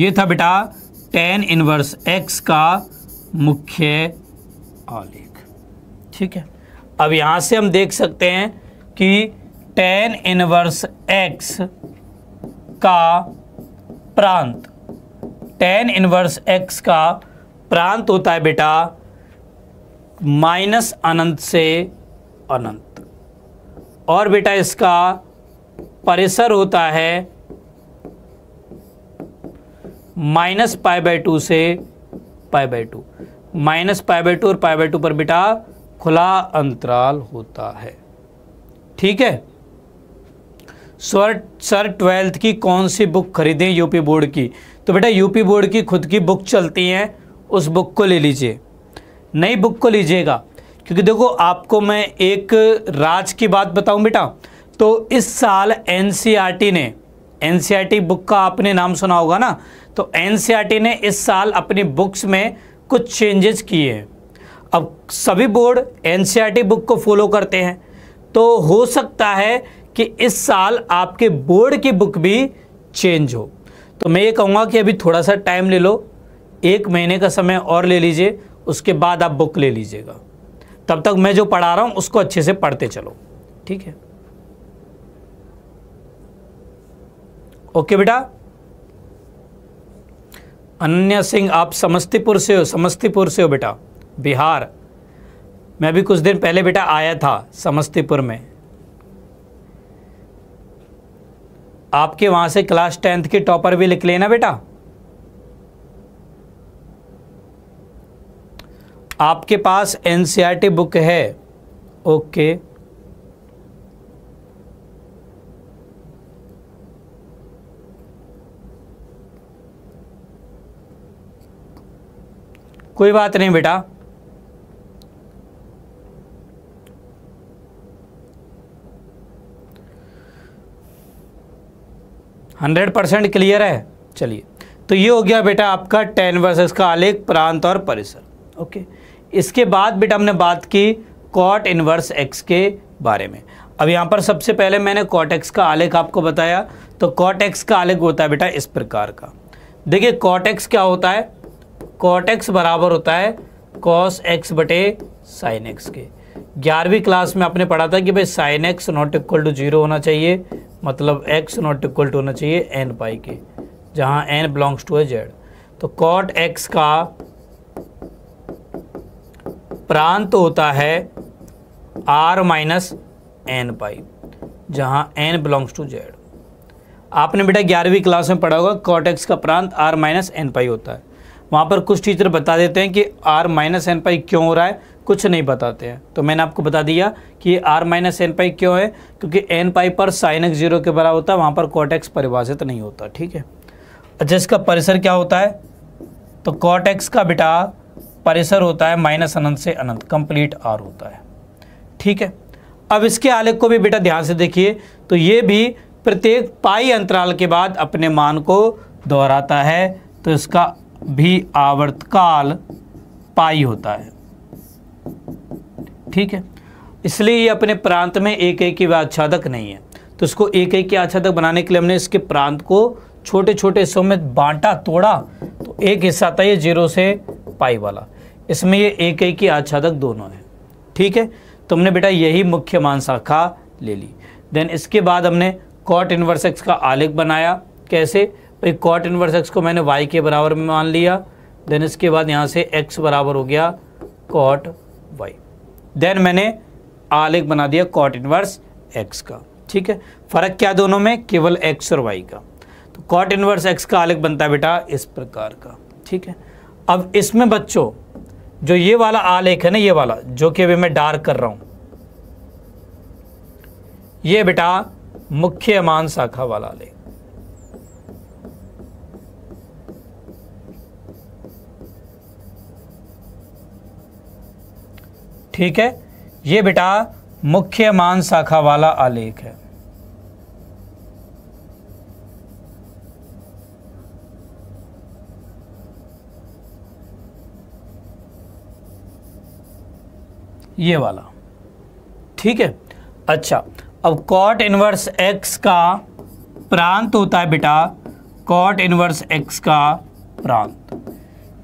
ये था बेटा टेन इनवर्स एक्स का मुख्य आलेख ठीक है अब यहां से हम देख सकते हैं कि टेन इनवर्स एक्स का प्रांत टेन इनवर्स एक्स का प्रांत होता है बेटा माइनस अनंत से अनंत और बेटा इसका परिसर होता है माइनस पाई बाई टू से pi by two minus pi by two और पाई बाई टू पर बेटा खुला अंतराल होता है ठीक है सर सर ट्वेल्थ की कौन सी बुक खरीदें यूपी बोर्ड की तो बेटा यूपी बोर्ड की खुद की बुक चलती हैं उस बुक को ले लीजिए नई बुक को लीजिएगा क्योंकि देखो आपको मैं एक राज की बात बताऊं बेटा तो इस साल एनसीईआरटी ने एनसीईआरटी बुक का आपने नाम सुना होगा ना तो एनसीईआरटी e ने इस साल अपनी बुक्स में कुछ चेंजेस किए हैं अब सभी बोर्ड एनसीईआरटी e बुक को फॉलो करते हैं तो हो सकता है कि इस साल आपके बोर्ड की बुक भी चेंज हो तो मैं ये कहूँगा कि अभी थोड़ा सा टाइम ले लो एक महीने का समय और ले लीजिए उसके बाद आप बुक ले लीजिएगा तब तक मैं जो पढ़ा रहा हूँ उसको अच्छे से पढ़ते चलो ठीक है ओके बेटा अनन्या सिंह आप समस्तीपुर से हो समस्तीपुर से हो बेटा बिहार मैं भी कुछ दिन पहले बेटा आया था समस्तीपुर में आपके वहाँ से क्लास टेंथ के टॉपर भी लिख लेना बेटा आपके पास एन बुक e है ओके okay. कोई बात नहीं बेटा हंड्रेड परसेंट क्लियर है चलिए तो ये हो गया बेटा आपका टेन वर्सेस का आलेख प्रांत और परिसर ओके इसके बाद बेटा हमने बात की कॉट इनवर्स एक्स के बारे में अब यहाँ पर सबसे पहले मैंने कॉट एक्स का आलेख आपको बताया तो कॉट एक्स का आलेख होता है बेटा इस प्रकार का देखिए कॉट एक्स क्या होता है कॉट एक्स बराबर होता है कॉस एक्स बटे साइन एक्स के ग्यारहवीं क्लास में आपने पढ़ा था कि भाई sine x not equal to zero होना चाहिए मतलब एक्स नॉट इक्वल टू होना चाहिए एन पाई के जहाँ n belongs to a Z तो कॉट एक्स का प्रांत होता है आर माइनस एन पाई जहाँ एन बिलोंग्स टू जेड आपने बेटा ग्यारहवीं क्लास में पढ़ा होगा कॉट एक्स का प्रांत आर माइनस एन पाई होता है वहाँ पर कुछ टीचर बता देते हैं कि आर माइनस एन पाई क्यों हो रहा है कुछ नहीं बताते हैं तो मैंने आपको बता दिया कि आर माइनस एन पाई क्यों है क्योंकि एन पाई पर साइन एक्स जीरो के बराबर होता है वहाँ पर कॉटेक्स परिभाषित नहीं होता ठीक है अच्छा इसका परिसर क्या होता है तो कॉटेक्स का बेटा परिसर होता है माइनस अनंत से अनंत कंप्लीट आर होता है ठीक है अब इसके आलेख को भी बेटा ध्यान से देखिए तो ये भी प्रत्येक पाई अंतराल के बाद अपने मान को दोहराता है तो इसका भी आवर्तकाल पाई होता है ठीक है इसलिए ये अपने प्रांत में एक एक की आच्छादक नहीं है तो इसको एक एक की आच्छादक बनाने के लिए हमने इसके प्रांत को छोटे छोटे हिस्सों में बांटा तोड़ा तो एक हिस्सा था ये जीरो से पाई वाला इसमें ये एक एक की आच्छादक दोनों है ठीक है तुमने तो बेटा यही मुख्य मान शाखा ले ली देन इसके बाद हमने कॉट इनवर्स एक्स का आलेख बनाया कैसे एक कॉट इनवर्स एक्स को मैंने वाई के बराबर में मान लिया देन इसके बाद यहाँ से एक्स बराबर हो गया कॉट वाई देन मैंने आलेख बना दिया कॉट इनवर्स एक्स का ठीक है फ़र्क क्या दोनों में केवल एक्स और वाई का तो कॉट इनवर्स एक्स का आलेख बनता है बेटा इस प्रकार का ठीक है अब इसमें बच्चों जो ये वाला आलेख है ना ये वाला जो कि अभी मैं डार्क कर रहा हूँ ये बेटा मुख्य मान शाखा वाला आलेख ठीक है ये बेटा मुख्य मान शाखा वाला आलेख है ये वाला ठीक है अच्छा अब कॉट इनवर्स एक्स का प्रांत होता है बेटा कॉट इनवर्स एक्स का प्रांत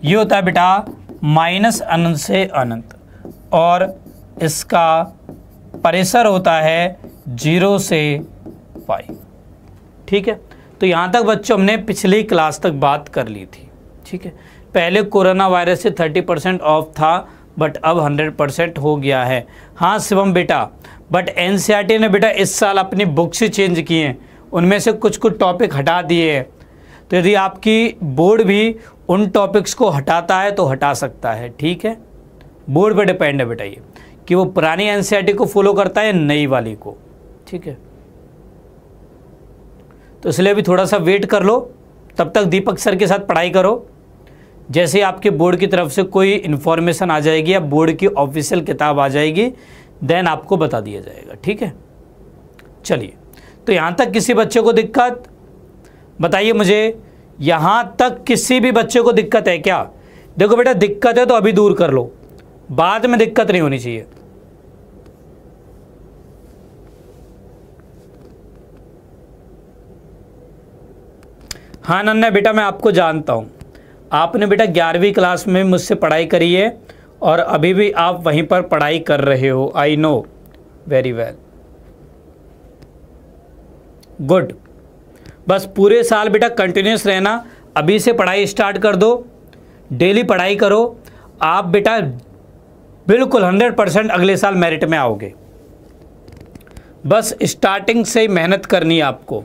ये होता है बेटा माइनस अनंत से अनंत और इसका परिसर होता है जीरो से पाई ठीक है तो यहाँ तक बच्चों हमने पिछली क्लास तक बात कर ली थी ठीक है पहले कोरोना वायरस से 30 परसेंट ऑफ था बट अब 100 परसेंट हो गया है हाँ शिवम बेटा बट एन ने बेटा इस साल अपनी बुक्स ही चेंज की हैं उनमें से कुछ कुछ टॉपिक हटा दिए हैं तो यदि आपकी बोर्ड भी उन टॉपिक्स को हटाता है तो हटा सकता है ठीक है बोर्ड पर डिपेंड है बेटा ये कि वो पुरानी एन e को फॉलो करता है नई वाली को ठीक है तो इसलिए अभी थोड़ा सा वेट कर लो तब तक दीपक सर के साथ पढ़ाई करो जैसे आपके बोर्ड की तरफ से कोई इन्फॉर्मेशन आ जाएगी या बोर्ड की ऑफिशियल किताब आ जाएगी देन आपको बता दिया जाएगा ठीक है चलिए तो यहाँ तक किसी बच्चे को दिक्कत बताइए मुझे यहाँ तक किसी भी बच्चे को दिक्कत है क्या देखो बेटा दिक्कत है तो अभी दूर कर लो बाद में दिक्कत नहीं होनी चाहिए हाँ नन्ना बेटा मैं आपको जानता हूँ आपने बेटा ग्यारहवीं क्लास में मुझसे पढ़ाई करी है और अभी भी आप वहीं पर पढ़ाई कर रहे हो I know very well good बस पूरे साल बेटा कंटिन्यूस रहना अभी से पढ़ाई स्टार्ट कर दो डेली पढ़ाई करो आप बेटा बिल्कुल हंड्रेड परसेंट अगले साल मेरिट में आओगे बस स्टार्टिंग से ही मेहनत करनी आपको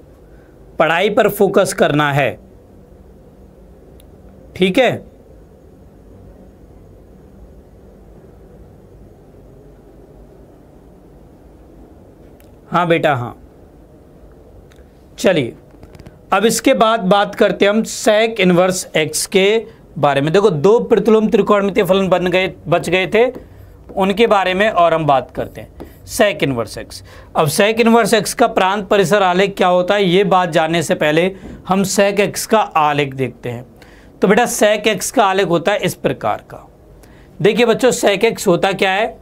पढ़ाई पर फोकस करना है ठीक है हाँ बेटा हाँ चलिए अब इसके बाद बात करते हैं हम सेक इनवर्स एक्स के बारे में देखो दो प्रतिलोम त्रिकोणमितीय फलन बन गए बच गए थे उनके बारे में और हम बात करते हैं सेक इनवर्स एक्स अब सेक इनवर्स एक्स का प्रांत परिसर आलेख क्या होता है ये बात जानने से पहले हम सेक एक्स का आलेख देखते हैं तो बेटा सेक एक्स का आलेख होता है इस प्रकार का देखिए बच्चों सेक एक्स होता क्या है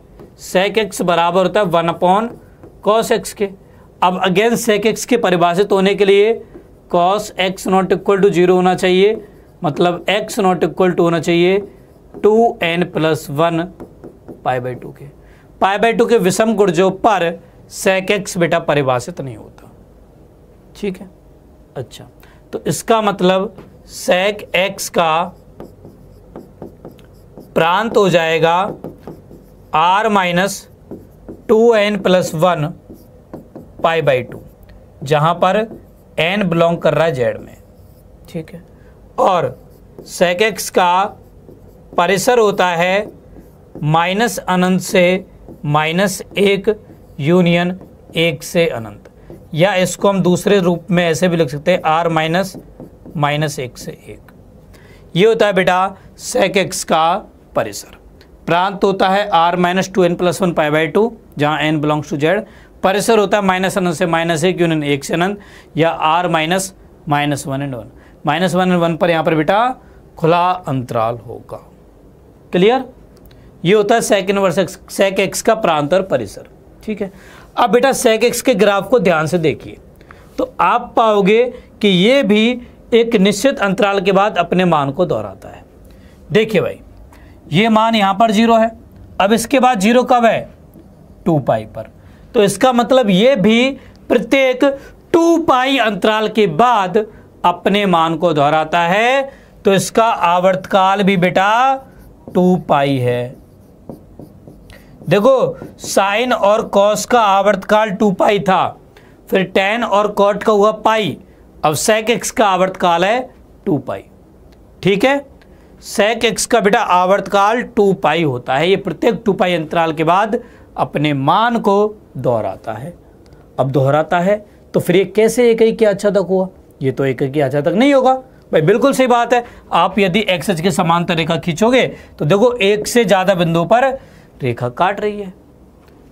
सेक एक्स बराबर होता है वन अपॉन कॉस एक्स के अब अगेन सेक एक्स के परिभाषित होने के लिए cos x not equal to zero होना चाहिए मतलब एक्स नॉट इक्वल टू होना चाहिए two n plus one pi by two के पाई बाई टू के विषम गुर्जो पर सेक एक्स बेटा परिभाषित नहीं होता ठीक है अच्छा तो इसका मतलब सेक एक्स का प्रांत हो जाएगा R minus two n plus one pi by two जहां पर एन बिलोंग कर रहा है जेड में ठीक है और सेक एक्स का परिसर होता है माइनस अनंत से माइनस एक यूनियन एक से अनंत या इसको हम दूसरे रूप में ऐसे भी लिख सकते हैं आर माइनस माइनस एक से एक ये होता है बेटा सेक एक्स का परिसर प्रांत होता है R minus two n plus one pi by two जहाँ एन बिलोंग्स टू जेड परिसर होता है माइनस अनंत से माइनस एक यूनियन एक से अनंत या R minus minus one and one minus one and one पर यहाँ पर बेटा खुला अंतराल होगा क्लियर ये होता है सेक इनवर्स सेक एक्स का प्रांतर परिसर ठीक है अब बेटा सेक एक्स के ग्राफ को ध्यान से देखिए तो आप पाओगे कि ये भी एक निश्चित अंतराल के बाद अपने मान को दोहराता है देखिए भाई ये मान यहाँ पर जीरो है अब इसके बाद जीरो कब है टू पाई पर तो इसका मतलब ये भी प्रत्येक टू पाई अंतराल के बाद अपने मान को दोहराता है तो इसका आवर्तकाल भी बेटा टू पाई है देखो साइन और कॉस का आवर्तकाल टू पाई था फिर टेन और कॉट का हुआ पाई अब सेक एक्स का आवर्तकाल है टू पाई ठीक है सेक एक्स का बेटा आवर्तकाल टू पाई होता है ये प्रत्येक टू पाई अंतराल के बाद अपने मान को दोहराता है अब दोहराता है तो फिर ये कैसे एक ही क्या अच्छा तक हुआ ये तो एक की अच्छा तक नहीं होगा भाई बिल्कुल सही बात है आप यदि एक्स एच के समान तरीका खींचोगे तो देखो एक से ज़्यादा बिंदु पर रेखा काट रही है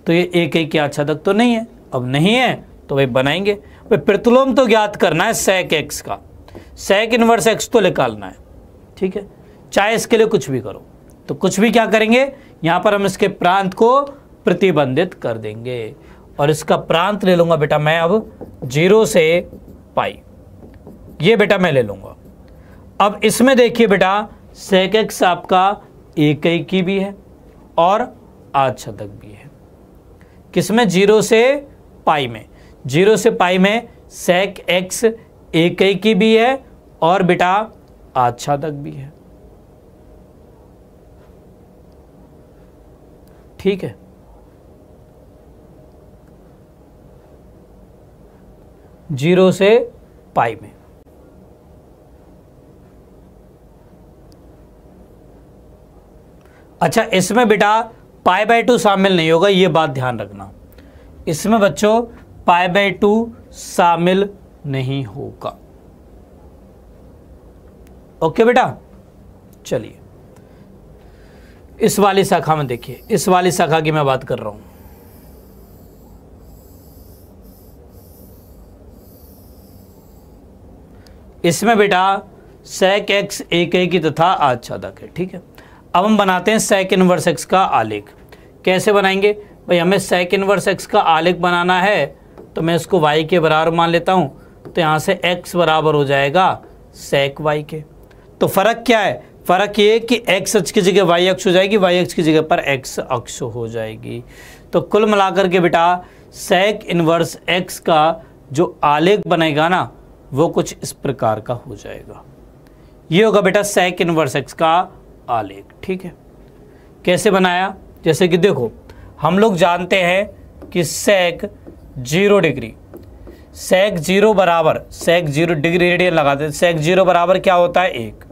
तो ये एक एक अच्छा आच्छादक तो नहीं है अब नहीं है तो भाई बनाएंगे भाई प्रतिलोम तो ज्ञात करना है सैक एक्स का सैक इनवर्स एक्स तो निकालना है ठीक है चाहे इसके लिए कुछ भी करो तो कुछ भी क्या करेंगे यहाँ पर हम इसके प्रांत को प्रतिबंधित कर देंगे और इसका प्रांत ले लूँगा बेटा मैं अब जीरो से पाई ये बेटा मैं ले लूँगा अब इसमें देखिए बेटा सेक एक्स आपका एक की भी है और आज तक भी है किसमें जीरो से पाई में जीरो से पाई में सेक एक्स एक की भी है और बेटा आज तक भी है ठीक है जीरो से पाई में अच्छा इसमें बेटा पाए बाई टू शामिल नहीं होगा ये बात ध्यान रखना इसमें बच्चों पाई बाई टू शामिल नहीं होगा ओके बेटा चलिए इस वाली शाखा में देखिए इस वाली शाखा की मैं बात कर रहा हूं इसमें बेटा सेक एक्स एक की तथा आच्छादक है ठीक है अब हम बनाते हैं सेक इनवर्स एक्स का आलेख कैसे बनाएंगे भाई हमें सेक इनवर्स एक्स का आलेख बनाना है तो मैं इसको वाई के बराबर मान लेता हूँ तो यहाँ से एक्स बराबर हो जाएगा सेक वाई के तो फ़र्क क्या है फ़र्क ये कि एक्स अक्ष की जगह वाई अक्ष हो जाएगी वाई अक्ष की जगह पर एक्स अक्ष हो जाएगी तो कुल मिलाकर के बेटा सेक इनवर्स एक्स का जो आलेख बनेगा ना वो कुछ इस प्रकार का हो जाएगा ये होगा बेटा सेक इनवर्स एक्स का आलेख ठीक है कैसे बनाया जैसे कि देखो हम लोग जानते हैं कि sec zero degree sec zero बराबर सेक जीरो डिग्री रेडियन लगाते हैं सेक जीरो बराबर क्या होता है एक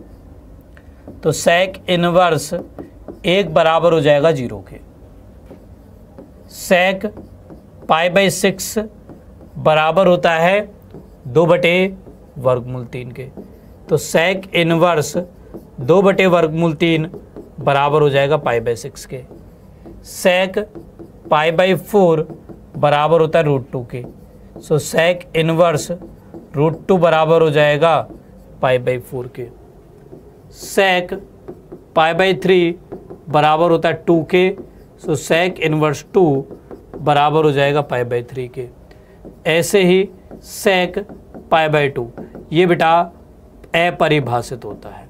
तो सेक इनवर्स एक बराबर हो जाएगा जीरो के सेक पाई बाई सिक्स बराबर होता है दो बटे वर्गमूल तीन के तो सेक इनवर्स दो बटे वर्गमूल तीन बराबर हो जाएगा पाई बाई सिक्स के सेक पाई बाई फोर बराबर होता है रूट टू के so sec inverse root two बराबर हो जाएगा पाई बाई फोर के सेक पाई बाई थ्री बराबर होता है टू के सो सेक इनवर्स टू बराबर हो जाएगा पाई बाई थ्री के ऐसे ही सेक पाई बाई टू ये बेटा अपरिभाषित होता है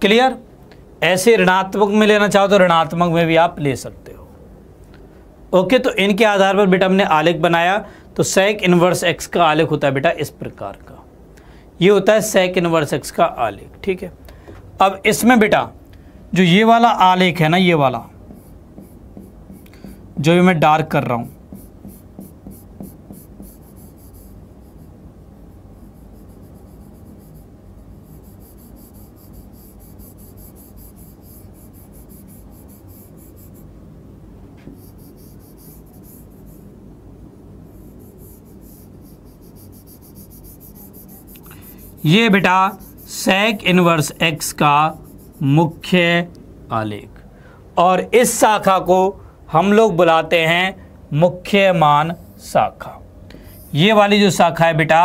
क्लियर ऐसे ऋणात्मक में लेना चाहो तो ऋणात्मक में भी आप ले सकते हो ओके तो इनके आधार पर बेटा हमने आलेख बनाया तो सेक इनवर्स एक्स का आलेख होता है बेटा इस प्रकार का ये होता है सेक इनवर्स एक्स का आलेख ठीक है अब इसमें बेटा जो ये वाला आलेख है ना ये वाला जो भी मैं डार्क कर रहा हूँ ये बेटा सेक इनवर्स एक्स का मुख्य आलेख और इस शाखा को हम लोग बुलाते हैं मुख्य मान शाखा ये वाली जो शाखा है बेटा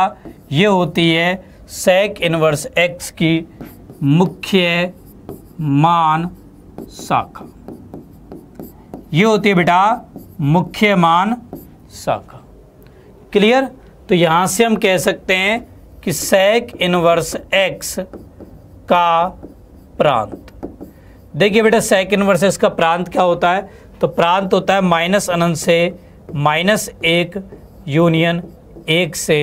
ये होती है सेक इनवर्स एक्स की मुख्य मान शाखा ये होती है बेटा मुख्य मान शाखा क्लियर तो यहाँ से हम कह सकते हैं कि सेक इनवर्स एक्स का प्रांत देखिए बेटा सेक इनवर्स एक्स का प्रांत क्या होता है तो प्रांत होता है माइनस अनंत से माइनस एक यूनियन एक से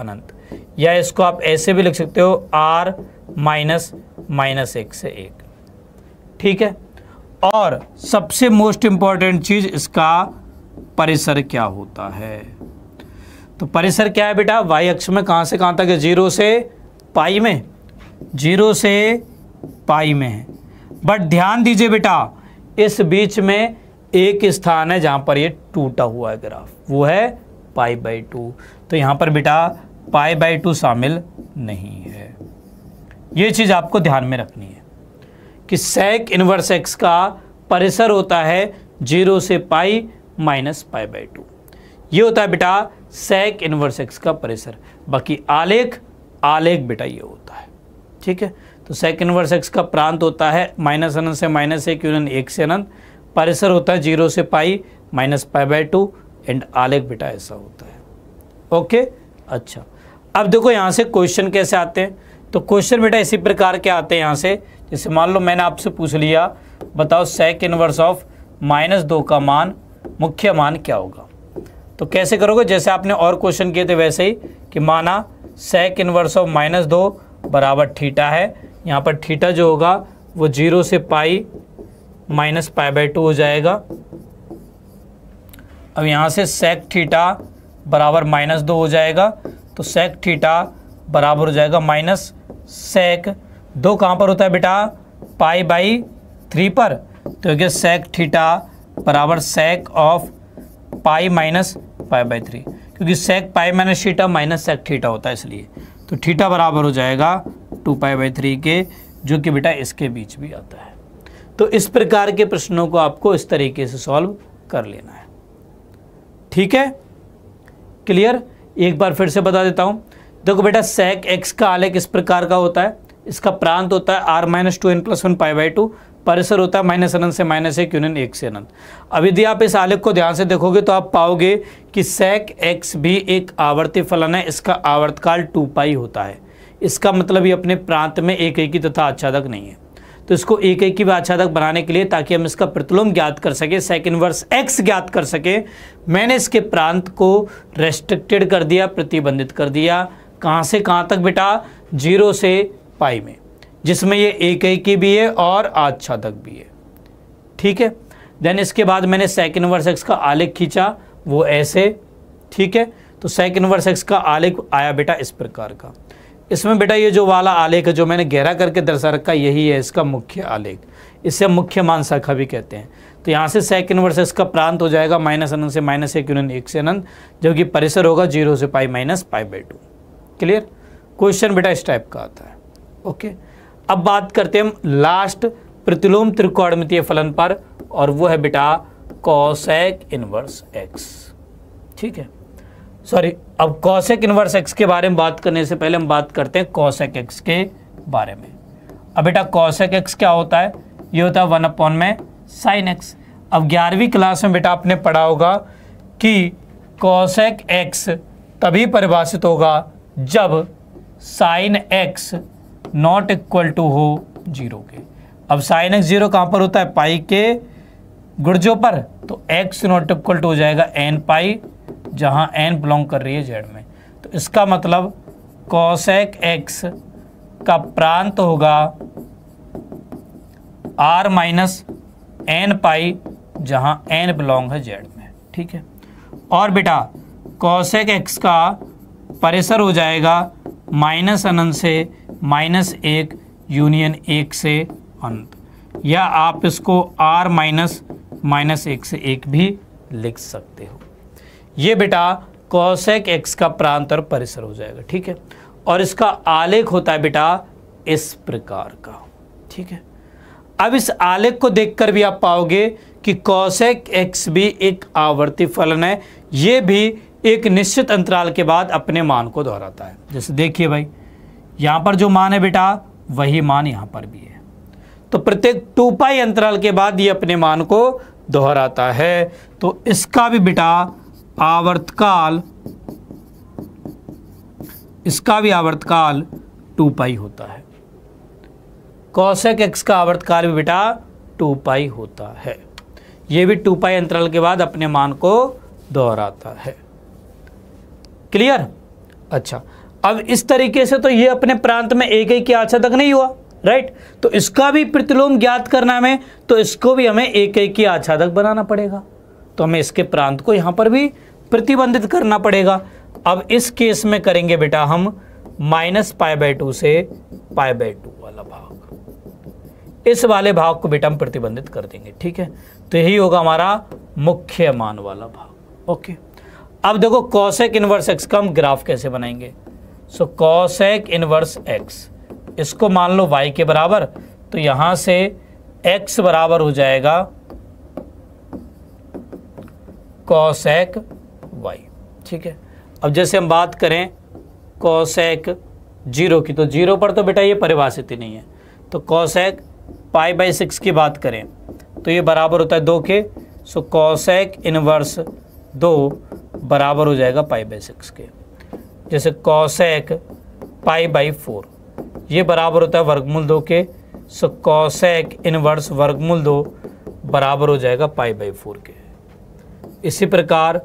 अनंत या इसको आप ऐसे भी लिख सकते हो आर माइनस माइनस एक से एक ठीक है और सबसे मोस्ट इंपॉर्टेंट चीज़ इसका परिसर क्या होता है तो परिसर क्या है बेटा वाई अक्ष में कहाँ से कहाँ तक है जीरो से पाई में जीरो से पाई में है बट ध्यान दीजिए बेटा इस बीच में एक स्थान है जहाँ पर ये टूटा हुआ है ग्राफ वो है पाई बाई टू तो यहाँ पर बेटा पाई बाई टू शामिल नहीं है ये चीज़ आपको ध्यान में रखनी है कि सेक इनवर्स एक्स का परिसर होता है जीरो से pi minus pi by two ये होता है बेटा सेक इनवर्स एक्स का परिसर बाकी आलेख आलेख बेटा ये होता है ठीक है तो सेक इनवर्स एक्स का प्रांत होता है माइनस अनंत से माइनस एक यूनियन एक से अनंत परिसर होता है जीरो से pi minus pi by two and आलेख बेटा ऐसा होता है ओके अच्छा अब देखो यहाँ से क्वेश्चन कैसे आते हैं तो क्वेश्चन बेटा इसी प्रकार के आते हैं यहाँ से जैसे मान लो मैंने आपसे पूछ लिया बताओ सेक इनवर्स ऑफ माइनस दो का मान मुख्य मान क्या होगा तो कैसे करोगे जैसे आपने और क्वेश्चन किए थे वैसे ही कि माना सेक इनवर्स ऑफ माइनस दो बराबर ठीटा है यहाँ पर ठीटा जो होगा वो जीरो से pi minus pi by two हो जाएगा अब यहाँ से सेक ठीटा बराबर माइनस दो हो जाएगा तो सेक ठीटा बराबर हो जाएगा माइनस सेक दो कहाँ पर होता है बेटा पाई बाई थ्री पर तो क्या सेक ठीटा बराबर sec of pi minus pi by three क्योंकि sec pi minus theta minus sec theta होता है इसलिए तो थीटा बराबर हो जाएगा टू पाई बाई थ्री के जो कि बेटा इसके बीच भी आता है तो इस प्रकार के प्रश्नों को आपको इस तरीके से सॉल्व कर लेना है ठीक है क्लियर एक बार फिर से बता देता हूँ देखो बेटा सेक एक्स का आलेख इस प्रकार का होता है इसका प्रांत होता है R minus two n plus one pi by two परिसर होता है माइनस अनंत से माइनस एक यूनियन एक से अनंत अब यदि आप इस आलेख को ध्यान से देखोगे तो आप पाओगे कि सेक एक्स भी एक आवर्ती फलन है इसका आवर्तकाल टू पाई होता है इसका मतलब ये अपने प्रांत में एक एक ही तथा आच्छादक नहीं है तो इसको एक एक ही आच्छादक बनाने के लिए ताकि हम इसका प्रतिलोम ज्ञात कर सके सेक इनवर्स एक्स ज्ञात कर सके मैंने इसके प्रांत को रेस्ट्रिक्टेड कर दिया प्रतिबंधित कर दिया कहाँ से कहाँ तक बेटा जीरो से पाई में जिसमें ये एक एक की भी है और आच्छादक भी है ठीक है देन इसके बाद मैंने सेकेंड वर्स एक्स का आलेख खींचा वो ऐसे ठीक है तो सेकेंड वर्स एक्स का आलेख आया बेटा इस प्रकार का इसमें बेटा ये जो वाला आलेख है जो मैंने गहरा करके दर्शा रखा यही है इसका मुख्य आलेख इसे मुख्य मान शाखा भी कहते हैं तो यहाँ से सेकंड एक्स का प्रांत हो जाएगा माइनस अनंत से माइनस एक यूनियन एक से अनंत जबकि परिसर होगा जीरो से pi minus pi by two clear question बेटा इस टाइप का आता है ओके अब बात करते हैं हम लास्ट प्रतिलोम त्रिकोणमितीय फलन पर और वो है बेटा कौशैक इनवर्स एक्स ठीक है सॉरी अब कॉसेक इनवर्स एक्स के बारे में बात करने से पहले हम बात करते हैं कॉसेक एक्स के बारे में अब बेटा कौशेक एक्स क्या होता है ये होता है वन अपॉन में साइन एक्स अब ग्यारहवीं क्लास में बेटा आपने पढ़ा होगा कि कौशेक एक्स तभी परिभाषित होगा जब sine x not equal to हो जीरो के अब साइन एक्स जीरो कहाँ पर होता है पाई के गुर्जों पर तो एक्स नॉट इक्वल टू हो जाएगा एन पाई जहाँ एन बिलोंग कर रही है जेड में तो इसका मतलब कॉशेक एक्स का प्रांत होगा आर माइनस एन पाई जहाँ एन बिलोंग है जेड में ठीक है और बेटा कॉशेक एक्स का परिसर हो जाएगा माइनस अनंत से माइनस एक यूनियन एक से अनंत या आप इसको आर माइनस माइनस एक से एक भी लिख सकते हो ये बेटा कौशेक एक्स का प्रांत और परिसर हो जाएगा ठीक है और इसका आलेख होता है बेटा इस प्रकार का ठीक है अब इस आलेख को देखकर भी आप पाओगे कि कौशेक एक्स भी एक आवर्ती फलन है ये भी एक निश्चित अंतराल के बाद अपने मान को दोहराता है जैसे देखिए भाई यहाँ पर जो मान है बेटा वही मान यहाँ पर भी है तो प्रत्येक टू पाई अंतराल के बाद ये अपने मान को दोहराता है तो इसका भी बेटा आवर्तकाल इसका भी आवर्तकाल टू पाई होता है कौशक एक्स का आवर्तकाल भी बेटा टू पाई होता है ये भी टू पाई अंतराल के बाद अपने मान को दोहराता है क्लियर अच्छा अब इस तरीके से तो ये अपने प्रांत में एक एक के आच्छा तक नहीं हुआ राइट तो इसका भी प्रतिलोम ज्ञात करना हमें तो इसको भी हमें एक एक की आच्छादक बनाना पड़ेगा तो हमें इसके प्रांत को यहां पर भी प्रतिबंधित करना पड़ेगा अब इस केस में करेंगे बेटा हम माइनस पाए बाय टू से पाए बाय टू वाला भाग इस वाले भाग को बेटा हम प्रतिबंधित कर देंगे ठीक है तो यही होगा हमारा मुख्य मान वाला भाग ओके अब देखो कॉशेक इनवर्स एक्स का हम ग्राफ कैसे बनाएंगे सो कॉशेक इनवर्स एक्स इसको मान लो वाई के बराबर तो यहां से एक्स बराबर हो जाएगा कॉशेक वाई ठीक है अब जैसे हम बात करें कॉशेक जीरो की तो जीरो पर तो बेटा ये परिभाषित ही नहीं है तो कॉशेक पाई बाई सिक्स की बात करें तो ये बराबर होता है दो के सो कॉशेक इनवर्स दो बराबर हो जाएगा पाई बाई सिक्स के जैसे कौशैक पाई बाई फोर ये बराबर होता है वर्गमूल दो के सो कौशैक इनवर्स वर्गमूल दो बराबर हो जाएगा पाई बाई फोर के इसी प्रकार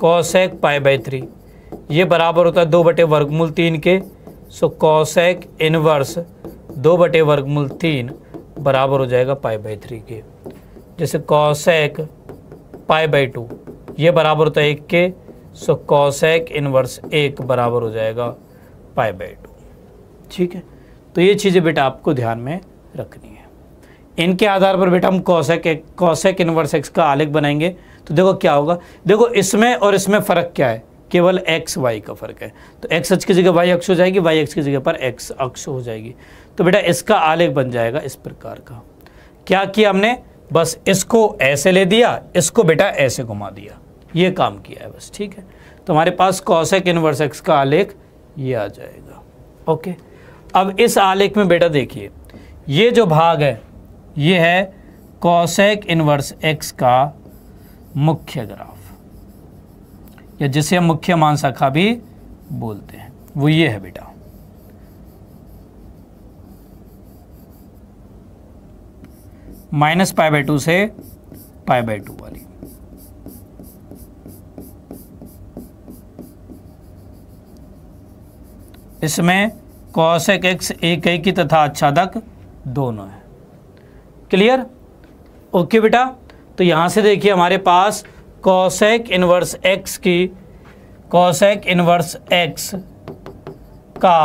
कौशैक पाई बाई थ्री ये बराबर होता है दो बटे वर्गमूल तीन के सो कौशैक इनवर्स दो बटे वर्गमूल तीन बराबर हो जाएगा पाई बाई थ्री के जैसे कॉसैक पाई बाई टू ये बराबर होता है एक के सो कॉसेक इनवर्स एक बराबर हो जाएगा पाई बाई टू ठीक है तो ये चीज़ें बेटा आपको ध्यान में रखनी है इनके आधार पर बेटा हम कौशेक एक कौशेक इनवर्स एक्स का आलेख बनाएंगे तो देखो क्या होगा देखो इसमें और इसमें फ़र्क क्या है केवल एक्स वाई का फ़र्क है तो एक्स अक्ष की जगह वाई अक्ष हो जाएगी वाई अक्ष की जगह पर एक्स अक्ष हो जाएगी तो बेटा इसका आलेख बन जाएगा इस प्रकार का क्या किया हमने बस इसको ऐसे ले दिया इसको बेटा ऐसे घुमा दिया ये काम किया है बस ठीक है तो हमारे पास कौशक इनवर्स एक्स का आलेख ये आ जाएगा ओके अब इस आलेख में बेटा देखिए ये जो भाग है ये है कौशेक इनवर्स एक्स का मुख्य ग्राफ या जिसे हम मुख्य मान शाखा भी बोलते हैं वो ये है बेटा माइनस पाई बाई टू से पाई बाई टू वाली इसमें कौशक एक्स एक एक की तथा आच्छादक दोनों है क्लियर ओके बेटा तो यहां से देखिए हमारे पास कौशेक इनवर्स एक्स की कौशेक इनवर्स एक्स का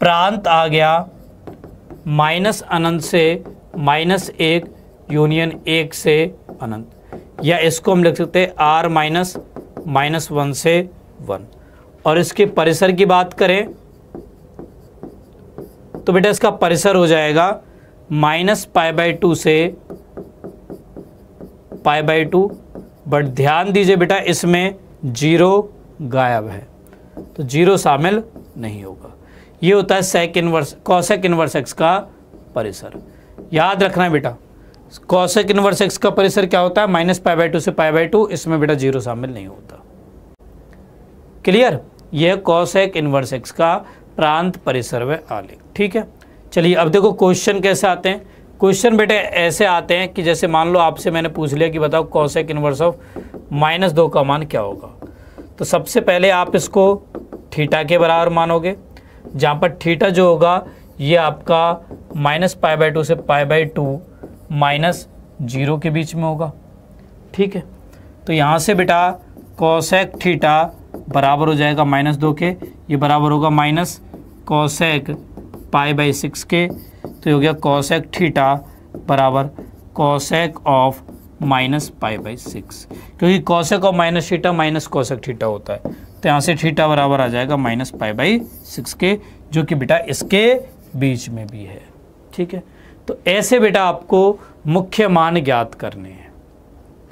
प्रांत आ गया माइनस अनंत से माइनस एक यूनियन एक से अनंत या इसको हम लिख सकते हैं आर माइनस माइनस वन से वन और इसके परिसर की बात करें तो बेटा इसका परिसर हो जाएगा माइनस पाई बाई टू से पाई बाई टू बट ध्यान दीजिए बेटा इसमें जीरो गायब है तो जीरो शामिल नहीं होगा ये होता है sec inverse cosec inverse x का परिसर याद रखना बेटा कौशिक इनवर्स एक्स का परिसर क्या होता है माइनस पाई बाई टू से पाई बाई टू इसमें बेटा जीरो शामिल नहीं होता क्लियर यह कौशिक इनवर्स एक्स का प्रांत परिसर व आलेख ठीक है चलिए अब देखो क्वेश्चन कैसे आते हैं क्वेश्चन बेटे ऐसे आते हैं कि जैसे मान लो आपसे मैंने पूछ लिया कि बताओ कौशिक इनवर्स ऑफ माइनस दो का मान क्या होगा तो सबसे पहले आप इसको थीटा के बराबर मानोगे जहाँ पर थीटा जो होगा ये आपका माइनस पाई बाई टू से pi by two minus zero के बीच में होगा ठीक है तो यहाँ से बेटा कॉसेक थीटा बराबर हो जाएगा माइनस दो के ये बराबर होगा minus cosec pi by six के तो ये हो गया कॉसेक थीटा बराबर cosec of minus pi by six क्योंकि cosec of minus theta minus cosec theta होता है तो यहाँ से थीटा बराबर आ जाएगा माइनस पाई बाई सिक्स के जो कि बेटा इसके बीच में भी है ठीक है तो ऐसे बेटा आपको मुख्य मान ज्ञात करने हैं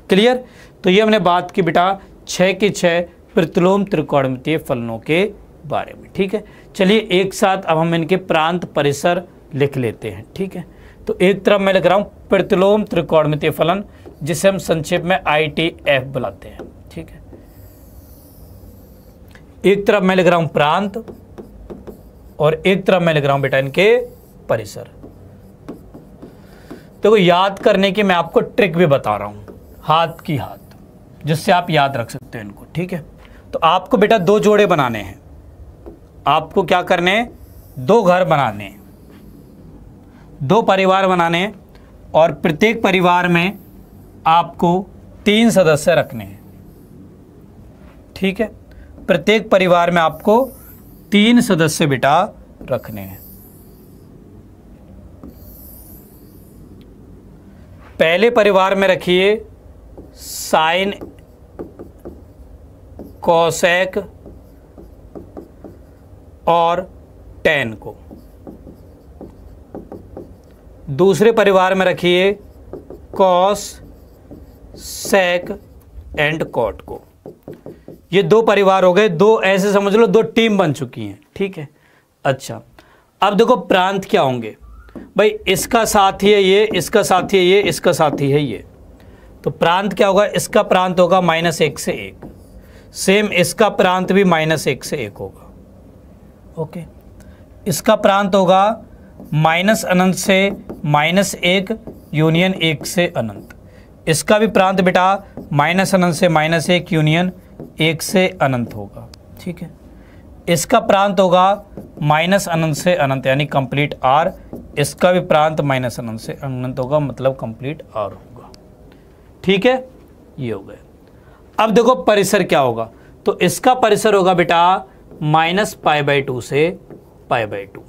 क्लियर तो ये हमने बात की बेटा छः के छः प्रतिलोम त्रिकोणमितीय फलनों के बारे में ठीक है चलिए एक साथ अब हम इनके प्रांत परिसर लिख लेते हैं ठीक है तो एक तरफ मैं लिख रहा हूँ प्रतिलोम त्रिकोणमितीय फलन जिसे हम संक्षेप में आई टी एफ बुलाते हैं ठीक है एक तरफ मैं लिख रहा हूँ प्रांत और एक तरफ मैं लिख रहा हूं बेटा इनके परिसर देखो याद करने की मैं आपको ट्रिक भी बता रहा हूं हाथ की हाथ जिससे आप याद रख सकते हैं इनको ठीक है तो आपको बेटा दो जोड़े बनाने हैं आपको क्या करने हैं दो घर बनाने दो परिवार बनाने और प्रत्येक परिवार में आपको तीन सदस्य रखने हैं ठीक है प्रत्येक परिवार में आपको तीन सदस्य बेटा रखने हैं पहले परिवार में रखिए साइन कौशैक और टेन को दूसरे परिवार में रखिए कॉस सेक एंड कॉट को ये दो परिवार हो गए दो ऐसे समझ लो दो टीम बन चुकी हैं ठीक है अच्छा अब देखो प्रांत क्या होंगे भाई इसका साथी है ये इसका साथी है ये इसका साथी है ये तो प्रांत क्या होगा इसका प्रांत होगा माइनस एक से एक सेम इसका प्रांत भी माइनस एक से एक होगा ओके इसका प्रांत होगा माइनस अनंत से माइनस एक यूनियन एक से अनंत इसका भी प्रांत बेटा माइनस अनंत से माइनस एक यूनियन एक से अनंत होगा ठीक है इसका प्रांत होगा माइनस अनंत से अनंत यानी कंप्लीट आर इसका भी प्रांत माइनस अनंत से अनंत होगा मतलब कंप्लीट आर होगा ठीक है ये हो गए अब देखो परिसर क्या होगा तो इसका परिसर होगा बेटा माइनस पाई बाई टू से पाई बाई टू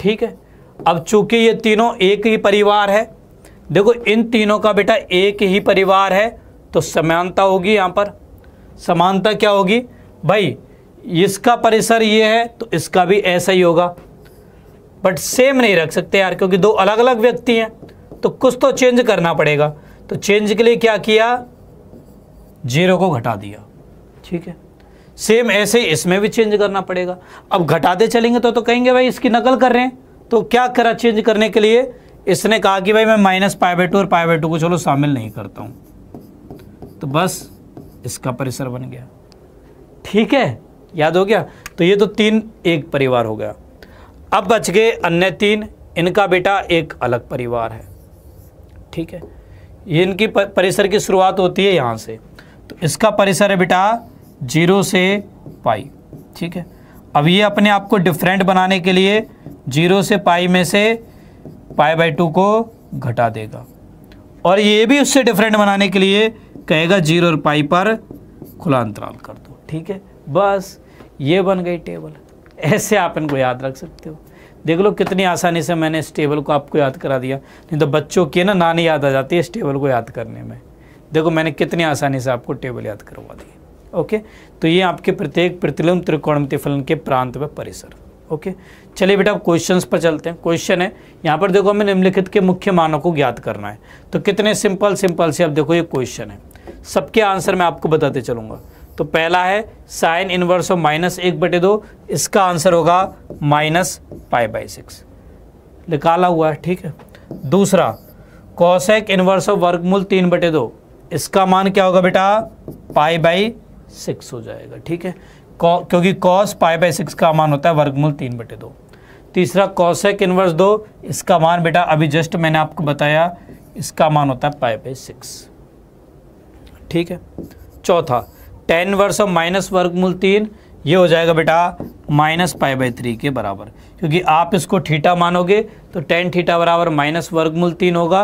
ठीक है अब चूंकि ये तीनों एक ही परिवार है देखो इन तीनों का बेटा एक ही परिवार है तो समानता होगी यहां पर समानता क्या होगी भाई इसका परिसर ये है तो इसका भी ऐसा ही होगा बट सेम नहीं रख सकते यार क्योंकि दो अलग अलग व्यक्ति हैं तो कुछ तो चेंज करना पड़ेगा तो चेंज के लिए क्या किया जीरो को घटा दिया ठीक है सेम ऐसे इसमें भी चेंज करना पड़ेगा अब घटाते चलेंगे तो तो कहेंगे भाई इसकी नकल कर रहे हैं तो क्या करा चेंज करने के लिए इसने कहा कि भाई मैं माइनस पाए बाई टू और पाए बाई टू को चलो शामिल नहीं करता हूं तो बस इसका परिसर बन गया ठीक है याद हो गया तो ये तो तीन एक परिवार हो गया अब बच गए अन्य तीन इनका बेटा एक अलग परिवार है ठीक है ये इनकी परिसर की शुरुआत होती है यहाँ से तो इसका परिसर है बेटा जीरो से पाई ठीक है अब ये अपने आप को डिफरेंट बनाने के लिए जीरो से पाई में से पाई बाई टू को घटा देगा और ये भी उससे डिफरेंट बनाने के लिए कहेगा जीरो और पाई पर खुला अंतराल कर दो ठीक है बस ये बन गई टेबल ऐसे आप इनको याद रख सकते हो देख लो कितनी आसानी से मैंने इस टेबल को आपको याद करा दिया नहीं तो बच्चों की ना नानी याद आ जाती है इस टेबल को याद करने में देखो मैंने कितनी आसानी से आपको टेबल याद करवा दी ओके तो ये आपके प्रत्येक प्रतिलोम त्रिकोण फलन के प्रांत व परिसर ओके चलिए बेटा क्वेश्चंस पर चलते हैं क्वेश्चन है यहाँ पर देखो हमें निम्नलिखित के मुख्य मानों को ज्ञात करना है तो कितने सिंपल सिंपल से अब देखो ये क्वेश्चन है सबके आंसर मैं आपको बताते चलूँगा तो पहला है साइन इनवर्स ऑफ माइनस एक बटे दो इसका आंसर होगा माइनस पाई बाई सिक्स निकाला हुआ है ठीक है दूसरा कॉसेक इनवर्स ऑफ वर्गमूल तीन बटे दो इसका मान क्या होगा बेटा पाई बाई सिक्स हो जाएगा ठीक है क्योंकि कॉस पाई बाई सिक्स का मान होता है वर्गमूल तीन बटे दो तीसरा कॉसेक इनवर्स दो इसका मान बेटा अभी जस्ट मैंने आपको बताया इसका मान होता है पाई बाई सिक्स ठीक है चौथा टेन वर्ष ऑफ माइनस वर्गमूल तीन ये हो जाएगा बेटा माइनस पाई बाई थ्री के बराबर क्योंकि आप इसको थीटा मानोगे तो टेन थीटा बराबर माइनस वर्गमूल तीन होगा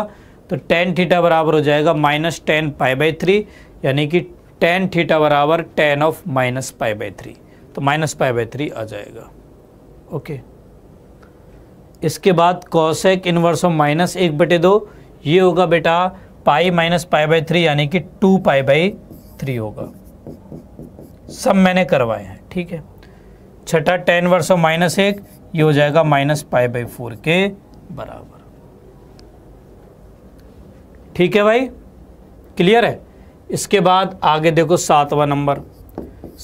तो टेन थीटा बराबर हो जाएगा minus tan pi by three यानी कि टेन थीटा बराबर tan of minus pi by three तो माइनस पाई बाई थ्री आ जाएगा ओके इसके बाद कॉसेक इनवर्स ऑफ माइनस एक बटे दो ये होगा बेटा pi minus pi by three यानी कि टू पाई बाई थ्री होगा सब मैंने करवाए हैं ठीक है छठा टेन वर्ष ऑफ माइनस एक ये हो जाएगा माइनस पाई बाई फोर के बराबर ठीक है भाई क्लियर है इसके बाद आगे देखो सातवां नंबर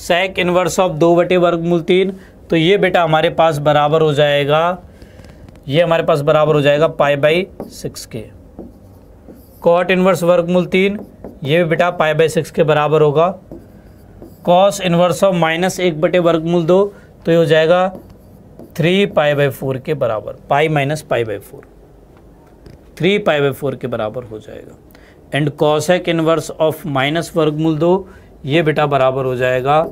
सेक इनवर्स ऑफ दो बटे वर्ग मूल तीन तो ये बेटा हमारे पास बराबर हो जाएगा ये हमारे पास बराबर हो जाएगा पाई बाई सिक्स के कॉट इन्वर्स वर्गमूल तीन ये भी बेटा पाई बाई सिक्स के बराबर होगा कॉस इन्वर्स ऑफ माइनस एक बटे वर्गमूल दो तो ये हो जाएगा थ्री पाई बाई फोर के बराबर pi minus pi by four three pi by four के बराबर हो जाएगा एंड एक इन्वर्स ऑफ माइनस वर्गमूल दो ये बेटा बराबर हो जाएगा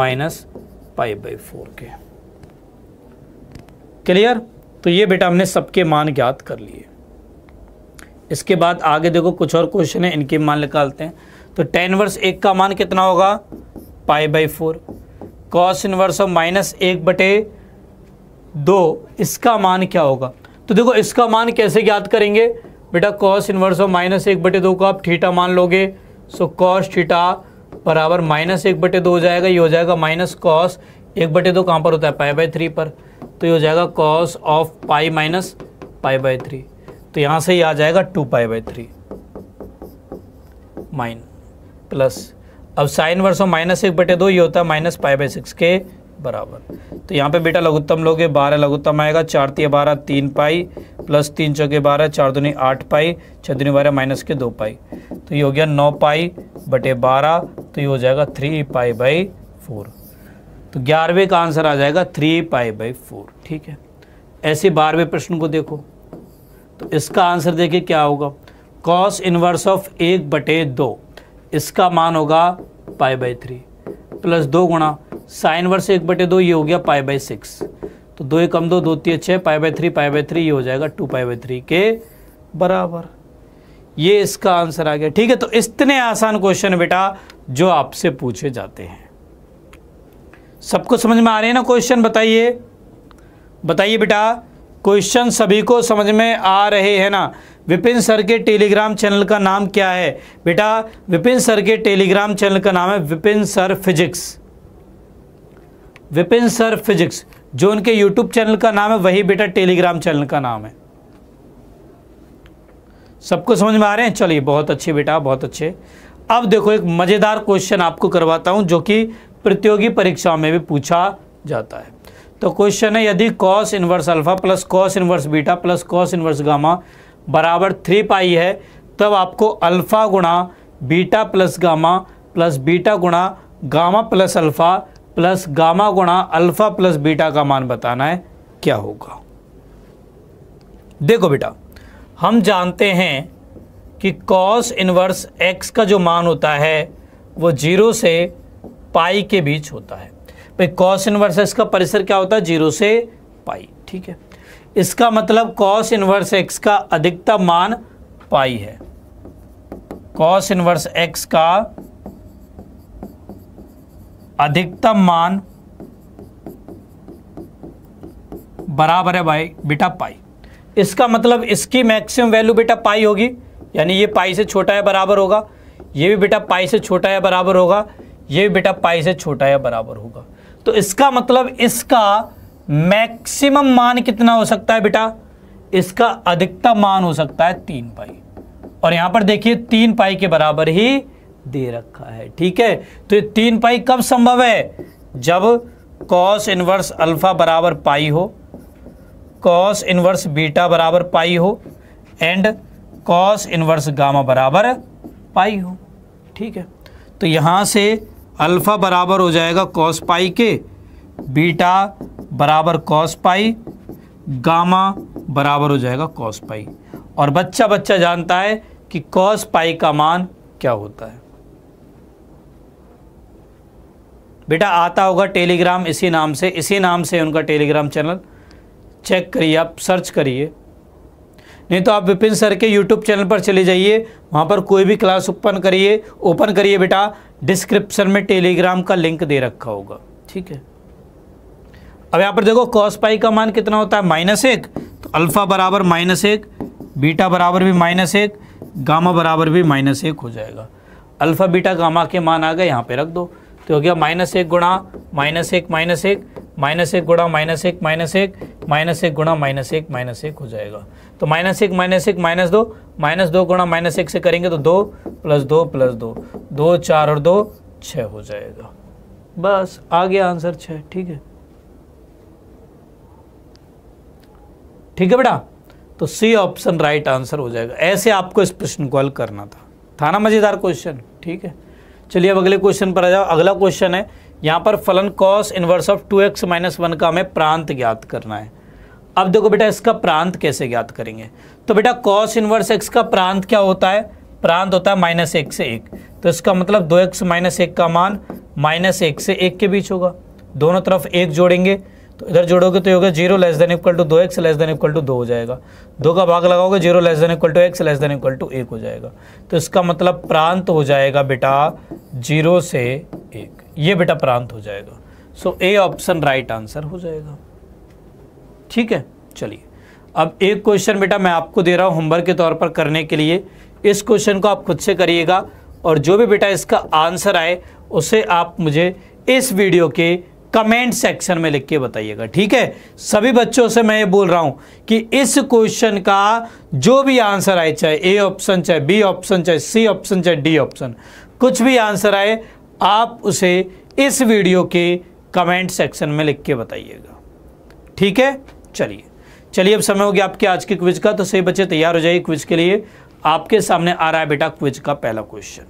माइनस पाई बाई फोर के क्लियर तो ये बेटा हमने सबके मान ज्ञात कर लिए इसके बाद आगे देखो कुछ और क्वेश्चन है इनके मान निकालते हैं तो टेन वर्स एक का मान कितना होगा pi by four cos inverse of minus एक बटे दो इसका मान क्या होगा तो देखो इसका मान कैसे याद करेंगे बेटा कॉस इनवर्स ऑफ माइनस एक बटे दो को आप ठीटा मान लोगे सो कॉस ठीटा बराबर माइनस एक बटे दो हो जाएगा ये हो जाएगा माइनस कॉस एक बटे दो कहाँ पर होता है पाई बाई थ्री पर तो ये हो जाएगा cos of pi minus pi by three तो यहाँ से ही आ जाएगा टू पाई बाई थ्री माइन प्लस अब साइन वर्सो माइनस एक बटे दो ये होता है माइनस पाई बाई सिक्स के बराबर तो यहाँ पे बेटा लघुत्तम लोगे बारह लघुत्तम आएगा चार तीय बारह तीन पाई प्लस तीन चौके बारह चार दुनी आठ पाई छः दुनी बारह माइनस के दो पाई तो ये हो गया नौ पाई बटे बारह तो ये हो जाएगा थ्री पाई बाई फोर तो ग्यारहवें का आंसर आ जाएगा थ्री पाई बाई फोर ठीक है ऐसे बारहवें प्रश्न को देखो तो इसका आंसर देखिए क्या होगा कॉस इन्वर्स ऑफ एक बटे दो इसका मान होगा पाई बाई थ्री प्लस दो गुणा साइन वर्स एक बटे दो ये हो गया पाई बाई सिक्स तो दो एक कम दो दो तीन छः pi by three pi by three ये हो जाएगा टू पाई बाई थ्री के बराबर ये इसका आंसर आ गया ठीक है तो इतने आसान क्वेश्चन बेटा जो आपसे पूछे जाते हैं सबको समझ में आ रहे हैं ना क्वेश्चन बताइए बताइए बेटा क्वेश्चन सभी को समझ में आ रहे हैं ना विपिन सर के टेलीग्राम चैनल का नाम क्या है बेटा विपिन सर के टेलीग्राम चैनल का नाम है Vipin sir physics Vipin sir physics जो उनके यूट्यूब चैनल का नाम है वही बेटा टेलीग्राम चैनल का नाम है सबको समझ में आ रहे हैं चलिए बहुत अच्छे बेटा बहुत अच्छे अब देखो एक मज़ेदार क्वेश्चन आपको करवाता हूं जो कि प्रतियोगी परीक्षाओं में भी पूछा जाता है तो क्वेश्चन है यदि cos inverse alpha plus cos inverse beta plus cos inverse gamma बराबर थ्री पाई है तब आपको अल्फ़ा गुणा beta plus gamma plus beta गुणा gamma plus alpha plus gamma गुणा अल्फ़ा प्लस बीटा का मान बताना है क्या होगा देखो बेटा हम जानते हैं कि कॉस इन्वर्स एक्स का जो मान होता है वो जीरो से पाई के बीच होता है भाई कॉस इनवर्स का परिसर क्या होता है जीरो से पाई ठीक है इसका मतलब कॉस इनवर्स एक्स का अधिकतम मान पाई है कॉस इनवर्स एक्स का अधिकतम मान बराबर है भाई बेटा पाई इसका मतलब इसकी मैक्सिमम वैल्यू बेटा पाई होगी यानी ये पाई से छोटा या बराबर होगा ये भी बेटा पाई से छोटा या बराबर होगा ये भी बेटा पाई से छोटा या बराबर होगा तो इसका मतलब इसका मैक्सिमम मान कितना हो सकता है बेटा इसका अधिकतम मान हो सकता है तीन पाई और यहां पर देखिए तीन पाई के बराबर ही दे रखा है ठीक है तो ये तीन पाई कब संभव है जब कॉस इनवर्स अल्फा बराबर पाई हो कॉस इनवर्स बीटा बराबर पाई हो एंड कॉस इनवर्स गामा बराबर पाई हो ठीक है तो यहां से अल्फ़ा बराबर हो जाएगा कॉस पाई के बीटा बराबर कॉस पाई गामा बराबर हो जाएगा कॉस पाई और बच्चा बच्चा जानता है कि कॉस पाई का मान क्या होता है बेटा आता होगा टेलीग्राम इसी नाम से इसी नाम से उनका टेलीग्राम चैनल चेक करिए आप सर्च करिए नहीं तो आप विपिन सर के यूट्यूब चैनल पर चले जाइए वहाँ पर कोई भी क्लास ओपन करिए ओपन करिए बेटा डिस्क्रिप्शन में टेलीग्राम का लिंक दे रखा होगा ठीक है अब यहाँ पर देखो कॉस पाई का मान कितना होता है माइनस एक तो अल्फ़ा बराबर माइनस एक बीटा बराबर भी माइनस एक गामा बराबर भी माइनस एक हो जाएगा अल्फ़ा बीटा गामा के मान आ गए यहाँ पे रख दो तो हो गया माइनस एक गुणा माइनस एक माइनस एक माइनस एक गुणा माइनस एक माइनस एक माइनस एक गुणा माइनस एक माइनस एक हो जाएगा तो माइनस एक माइनस एक माइनस दो माइनस दो गुणा माइनस एक से करेंगे तो दो प्लस दो प्लस दो दो चार और दो छ हो जाएगा बस आ गया आंसर छ ठीक है ठीक है बेटा तो सी ऑप्शन राइट आंसर हो जाएगा ऐसे आपको इस प्रश्न को हल करना था था ना मज़ेदार क्वेश्चन ठीक है चलिए अब अगले क्वेश्चन पर आ जाओ अगला क्वेश्चन है यहाँ पर फलन cos inverse of two x minus one का हमें प्रांत ज्ञात करना है अब देखो बेटा इसका प्रांत कैसे ज्ञात करेंगे तो बेटा कॉस इनवर्स एक्स का प्रांत क्या होता है प्रांत होता है माइनस एक से एक तो इसका मतलब दो एक्स माइनस एक का मान माइनस एक से एक के बीच होगा दोनों तरफ एक जोड़ेंगे तो इधर जोड़ोगे तो ये होगा zero less than equal to दो x less than equal to दो हो जाएगा दो का भाग लगाओगे zero less than equal to x less than equal to एक हो जाएगा तो इसका मतलब प्रांत हो जाएगा बेटा जीरो से एक ये बेटा प्रांत हो जाएगा so A option right answer हो जाएगा ठीक है चलिए अब एक क्वेश्चन बेटा मैं आपको दे रहा हूँ होमवर्क के तौर पर करने के लिए इस क्वेश्चन को आप खुद से करिएगा और जो भी बेटा इसका आंसर आए उसे आप मुझे इस वीडियो के कमेंट सेक्शन में लिख के बताइएगा ठीक है सभी बच्चों से मैं ये बोल रहा हूं कि इस क्वेश्चन का जो भी आंसर आए चाहे ए ऑप्शन चाहे बी ऑप्शन चाहे सी ऑप्शन चाहे डी ऑप्शन कुछ भी आंसर आए आप उसे इस वीडियो के कमेंट सेक्शन में लिख के बताइएगा ठीक है चलिए चलिए अब समय हो गया आपके आज के क्विज का तो सही बच्चे तैयार हो जाइए क्विज के लिए आपके सामने आ रहा है बेटा क्विज का पहला क्वेश्चन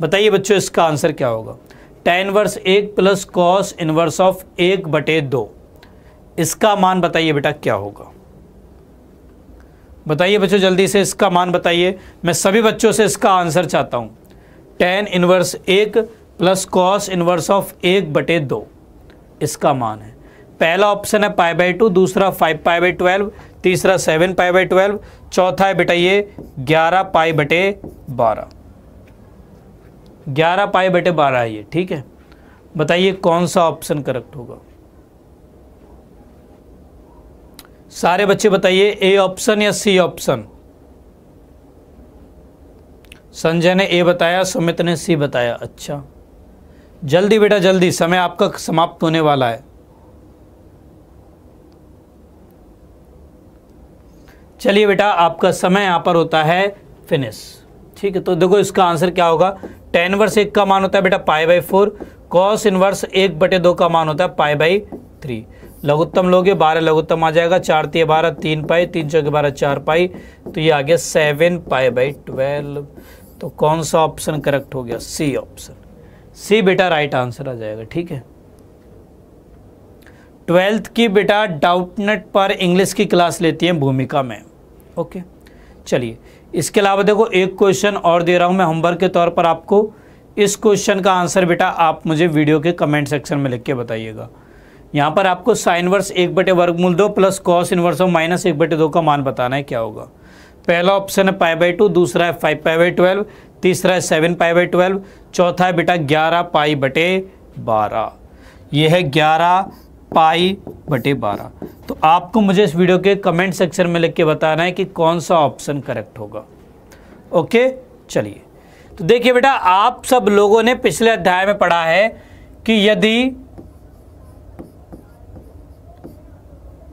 बताइए बच्चों इसका आंसर क्या होगा टेन वर्स एक प्लस कॉस इनवर्स ऑफ एक बटे दो इसका मान बताइए बेटा क्या होगा बताइए बच्चों जल्दी से इसका मान बताइए मैं सभी बच्चों से इसका आंसर चाहता हूं टेन इनवर्स एक प्लस कॉस इनवर्स ऑफ एक बटे दो इसका मान है पहला ऑप्शन है पाई बाई टू दूसरा फाइव पाई बाई ट्वेल्व तीसरा सेवन पाई बाई ट्वेल्व चौथा है बेटा ये ग्यारह पाई बटे बारह ग्यारह पाई बटे बारह है ये ठीक है बताइए कौन सा ऑप्शन करेक्ट होगा सारे बच्चे बताइए ए ऑप्शन या सी ऑप्शन संजय ने ए बताया सुमित ने सी बताया अच्छा जल्दी बेटा जल्दी समय आपका समाप्त होने वाला है चलिए बेटा आपका समय यहाँ पर होता है फिनिश ठीक है तो देखो इसका आंसर क्या होगा टेन वर्स एक का मान होता है बेटा pi by four cos inverse एक बटे दो का मान होता है पाई बाई थ्री लघुत्तम लोगे बारह लघुत्तम आ जाएगा चार तीन बारह तीन पाई तीन चौके बारह चार पाई तो ये आ गया सेवन पाई बाई ट्वेल्व तो कौन सा ऑप्शन करेक्ट हो गया सी ऑप्शन सी बेटा राइट आंसर आ जाएगा ठीक है ट्वेल्थ की बेटा डाउटनेट पर इंग्लिश की क्लास लेती है भूमिका में ओके चलिए इसके अलावा देखो एक क्वेश्चन और दे रहा हूँ मैं होमवर्क के तौर पर आपको इस क्वेश्चन का आंसर बेटा आप मुझे वीडियो के कमेंट सेक्शन में लिख के बताइएगा यहाँ पर आपको साइन वर्स एक बटे वर्गमूल दो plus cos inverse of minus एक बटे दो का मान बताना है क्या होगा पहला ऑप्शन है पाई बाई टू दूसरा है फाइव पाई बाई ट्वेल्व तीसरा है सेवन पाई बाई ट्वेल्व चौथा है बेटा ग्यारह पाई बटे बारह यह है ग्यारह पाई बटे बारह तो आपको मुझे इस वीडियो के कमेंट सेक्शन में लिख के बताना है कि कौन सा ऑप्शन करेक्ट होगा ओके चलिए तो देखिए बेटा आप सब लोगों ने पिछले अध्याय में पढ़ा है कि यदि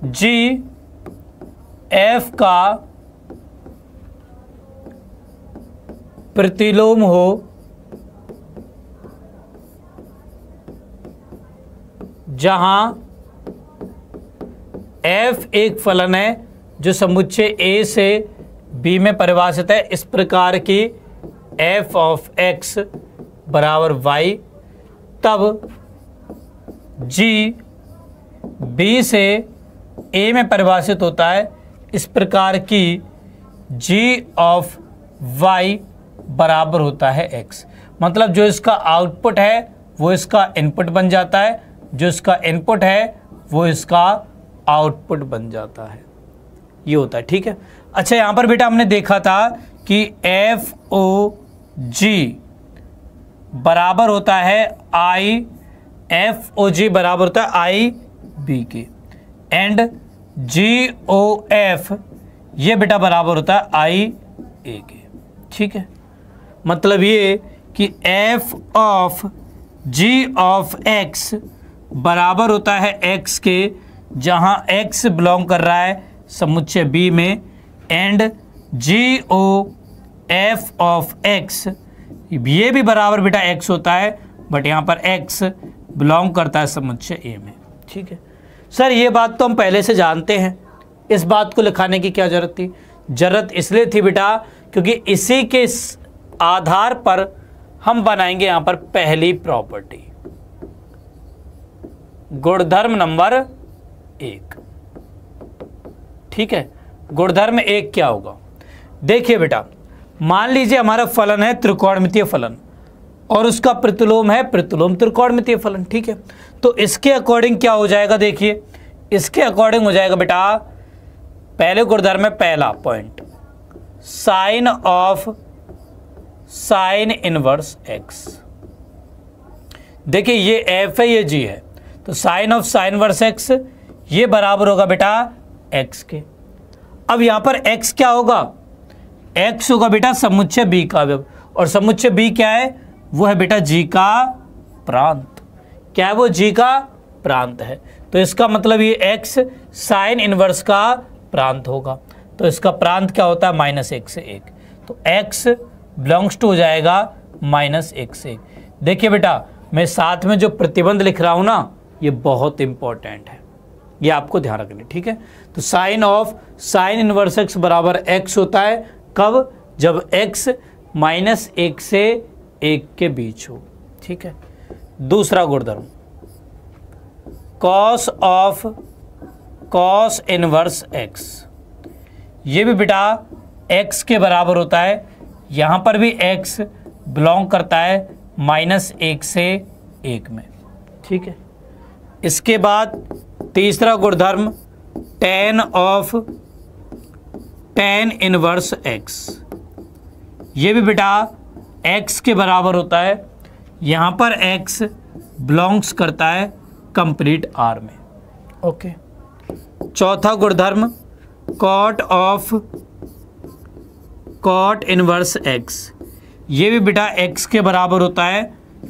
जी एफ का प्रतिलोम हो जहां एफ एक फलन है जो समुच्चय ए से बी में परिभाषित है इस प्रकार की एफ ऑफ एक्स बराबर वाई तब जी बी से ए में परिभाषित होता है इस प्रकार की जी ऑफ वाई बराबर होता है एक्स मतलब जो इसका आउटपुट है वो इसका इनपुट बन जाता है जो इसका इनपुट है वो इसका आउटपुट बन जाता है ये होता है ठीक है अच्छा यहाँ पर बेटा हमने देखा था कि एफ ओ जी बराबर होता है आई एफ ओ जी बराबर होता है आई बी के एंड जी ओ एफ ये बेटा बराबर होता है आई ए के ठीक है मतलब ये कि f of g of x बराबर होता है एक्स के जहां एक्स बिलोंग कर रहा है समुच्चय बी में and ji O f of x ये भी बराबर बेटा एक्स होता है बट यहां पर एक्स बिलोंग करता है समुच्चय ए में ठीक है सर ये बात तो हम पहले से जानते हैं इस बात को लिखाने की क्या ज़रूरत थी ज़रूरत इसलिए थी बेटा क्योंकि इसी के आधार पर हम बनाएंगे यहां पर पहली प्रॉपर्टी गुणधर्म नंबर एक ठीक है गुणधर्म एक क्या होगा देखिए बेटा मान लीजिए हमारा फलन है त्रिकोणमितीय फलन और उसका प्रतिलोम है प्रतिलोम त्रिकोणमितीय फलन ठीक है तो इसके अकॉर्डिंग क्या हो जाएगा देखिए इसके अकॉर्डिंग हो जाएगा बेटा पहले गुणधर्म है पहला point sine of sine inverse x देखिए ये एफ है ये जी है तो sine of sine verse x ये बराबर होगा बेटा एक्स के अब यहाँ पर एक्स क्या होगा एक्स होगा बेटा समुच्चय बी का अवयव और समुच्चय बी क्या है वो है बेटा जी का प्रांत क्या है वो जी का प्रांत है तो इसका मतलब ये एक्स साइन इनवर्स का प्रांत होगा तो इसका प्रांत क्या होता है माइनस एक से एक तो एक्स बिलोंग्स टू हो जाएगा माइनस एक से एक देखिए बेटा मैं साथ में जो प्रतिबंध लिख रहा हूँ ना ये बहुत इंपॉर्टेंट है ये आपको ध्यान रखना ठीक है तो sine of sine inverse x बराबर एक्स होता है कब जब एक्स माइनस एक से एक के बीच हो ठीक है दूसरा गुणधर्म cos of cos inverse x ये भी बेटा एक्स के बराबर होता है यहां पर भी एक्स बिलोंग करता है माइनस एक से एक में ठीक है इसके बाद तीसरा गुणधर्म tan of tan inverse x ये भी बेटा एक्स के बराबर होता है यहां पर एक्स बिलोंग्स करता है कंप्लीट आर में ओके चौथा गुणधर्म cot of cot inverse x ये भी बेटा एक्स के बराबर होता है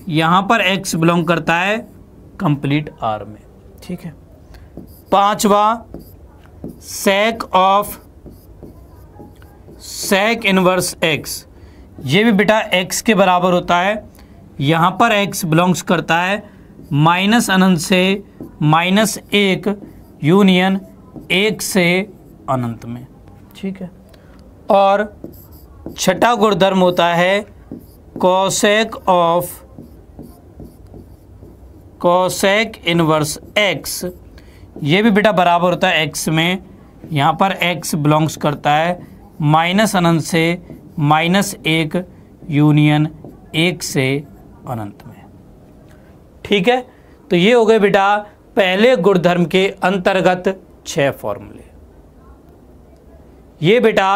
यहां पर एक्स बिलोंग करता है कंप्लीट आर में ठीक है पांचवा sec of sec inverse x ये भी बेटा एक्स के बराबर होता है यहाँ पर एक्स बिलोंग्स करता है माइनस अनंत से माइनस एक यूनियन एक से अनंत में ठीक है और छठा गुणधर्म होता है cosec of cosec inverse x ये भी बेटा बराबर होता है एक्स में यहाँ पर एक्स बिलोंग्स करता है माइनस अनंत से माइनस एक यूनियन एक से अनंत में ठीक है तो ये हो गए बेटा पहले गुणधर्म के अंतर्गत छ फॉर्मूले ये बेटा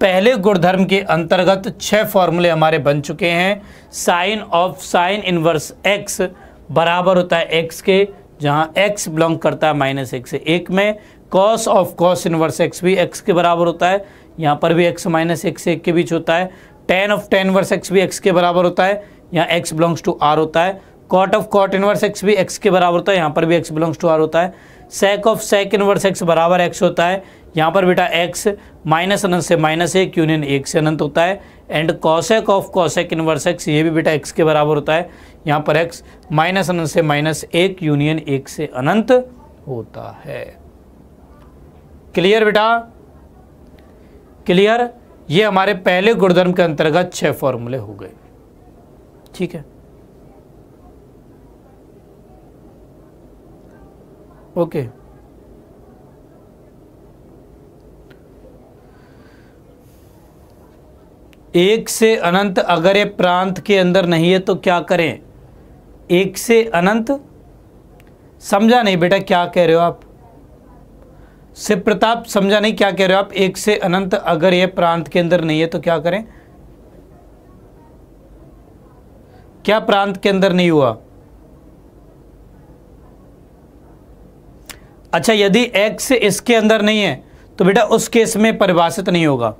पहले गुणधर्म के अंतर्गत छ फॉर्मूले हमारे बन चुके हैं sine of sine inverse x बराबर होता है एक्स के जहाँ x बिलोंग करता है माइनस एक से एक में cos of cos inverse x भी x के बराबर होता है यहाँ पर भी x माइनस एक से एक के बीच होता है tan of tan inverse x भी एक्स के बराबर होता है यहाँ एक्स बिलोंग्स टू आर होता है cot of cot inverse x भी एक्स के बराबर होता है यहाँ पर भी एक्स बिलोंग्स टू आर होता है sec of sec inverse x बराबर एक्स होता है यहाँ पर बेटा एक्स माइनस अनंत से माइनस एक यूनियन एक से अनंत होता है and cosec of cosec inverse x ये भी बेटा एक्स के बराबर होता है यहाँ पर एक्स माइनस अनंत से माइनस एक यूनियन एक से अनंत होता है क्लियर बेटा क्लियर ये हमारे पहले गुणधर्म के अंतर्गत छह फॉर्मूले हो गए ठीक है ओके okay. एक से अनंत अगर ये प्रांत के अंदर नहीं है तो क्या करें एक से अनंत समझा नहीं बेटा क्या कह रहे हो आप शिव प्रताप समझा नहीं क्या कह रहे हो आप एक से अनंत अगर ये प्रांत के अंदर नहीं है तो क्या करें क्या प्रांत के अंदर नहीं हुआ अच्छा यदि एक से इसके अंदर नहीं है तो बेटा उस केस में परिभाषित नहीं होगा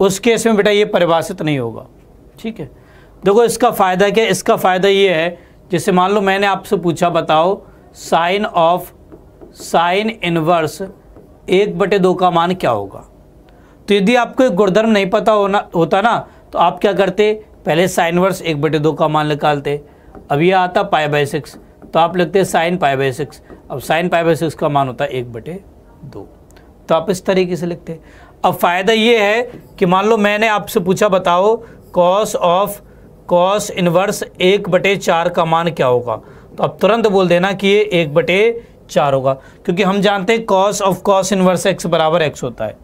उस केस में बेटा ये परिभाषित नहीं होगा ठीक है देखो इसका फ़ायदा क्या इसका फ़ायदा ये है जैसे मान लो मैंने आपसे पूछा बताओ साइन ऑफ साइन इनवर्स एक बटे दो का मान क्या होगा तो यदि आपको गुणधर्म नहीं पता होना होता ना तो आप क्या करते पहले साइन वर्स एक बटे दो का मान निकालते अब यह आता पाए बाई सिक्स तो आप लिखते हैं साइन पाए बाई सिक्स अब साइन पाए बाई सिक्स का मान होता है एक बटे दो तो आप इस तरीके से लिखते हैं अब फ़ायदा ये है कि मान लो मैंने आपसे पूछा बताओ कॉस ऑफ कॉस इनवर्स एक बटे चार का मान क्या होगा तो आप तुरंत बोल देना कि ये एक बटे चार होगा क्योंकि हम जानते हैं cos of cos inverse x बराबर एक्स होता है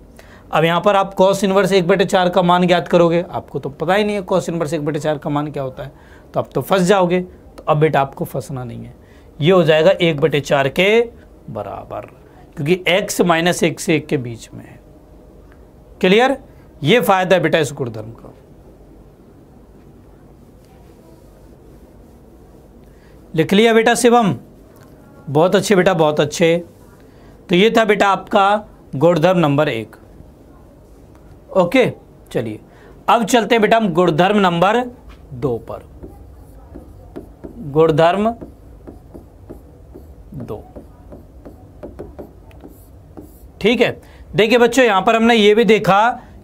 अब यहाँ पर आप कॉस इनवर्स एक बटे चार का मान ज्ञात करोगे आपको तो पता ही नहीं है कॉस इनवर्स एक बटे चार का मान क्या होता है तो आप तो फंस जाओगे तो अब बेटा आपको फंसना नहीं है ये हो जाएगा एक बटे चार के बराबर क्योंकि एक्स माइनस एक से एक के बीच में है क्लियर ये फायदा है बेटा इस गुणधर्म का लिख लिया बेटा शिवम बहुत अच्छे बेटा बहुत अच्छे तो ये था बेटा आपका गुणधर्म नंबर एक ओके चलिए अब चलते हैं बेटा हम गुणधर्म नंबर दो पर गुणधर्म दो ठीक है देखिए बच्चों यहाँ पर हमने ये भी देखा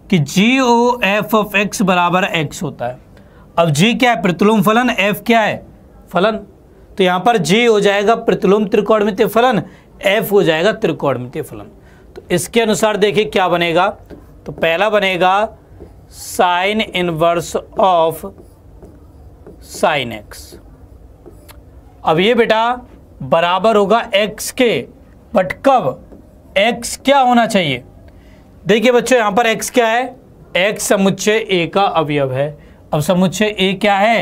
कि g O f of x बराबर एक्स होता है अब जी क्या है प्रतिलोम फलन एफ क्या है फलन तो यहाँ पर जी हो जाएगा प्रतिलोम त्रिकोणमितीय फलन एफ हो जाएगा त्रिकोणमितीय फलन तो इसके अनुसार देखिए क्या बनेगा तो पहला बनेगा sine inverse of sine x अब ये बेटा बराबर होगा एक्स के बट कब एक्स क्या होना चाहिए देखिए बच्चों यहां पर एक्स क्या है एक्स समुच्चय ए का अवयव है अब समुच्चय ए क्या है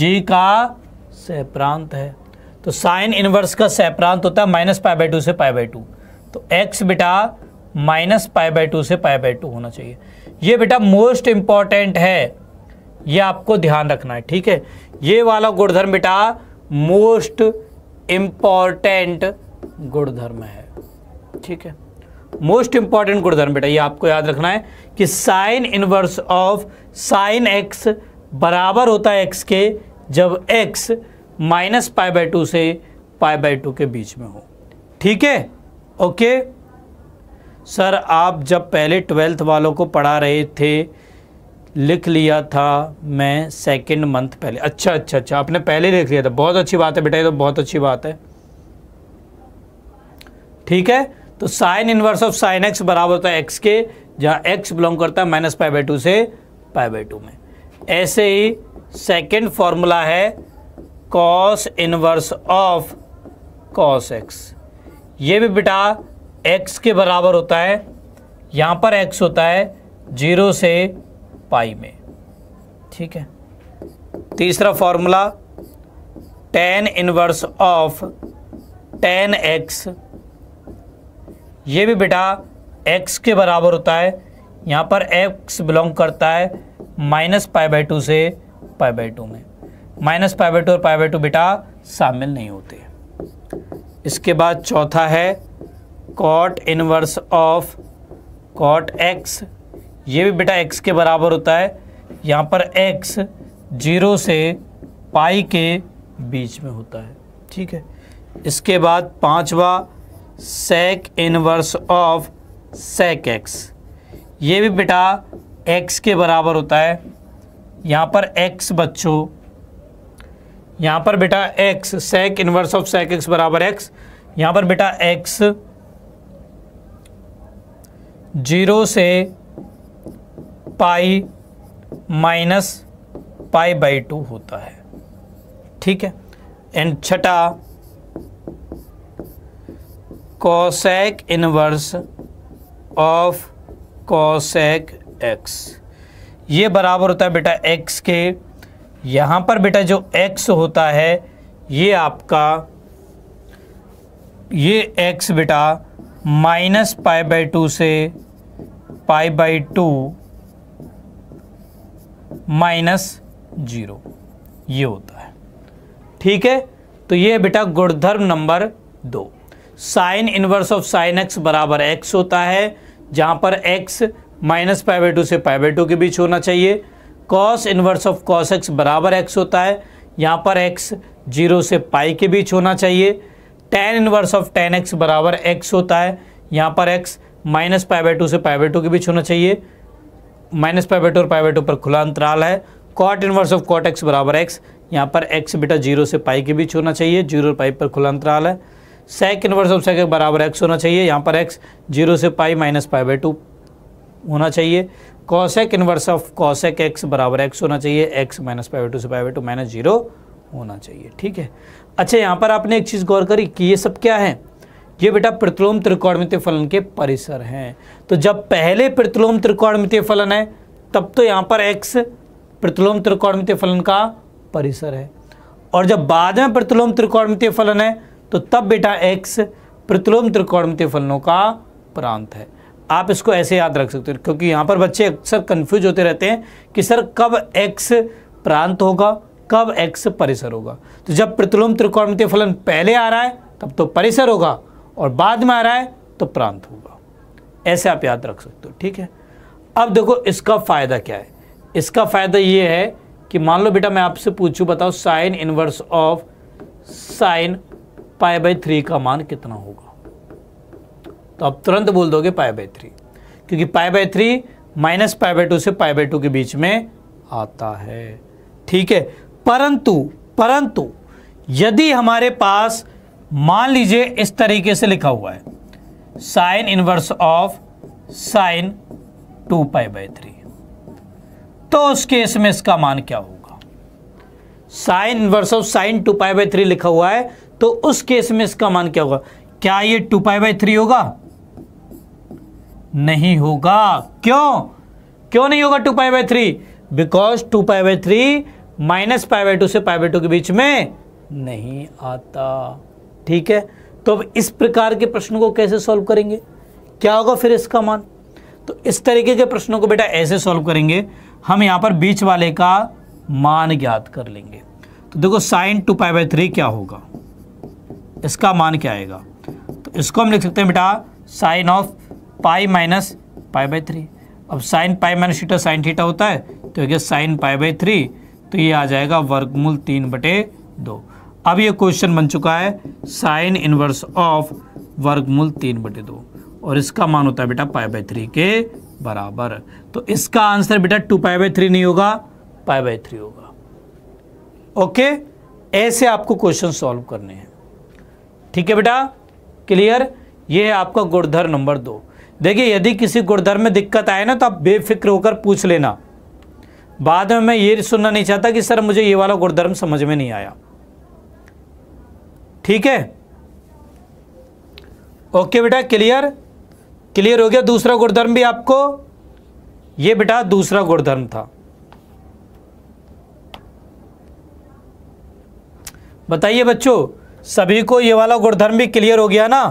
जे का सहप्रांत है तो साइन इनवर्स का सहप्रांत होता है माइनस पाई बाई टू से पाई बाई टू तो एक्स बेटा माइनस पाई बाई टू से पाई बाई टू होना चाहिए ये बेटा मोस्ट इंपॉर्टेंट है ये आपको ध्यान रखना है ठीक है ये वाला गुणधर्म बेटा मोस्ट इंपॉर्टेंट गुणधर्म है ठीक है मोस्ट इंपॉर्टेंट गुणधर्म बेटा ये आपको याद रखना है कि sine inverse of sine x बराबर होता है एक्स के जब x minus pi by two से पाई बाई टू के बीच में हो ठीक है ओके सर आप जब पहले ट्वेल्थ वालों को पढ़ा रहे थे लिख लिया था मैं सेकंड मंथ पहले अच्छा अच्छा अच्छा आपने पहले लिख लिया था बहुत अच्छी बात है बेटा ये तो बहुत अच्छी बात है ठीक है तो sine inverse of sine x बराबर होता है एक्स के जहाँ एक्स बिलोंग करता है माइनस पाई बाई टू से पाई बाई टू में ऐसे ही सेकेंड फॉर्मूला है cos inverse of cos x ये भी बेटा एक्स के बराबर होता है यहाँ पर एक्स होता है जीरो से पाई में ठीक है तीसरा formula tan inverse of tan x ये भी बेटा एक्स के बराबर होता है यहाँ पर एक्स बिलोंग करता है माइनस पाई बाई टू से पाई बाई टू में माइनस पाई बाई टू और पाई बाई टू बेटा शामिल नहीं होते इसके बाद चौथा है cot inverse of cot x ये भी बेटा एक्स के बराबर होता है यहाँ पर एक्स जीरो से पाई के बीच में होता है ठीक है इसके बाद पांचवा sec inverse of sec x ये भी बेटा एक्स के बराबर होता है यहाँ पर एक्स बच्चों यहाँ पर बेटा x sec inverse of sec x बराबर एक्स यहाँ पर बेटा एक्स जीरो से pi minus pi by two होता है ठीक है एंड छठा cosec inverse of cosec x ये बराबर होता है बेटा एक्स के यहाँ पर बेटा जो एक्स होता है ये आपका ये एक्स बेटा माइनस पाई बाई टू से pi by two minus zero ये होता है ठीक है तो ये बेटा गुणधर्म नंबर दो sine inverse of sine x बराबर एक्स होता है जहाँ पर x minus pi by two से पाई बाई टू के बीच होना चाहिए cos inverse of cos x बराबर एक्स होता है यहाँ पर एक्स जीरो से पाई के बीच होना चाहिए tan inverse of tan x बराबर एक्स होता है यहाँ पर x minus pi by two से पाई बाई टू के बीच होना चाहिए माइनस पाई बाई टू और पाई बाई टू पर खुला अंतराल है cot inverse of cot x बराबर एक्स यहाँ पर एक्स बेटा जीरो से पाई के बीच होना चाहिए जीरो और पाई पर खुला अंतराल है सेक इनवर्स ऑफ सेक बराबर एक्स होना चाहिए यहाँ पर एक्स जीरो से pi minus pi by two होना चाहिए cosec inverse of cosec x बराबर एक्स होना चाहिए x minus pi by two से pi by two minus zero होना चाहिए ठीक है अच्छा यहाँ पर आपने एक चीज़ गौर करी कि ये सब क्या है ये बेटा प्रतिलोम त्रिकोणमितीय फलन के परिसर हैं तो जब पहले प्रतिलोम त्रिकोणमितीय फलन है तब तो यहाँ पर एक्स प्रतिलोम त्रिकोणमितीय फलन का परिसर है और जब बाद में प्रतिलोम त्रिकोणमितीय फलन है तो तब बेटा एक्स प्रतिलोम त्रिकोणमितीय फलनों का प्रांत है आप इसको ऐसे याद रख सकते हो क्योंकि यहाँ पर बच्चे अक्सर कन्फ्यूज होते रहते हैं कि सर कब एक्स प्रांत होगा कब एक्स परिसर होगा तो जब प्रतिलोम त्रिकोणमितीय फलन पहले आ रहा है तब तो परिसर होगा और बाद में आ रहा है तो प्रांत होगा ऐसे आप याद रख सकते हो ठीक है अब देखो इसका फ़ायदा क्या है इसका फ़ायदा ये है कि मान लो बेटा मैं आपसे पूछूं बताओ sine inverse of sine pi by three का मान कितना होगा तो आप तुरंत बोल दोगे पाए बाई थ्री क्योंकि pi by three minus pi by two से पाए बाई टू के बीच में आता है ठीक है परंतु परंतु यदि हमारे पास मान लीजिए इस तरीके से लिखा हुआ है sine inverse of sine two pi by three तो उस केस में इसका मान क्या होगा sine inverse of sine two pi by three लिखा हुआ है तो उस केस में इसका मान क्या होगा क्या ये टू पाई बाई थ्री होगा नहीं होगा क्यों क्यों नहीं होगा two pi by three because two pi by three minus pi by two से पाई बाई टू के बीच में नहीं आता ठीक है तो अब इस प्रकार के प्रश्नों को कैसे सॉल्व करेंगे क्या होगा फिर इसका मान तो इस तरीके के प्रश्नों को बेटा ऐसे सॉल्व करेंगे हम यहां पर बीच वाले का मान ज्ञात कर लेंगे तो देखो sine two pi by three क्या होगा इसका मान क्या आएगा तो इसको हम लिख सकते हैं बेटा sine of pi minus pi by three अब sine pi minus theta sine theta होता है तो ये साइन पाई बाई थ्री तो ये आ जाएगा वर्गमूल तीन बटे दो अब ये क्वेश्चन बन चुका है साइन इनवर्स ऑफ वर्गमूल तीन बटे दो और इसका मान होता है बेटा पाई बाई थ्री के बराबर तो इसका आंसर बेटा टू पाई बाई थ्री नहीं होगा पाई बाई थ्री होगा ओके ऐसे आपको क्वेश्चन सॉल्व करने हैं ठीक है बेटा क्लियर ये है आपका गुड़धर नंबर दो देखिए यदि किसी गुड़धर में दिक्कत आए ना तो आप बेफिक्र होकर पूछ लेना बाद में मैं ये सुनना नहीं चाहता कि सर मुझे ये वाला गुड़धर्म समझ में नहीं आया ठीक है ओके बेटा क्लियर क्लियर हो गया दूसरा गुणधर्म भी आपको ये बेटा दूसरा गुणधर्म था बताइए बच्चों सभी को ये वाला गुणधर्म भी क्लियर हो गया ना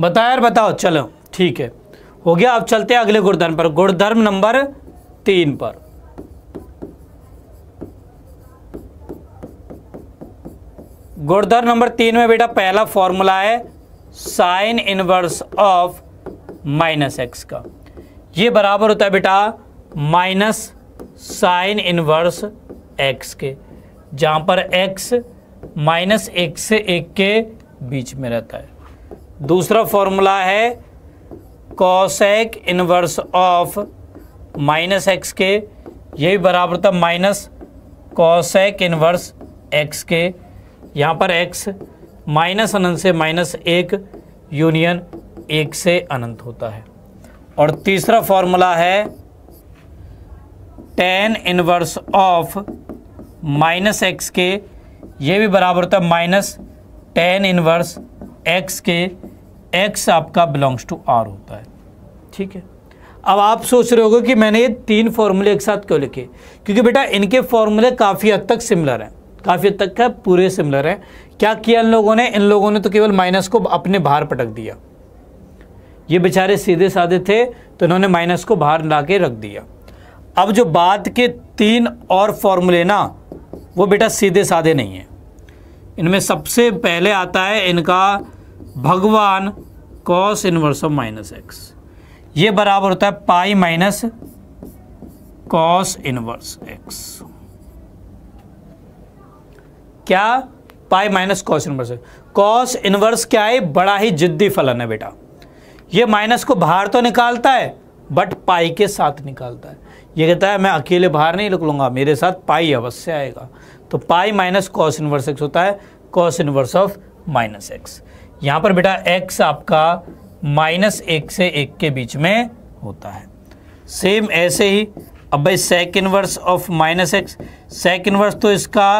बताया बताओ चलो ठीक है हो गया अब चलते हैं अगले गुणधर्म पर गुणधर्म नंबर तीन पर गुणधर्म नंबर तीन में बेटा पहला फॉर्मूला है sine inverse of minus x का ये बराबर होता है बेटा माइनस साइन इनवर्स एक्स के जहां पर एक्स माइनस एक से एक के बीच में रहता है दूसरा फॉर्मूला है cosec inverse of minus x के ये भी बराबर था माइनस कॉसैक इनवर्स एक्स के यहाँ पर एक्स माइनस अनंत से माइनस एक यूनियन एक से अनंत होता है और तीसरा फॉर्मूला है tan inverse of minus x के ये भी बराबर था माइनस टेन इनवर्स एक्स के एक्स आपका बिलोंग्स टू आर होता है ठीक है अब आप सोच रहे होगे कि मैंने ये तीन फॉर्मूले एक साथ क्यों लिखे क्योंकि बेटा इनके फॉर्मूले काफ़ी हद तक सिमिलर हैं काफ़ी हद तक का पूरे सिमिलर हैं क्या किया इन लोगों ने इन लोगों ने तो केवल माइनस को अपने बाहर पटक दिया ये बेचारे सीधे साधे थे तो इन्होंने माइनस को बाहर ला के रख दिया अब जो बाद के तीन और फॉर्मूले ना वो बेटा सीधे साधे नहीं हैं इनमें सबसे पहले आता है इनका भगवान cos inverse of minus x ये बराबर होता है pi minus cos inverse x क्या pi minus cos inverse cos inverse क्या है बड़ा ही जिद्दी फलन है बेटा ये माइनस को बाहर तो निकालता है बट पाई के साथ निकालता है ये कहता है मैं अकेले बाहर नहीं निकलूंगा मेरे साथ पाई अवश्य आएगा तो pi minus cos inverse x होता है cos inverse of minus x यहाँ पर बेटा एक्स आपका माइनस एक से एक के बीच में होता है सेम ऐसे ही अब भाई sec inverse of minus x sec inverse तो इसका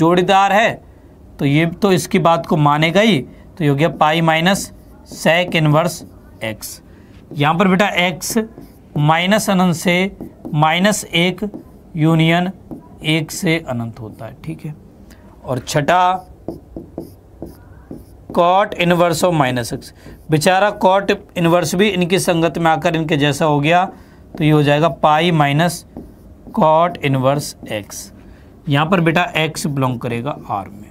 जोड़ीदार है तो ये तो इसकी बात को मानेगा ही तो ये हो गया pi minus sec inverse x यहाँ पर बेटा एक्स माइनस अनंत से माइनस एक यूनियन एक से अनंत होता है ठीक है और छठा cot inverse of minus x बेचारा कॉट इनवर्स भी इनकी संगत में आकर इनके जैसा हो गया तो ये हो जाएगा pi minus cot inverse x यहाँ पर बेटा एक्स बिलोंग करेगा आर में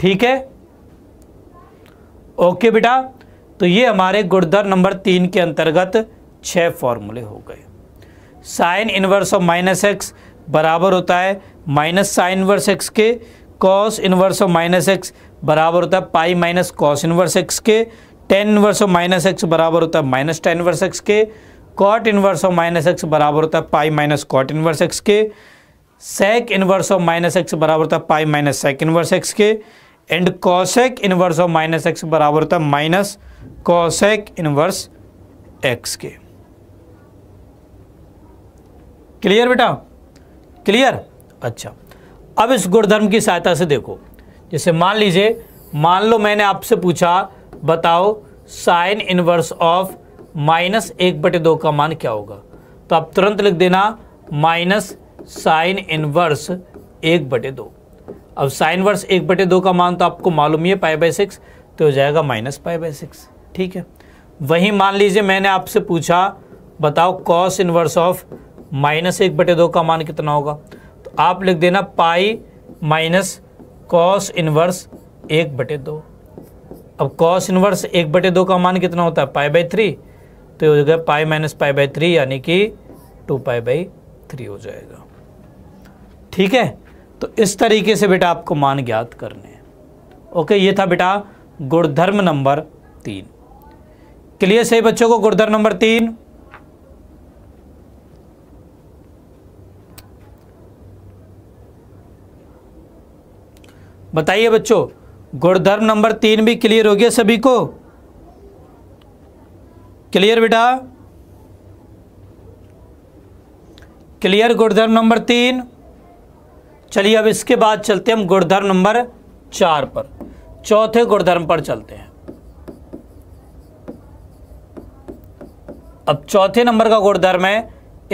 ठीक है ओके बेटा तो ये हमारे गुड़दर नंबर तीन के अंतर्गत छः फॉर्मूले हो गए sine inverse of minus x बराबर होता है माइनस साइन इनवर्स एक्स के cos inverse of minus x बराबर होता है pi minus cos inverse x के tan inverse of minus x बराबर होता है माइनस टेन इनवर्स एक्स के cot inverse of minus x बराबर होता है pi minus cot inverse x के sec inverse of minus x बराबर होता है pi minus sec inverse x के and cosec inverse of minus x बराबर होता है माइनस कॉसेक इनवर्स एक्स के क्लियर बेटा क्लियर अच्छा अब इस गुणधर्म की सहायता से देखो जैसे मान लीजिए मान लो मैंने आपसे पूछा बताओ साइन इनवर्स ऑफ माइनस एक बटे दो का मान क्या होगा तो आप तुरंत लिख देना माइनस साइन इनवर्स एक बटे दो अब साइन वर्स एक बटे दो का मान तो आपको मालूम ही है पाई बाई सिक्स तो हो जाएगा माइनस पाई बाई सिक्स ठीक है वहीं मान लीजिए मैंने आपसे पूछा बताओ कॉस इनवर्स ऑफ माइनस एक बटे दो का मान कितना होगा तो आप लिख देना पाई माइनस कॉस इनवर्स एक बटे दो अब कॉस इनवर्स एक बटे दो का मान कितना होता है पाई बाई थ्री तो हो जाएगा pi minus pi by three यानी कि टू पाई बाई थ्री हो जाएगा ठीक है तो इस तरीके से बेटा आपको मान ज्ञात करने हैं ओके ये था बेटा गुणधर्म नंबर तीन क्लियर सही बच्चों को गुणधर्म नंबर तीन बताइए बच्चों गुणधर्म नंबर तीन भी क्लियर हो गया सभी को क्लियर बेटा क्लियर गुणधर्म नंबर तीन चलिए अब इसके बाद चलते हम गुणधर्म नंबर चार पर चौथे गुणधर्म पर चलते हैं अब चौथे नंबर का गुणधर्म है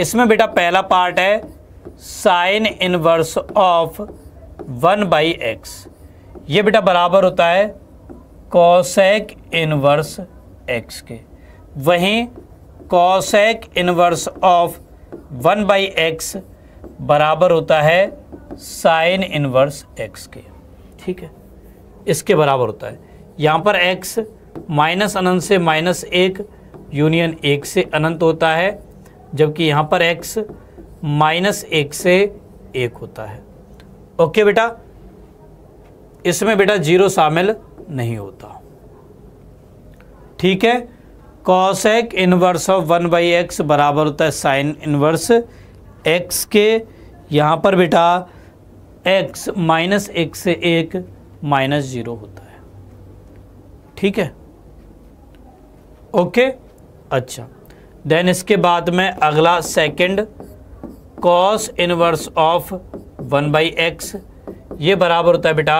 इसमें बेटा पहला पार्ट है sine inverse of one by x ये बेटा बराबर होता है कॉसेक इनवर्स एक्स के वहीं cosec inverse of one by x बराबर होता है साइन इनवर्स एक्स के ठीक है इसके बराबर होता है यहाँ पर एक्स माइनस अनंत से माइनस एक यूनियन एक से अनंत होता है जबकि यहाँ पर एक्स माइनस एक से एक होता है ओके बेटा इसमें बेटा जीरो शामिल नहीं होता ठीक है cosec inverse of one by x बराबर होता है साइन इनवर्स एक्स के यहाँ पर बेटा एक्स माइनस एक से एक माइनस जीरो होता है ठीक है ओके अच्छा देन इसके बाद में अगला second cos inverse of one by x ये बराबर होता है बेटा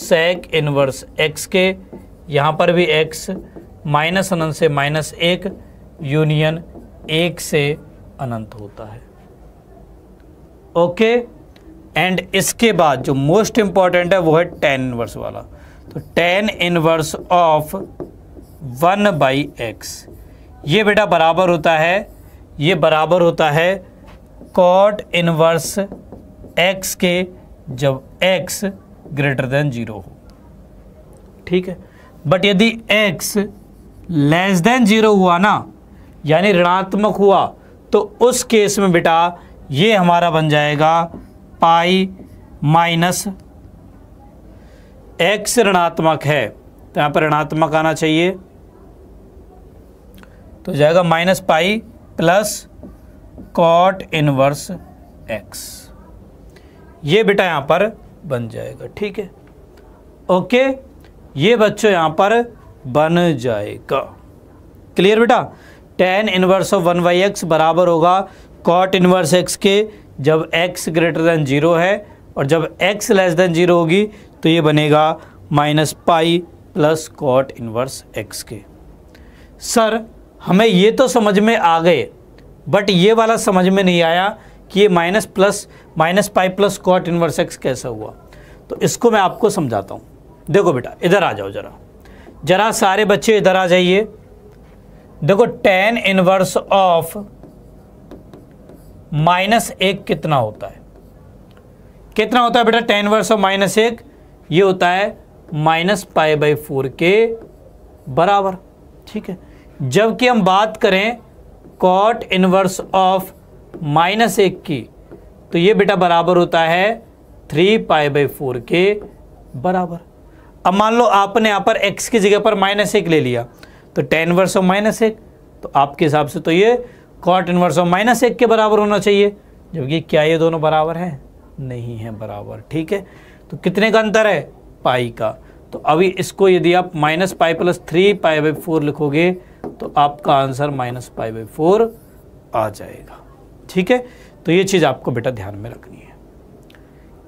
सेक इनवर्स एक्स के यहाँ पर भी एक्स माइनस अनंत से माइनस एक यूनियन एक से अनंत होता है ओके एंड इसके बाद जो मोस्ट इंपॉर्टेंट है वो है टेन इनवर्स वाला तो tan inverse of one by x ये बेटा बराबर होता है ये बराबर होता है कॉट इनवर्स एक्स के जब एक्स ग्रेटर देन जीरो हो ठीक है बट यदि एक्स लेस देन जीरो हुआ ना यानी ऋणात्मक हुआ तो उस केस में बेटा ये हमारा बन जाएगा पाई माइनस एक्स ऋणात्मक है तो यहाँ पर ऋणात्मक आना चाहिए तो जाएगा minus pi plus cot inverse x ये बेटा यहाँ पर बन जाएगा ठीक है ओके ये बच्चों यहाँ पर बन जाएगा क्लियर बेटा tan inverse of one by x बराबर होगा कॉट इनवर्स एक्स के जब एक्स ग्रेटर देन जीरो है और जब एक्स लेस देन जीरो होगी तो ये बनेगा minus pi plus cot inverse x के सर हमें ये तो समझ में आ गए बट ये वाला समझ में नहीं आया कि ये minus plus minus pi plus cot inverse x कैसा हुआ तो इसको मैं आपको समझाता हूँ देखो बेटा इधर आ जाओ जरा जरा सारे बच्चे इधर आ जाइए देखो टेन इनवर्स ऑफ माइनस एक कितना होता है कितना होता है बेटा टेन वर्स ऑफ माइनस एक ये होता है माइनस पाई बाई फोर के बराबर ठीक है जबकि हम बात करें कॉट इनवर्स ऑफ माइनस एक की तो ये बेटा बराबर होता है थ्री पाई बाई फोर के बराबर अब मान लो आपने यहाँ पर एक्स की जगह पर माइनस एक ले लिया तो टेन वर्स ऑफ माइनस एक तो आपके हिसाब से तो ये कॉट इनवर्स ऑफ माइनस एक के बराबर होना चाहिए जबकि क्या ये दोनों बराबर हैं नहीं है बराबर ठीक है तो कितने का अंतर है पाई का तो अभी इसको यदि आप minus pi plus three pi by four लिखोगे तो आपका answer minus pi by four आ जाएगा ठीक है तो ये चीज़ आपको बेटा ध्यान में रखनी है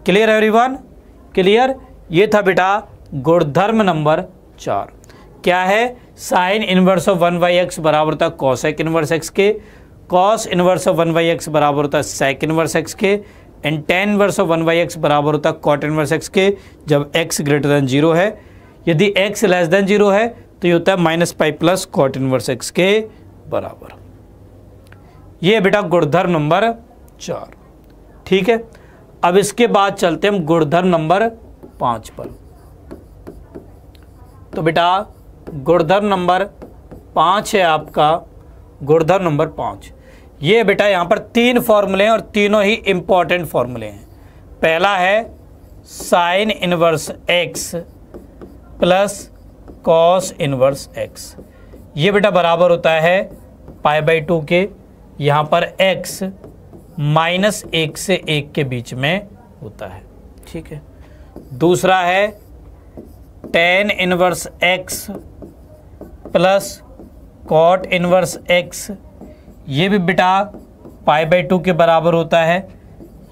क्लियर है एवरीवन क्लियर ये था बेटा गुणधर्म नंबर चार क्या है sine inverse of one by x बराबर होता है कॉसेक इन्वर्स एक्स के cos inverse of one by x बराबर होता है सेक इन्वर्स एक्स के and tan inverse of one by x बराबर होता है कॉट इन्वर्स एक्स के जब एक्स ग्रेटर देन जीरो है यदि एक्स लेस देन जीरो है तो ये होता है minus pi plus cot inverse x के बराबर ये बेटा गुणधर्म नंबर चार ठीक है अब इसके बाद चलते हम गुणधर्म नंबर पांच पर तो बेटा गुणधर्म नंबर पांच है आपका गुणधर्म नंबर पांच ये बेटा यहां पर तीन फॉर्मूले हैं और तीनों ही इंपॉर्टेंट फॉर्मूले हैं पहला है sine inverse x plus cos inverse x ये बेटा बराबर होता है पाई बाई टू के यहाँ पर x माइनस एक से एक के बीच में होता है ठीक है दूसरा है tan inverse x plus cot inverse x ये भी बेटा पाई बाई टू के बराबर होता है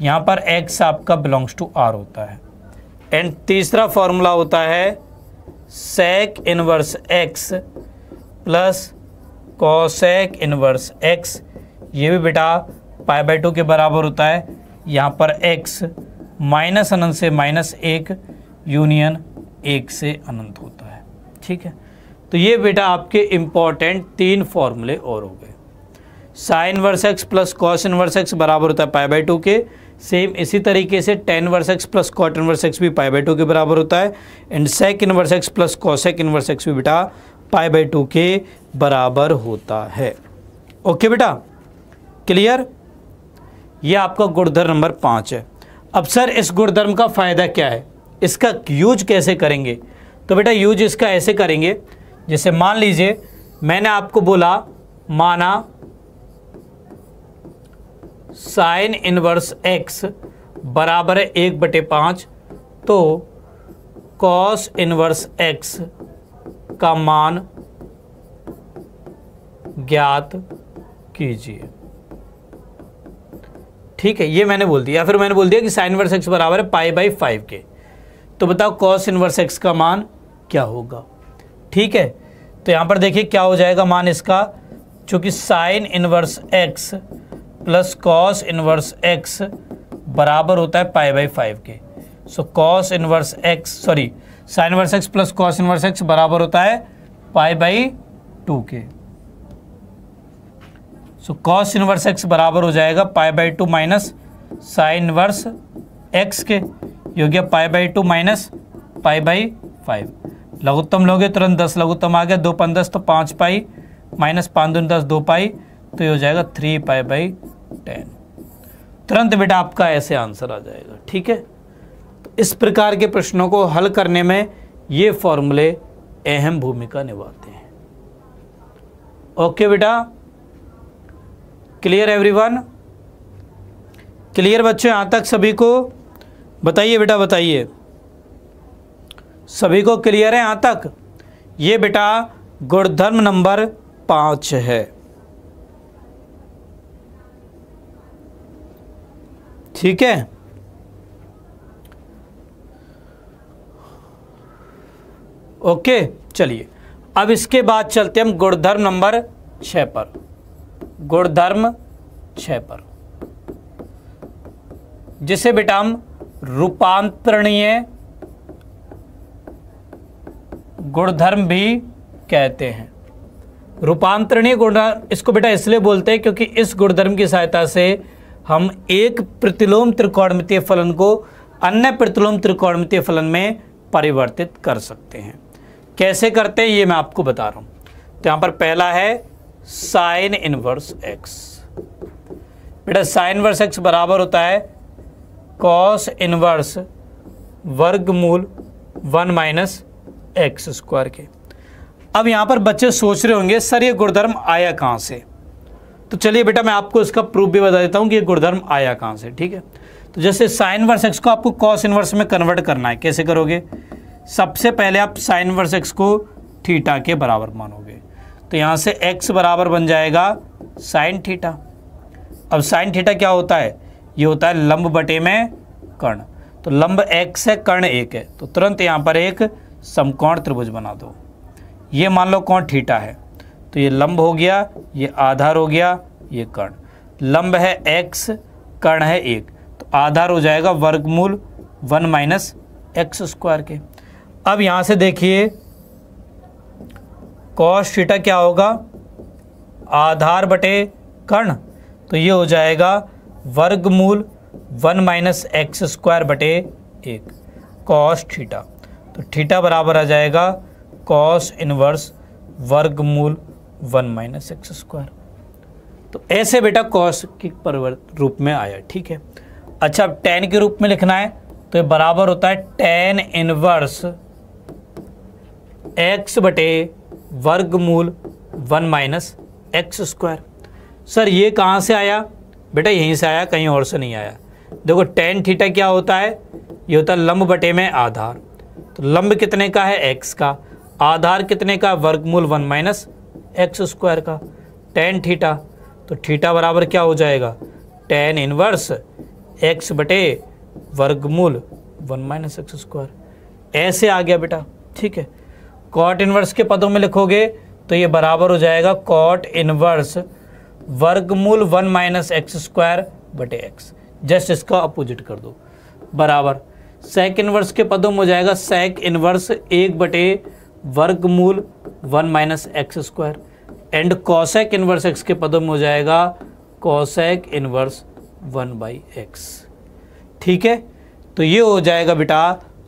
यहाँ पर x आपका बिलोंग्स टू r होता है एंड तीसरा फॉर्मूला होता है sec inverse x plus cosec inverse x ये भी बेटा पाई बाई टू के बराबर होता है यहाँ पर एक्स माइनस अनंत से माइनस एक यूनियन एक से अनंत होता है ठीक है तो ये बेटा आपके इम्पॉर्टेंट तीन फॉर्मूले और हो गए sine verse x plus cos inverse x बराबर होता है पाई बाई टू के सेम इसी तरीके से tan inverse x plus cot inverse x भी पाई बाई टू के बराबर होता है and sec inverse x plus cosec inverse x भी बेटा पाई बाई टू के बराबर होता है ओके बेटा क्लियर ये आपका गुणधर्म नंबर पाँच है अब सर इस गुणधर्म का फ़ायदा क्या है इसका यूज कैसे करेंगे तो बेटा यूज इसका ऐसे करेंगे जैसे मान लीजिए मैंने आपको बोला माना साइन इनवर्स एक्स बराबर है एक बटे पाँच तो कॉस इनवर्स एक्स का मान ज्ञात कीजिए ठीक है ये मैंने बोल दिया फिर मैंने बोल दिया कि साइन वर्स एक्स बराबर है पाई बाई फाइव के तो बताओ कॉस इनवर्स एक्स का मान क्या होगा ठीक है तो यहाँ पर देखिए क्या हो जाएगा मान इसका चूँकि sine inverse x plus cos inverse x बराबर होता है पाई बाई फाइव के so cos inverse x sorry sine inverse x plus cos inverse x बराबर होता है पाई बाई टू के सो कॉस इनवर्स एक्स बराबर हो जाएगा pi by two minus sine verse x के योग्य pi by two minus pi by five लघुत्तम लोगे तुरंत दस लघुत्तम आ गया दो पन दस तो पाँच पाई माइनस पाँच दून दस दो पाई तो ये हो जाएगा थ्री पाई बाई टेन तुरंत बेटा आपका ऐसे आंसर आ जाएगा ठीक है तो इस प्रकार के प्रश्नों को हल करने में ये फॉर्मूले अहम भूमिका निभाते हैं ओके बेटा क्लियर एवरीवन क्लियर बच्चे यहाँ तक सभी को बताइए बेटा बताइए सभी को क्लियर है यहाँ तक ये बेटा गुणधर्म नंबर पाँच है ठीक है ओके चलिए अब इसके बाद चलते हम गुणधर्म नंबर छः पर गुणधर्म छः पर जिसे बेटा हम रूपांतरणीय गुणधर्म भी कहते हैं रूपांतरणीय गुणधर्म इसको बेटा इसलिए बोलते हैं क्योंकि इस गुणधर्म की सहायता से हम एक प्रतिलोम त्रिकोणमितीय फलन को अन्य प्रतिलोम त्रिकोणमितीय फलन में परिवर्तित कर सकते हैं कैसे करते हैं ये मैं आपको बता रहा हूं तो यहां पर पहला है साइन इनवर्स एक्स बेटा साइन इनवर्स एक्स बराबर होता है कॉस इनवर्स वर्गमूल वन माइनस एक्स स्क्वायर के अब यहां पर बच्चे सोच रहे होंगे सर ये गुणधर्म आया कहां से तो चलिए बेटा मैं आपको इसका प्रूफ भी बता देता हूं कि ये गुणधर्म आया कहां से ठीक है तो जैसे साइन वर्स एक्स को आपको कॉस इनवर्स में कन्वर्ट करना है कैसे करोगे सबसे पहले आप साइन वर्स एक्स को थीटा के बराबर मानोगे तो यहाँ से x बराबर बन जाएगा साइन थीटा अब साइन थीटा क्या होता है ये होता है लंब बटे में कर्ण तो लंब x है कर्ण एक है तो तुरंत यहाँ पर एक समकोण त्रिभुज बना दो ये मान लो कौन थीटा है तो ये लंब हो गया ये आधार हो गया ये कर्ण लंब है x कर्ण है एक तो आधार हो जाएगा वर्गमूल वन माइनस एक्स स्क्वायर के अब यहाँ से देखिए कॉस थीटा क्या होगा आधार बटे कर्ण तो ये हो जाएगा वर्गमूल वन माइनस एक्स स्क्वायर बटे एक कॉस थीटा तो थीटा बराबर आ जाएगा कॉस इनवर्स वर्गमूल वन माइनस एक्स स्क्वायर तो ऐसे बेटा कॉस के परिवर्तन रूप में आया ठीक है अच्छा अब टेन के रूप में लिखना है तो ये बराबर होता है टेन इनवर्स एक्स बटे वर्गमूल one minus x square sir ये कहाँ से आया बेटा यहीं से आया कहीं और से नहीं आया देखो टेन थीटा क्या होता है ये होता है लंब बटे में आधार तो लंब कितने का है एक्स का आधार कितने का वर्गमूल वन माइनस एक्स स्क्वायर का टेन थीटा तो थीटा बराबर क्या हो जाएगा टेन इनवर्स एक्स बटे वर्गमूल वन माइनस एक्स स्क्वायर ऐसे आ गया बेटा ठीक है कॉट इनवर्स के पदों में लिखोगे तो ये बराबर हो जाएगा कॉट इनवर्स वर्गमूल वन माइनस एक्स स्क्वायर बटे एक्स जस्ट इसका अपोजिट कर दो बराबर सेक इनवर्स के पदों में हो जाएगा सेक इनवर्स एक बटे वर्गमूल one minus x square and cosec inverse x के पदों में हो जाएगा cosec inverse one by x ठीक है तो ये हो जाएगा बेटा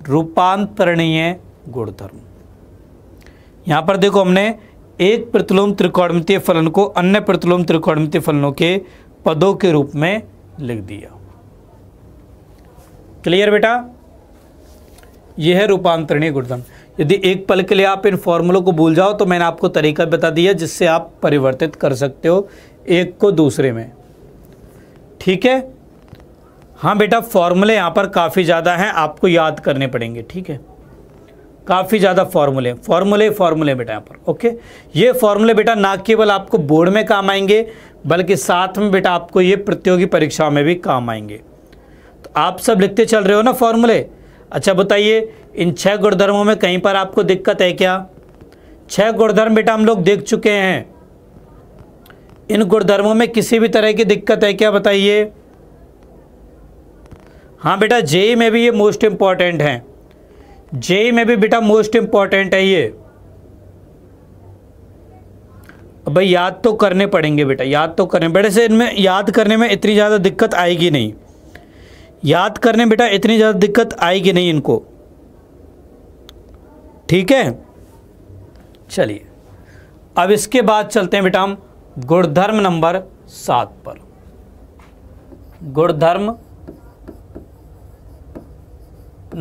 रूपांतरणीय गुणधर्म यहाँ पर देखो हमने एक प्रतिलोम त्रिकोणमितीय फलन को अन्य प्रतिलोम त्रिकोणमितीय फलनों के पदों के रूप में लिख दिया क्लियर बेटा यह है रूपांतरणीय गुणधर्म यदि एक पल के लिए आप इन फॉर्मूलों को भूल जाओ तो मैंने आपको तरीका बता दिया जिससे आप परिवर्तित कर सकते हो एक को दूसरे में ठीक है हाँ बेटा फॉर्मूले यहाँ पर काफ़ी ज़्यादा हैं आपको याद करने पड़ेंगे ठीक है काफ़ी ज़्यादा फॉर्मूले फॉर्मूले फॉर्मूले बेटा यहाँ पर ओके ये फॉर्मूले बेटा ना केवल आपको बोर्ड में काम आएंगे बल्कि साथ में बेटा आपको ये प्रतियोगी परीक्षाओं में भी काम आएंगे तो आप सब लिखते चल रहे हो ना फॉर्मूले अच्छा बताइए इन छह गुणधर्मों में कहीं पर आपको दिक्कत है क्या छह गुणधर्म बेटा हम लोग देख चुके हैं इन गुणधर्मों में किसी भी तरह की दिक्कत है क्या बताइए हाँ बेटा जेई e में भी ये मोस्ट इम्पॉर्टेंट हैं जेई में भी बेटा मोस्ट इंपॉर्टेंट है ये भाई याद तो करने पड़ेंगे बेटा याद तो करने बेटे से इनमें याद करने में इतनी ज़्यादा दिक्कत आएगी नहीं याद करने बेटा इतनी ज़्यादा दिक्कत आएगी नहीं इनको ठीक है चलिए अब इसके बाद चलते हैं बेटा हम गुणधर्म नंबर सात पर गुणधर्म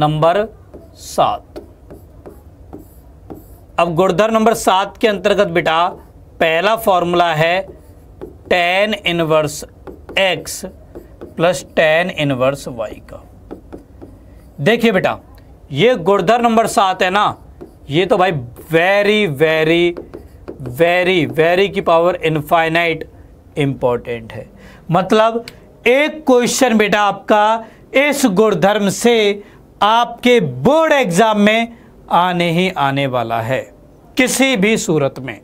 नंबर सात अब गुड़धर नंबर सात के अंतर्गत बेटा पहला फॉर्मूला है tan inverse x plus tan inverse y का देखिए बेटा ये गुड़धर नंबर सात है ना ये तो भाई वेरी वेरी वेरी वेरी की पावर इनफाइनाइट इंपॉर्टेंट है मतलब एक क्वेश्चन बेटा आपका इस गुणधर्म से आपके बोर्ड एग्ज़ाम में आने ही आने वाला है किसी भी सूरत में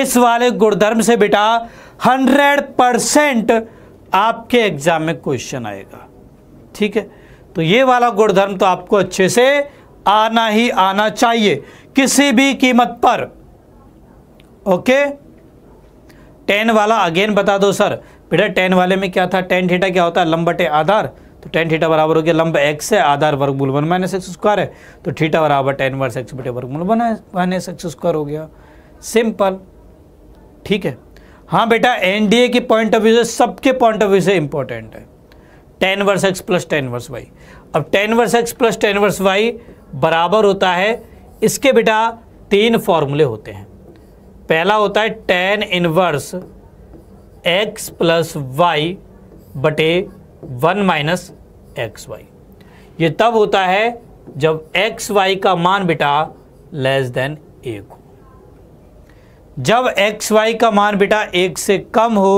इस वाले गुणधर्म से बेटा 100 परसेंट आपके एग्ज़ाम में क्वेश्चन आएगा ठीक है तो ये वाला गुणधर्म तो आपको अच्छे से आना ही आना चाहिए किसी भी कीमत पर ओके टेन वाला अगेन बता दो सर बेटा टेन वाले में क्या था टेन थीटा क्या होता है लंबटे आधार तो टेन थीटा बराबर हो गया लंब एक्स है आधार वर्गमूल वन माइनस एक्स स्क्वायर है तो थीटा बराबर टेन वर्स एक्स बटे वर्गमूल वन माइनस एक्स स्क्वायर हो गया सिंपल ठीक है हाँ बेटा एनडीए के पॉइंट ऑफ व्यू से सबके पॉइंट ऑफ व्यू से इंपॉर्टेंट है tan inverse x plus tan inverse y अब tan inverse x plus tan inverse y बराबर होता है इसके बेटा तीन फॉर्मूले होते हैं पहला होता है tan inverse x plus y बटे वन माइनस एक्स वाई ये तब होता है जब एक्स वाई का मान बेटा लेस देन एक हो जब एक्स वाई का मान बेटा एक से कम हो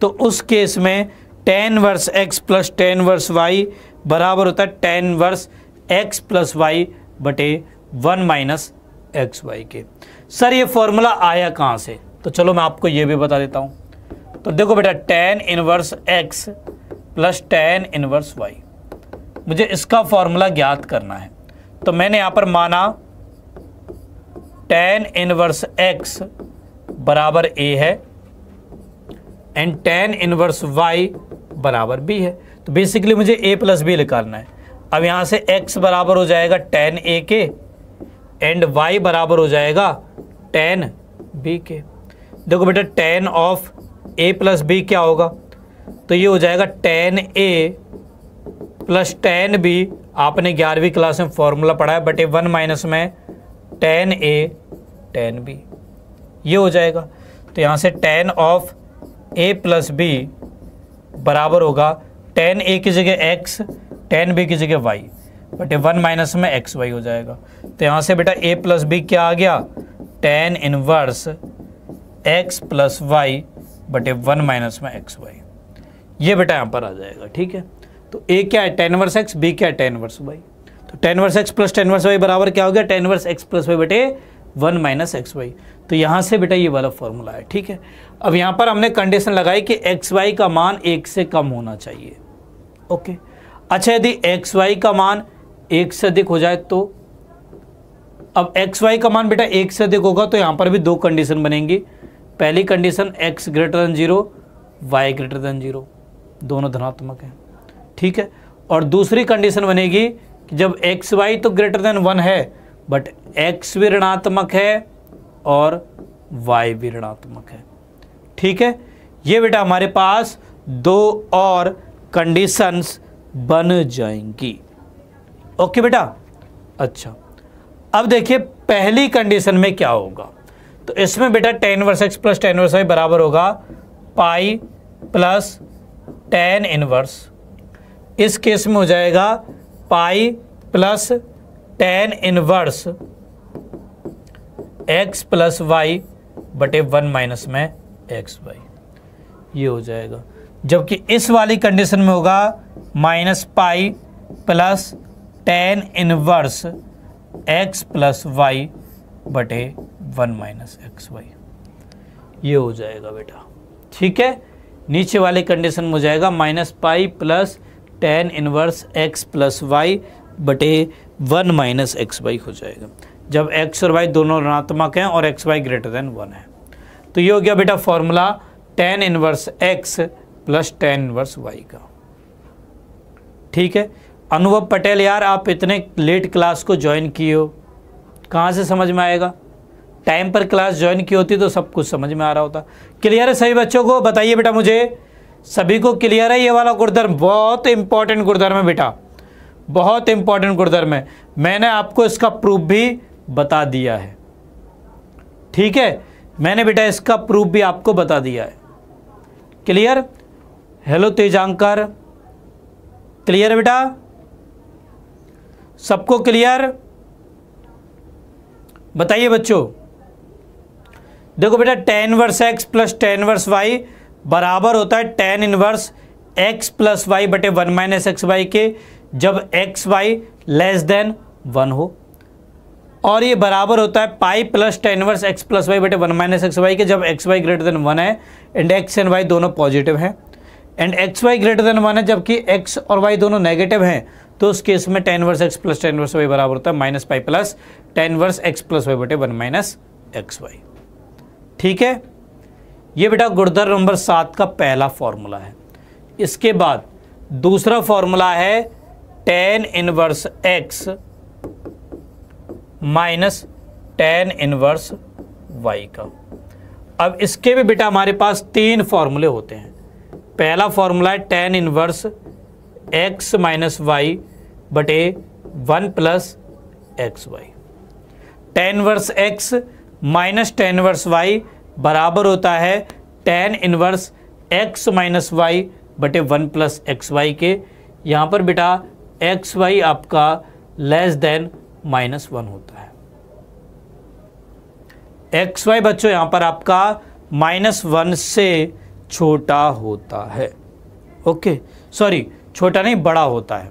तो उस केस में tan inverse x plus tan inverse y बराबर होता है tan inverse x plus y बटे वन माइनस एक्स वाई के सर ये फॉर्मूला आया कहाँ से तो चलो मैं आपको ये भी बता देता हूँ तो देखो बेटा tan inverse x plus tan inverse y मुझे इसका फॉर्मूला ज्ञात करना है तो मैंने यहाँ पर माना टेन इनवर्स एक्स बराबर ए है एंड टेन इनवर्स वाई बराबर बी है तो बेसिकली मुझे ए प्लस बी निकालना है अब यहाँ से एक्स बराबर हो जाएगा टेन ए के एंड वाई बराबर हो जाएगा टेन बी के देखो बेटा tan of a plus b क्या होगा तो ये हो जाएगा tan a plus tan b आपने ग्यारहवीं क्लास में फॉर्मूला पढ़ा है बटे वन माइनस में टेन ए टेन बी ये हो जाएगा तो यहाँ से tan of a plus b बराबर होगा टेन ए की जगह एक्स टेन बी की जगह वाई बटे वन माइनस में एक्स वाई हो जाएगा तो यहाँ से बेटा ए प्लस बी क्या आ गया tan inverse x plus y बटे वन माइनस में एक्स वाई ये बेटा यहाँ पर आ जाएगा ठीक है तो ए क्या है टेन वर्स एक्स बी क्या है टेन वर्स वाई तो tan inverse x plus tan inverse y बराबर क्या हो गया tan inverse x plus y बेटे वन माइनस एक्स वाई तो यहाँ से बेटा ये वाला फॉर्मूला है ठीक है अब यहाँ पर हमने कंडीशन लगाई कि एक्स वाई का मान एक से कम होना चाहिए ओके अच्छा यदि एक्स वाई का मान एक से अधिक हो जाए तो अब एक्स वाई का मान बेटा एक से अधिक होगा तो यहाँ पर भी दो कंडीशन बनेंगी पहली condition x greater than zero y greater than zero दोनों धनात्मक हैं ठीक है और दूसरी कंडीशन बनेगी कि जब एक्स वाई तो ग्रेटर देन वन है बट एक्स भी ऋणात्मक है और वाई भी ऋणात्मक है ठीक है ये बेटा हमारे पास दो और कंडीशंस बन जाएंगी ओके बेटा अच्छा अब देखिए पहली कंडीशन में क्या होगा तो इसमें बेटा tan inverse x plus tan inverse y बराबर होगा पाई प्लस टेन इनवर्स इस केस में हो जाएगा pi plus tan inverse x plus y बटे वन माइनस में एक्स वाई ये हो जाएगा जबकि इस वाली कंडीशन में होगा minus pi plus tan inverse x plus y बटे वन माइनस एक्स वाई ये हो जाएगा बेटा ठीक है नीचे वाले कंडीशन में हो जाएगा minus pi plus tan inverse x plus y बटे वन माइनस एक्स वाई हो जाएगा जब एक्स और वाई दोनों ऋणात्मक हैं और x y greater than one है तो ये हो गया बेटा formula tan inverse x plus tan inverse y का ठीक है अनुभव पटेल यार आप इतने लेट क्लास को ज्वाइन किए हो कहाँ से समझ में आएगा टाइम पर क्लास ज्वाइन की होती तो सब कुछ समझ में आ रहा होता क्लियर है सभी बच्चों को बताइए बेटा मुझे सभी को क्लियर है ये वाला गुरुधर्म बहुत इंपॉर्टेंट गुरुधर्म है बेटा बहुत इंपॉर्टेंट गुरुधर्म है मैंने आपको इसका प्रूफ भी बता दिया है ठीक है मैंने बेटा इसका प्रूफ भी आपको बता दिया है क्लियर हेलो तेजांकर क्लियर है बेटा सबको क्लियर बताइए बच्चों देखो बेटा tan inverse x plus tan inverse y बराबर होता है tan inverse x plus y बटे वन माइनस एक्स वाई के जब x y less than one हो और ये बराबर होता है pi plus tan inverse x plus y बटे वन माइनस एक्स वाई के जब x y greater than one है एंड एक्स एंड वाई दोनों पॉजिटिव हैं and x y greater than one है जबकि एक्स और वाई दोनों नेगेटिव हैं तो उस केस में tan inverse x plus tan inverse y बराबर होता है minus pi plus tan inverse x plus y बटे वन माइनस एक्स वाई ठीक है ये बेटा गुड़दर नंबर सात का पहला फॉर्मूला है इसके बाद दूसरा फॉर्मूला है tan inverse x minus tan inverse y का अब इसके भी बेटा हमारे पास तीन फॉर्मूले होते हैं पहला फॉर्मूला है tan inverse x minus y बटे one plus x y tan inverse x minus tan inverse y बराबर होता है tan inverse x minus y बटे वन प्लस एक्स वाई के यहाँ पर बेटा एक्स वाई आपका लेस देन माइनस वन होता है एक्स वाई बच्चों यहाँ पर आपका माइनस वन से छोटा होता है ओके सॉरी छोटा नहीं बड़ा होता है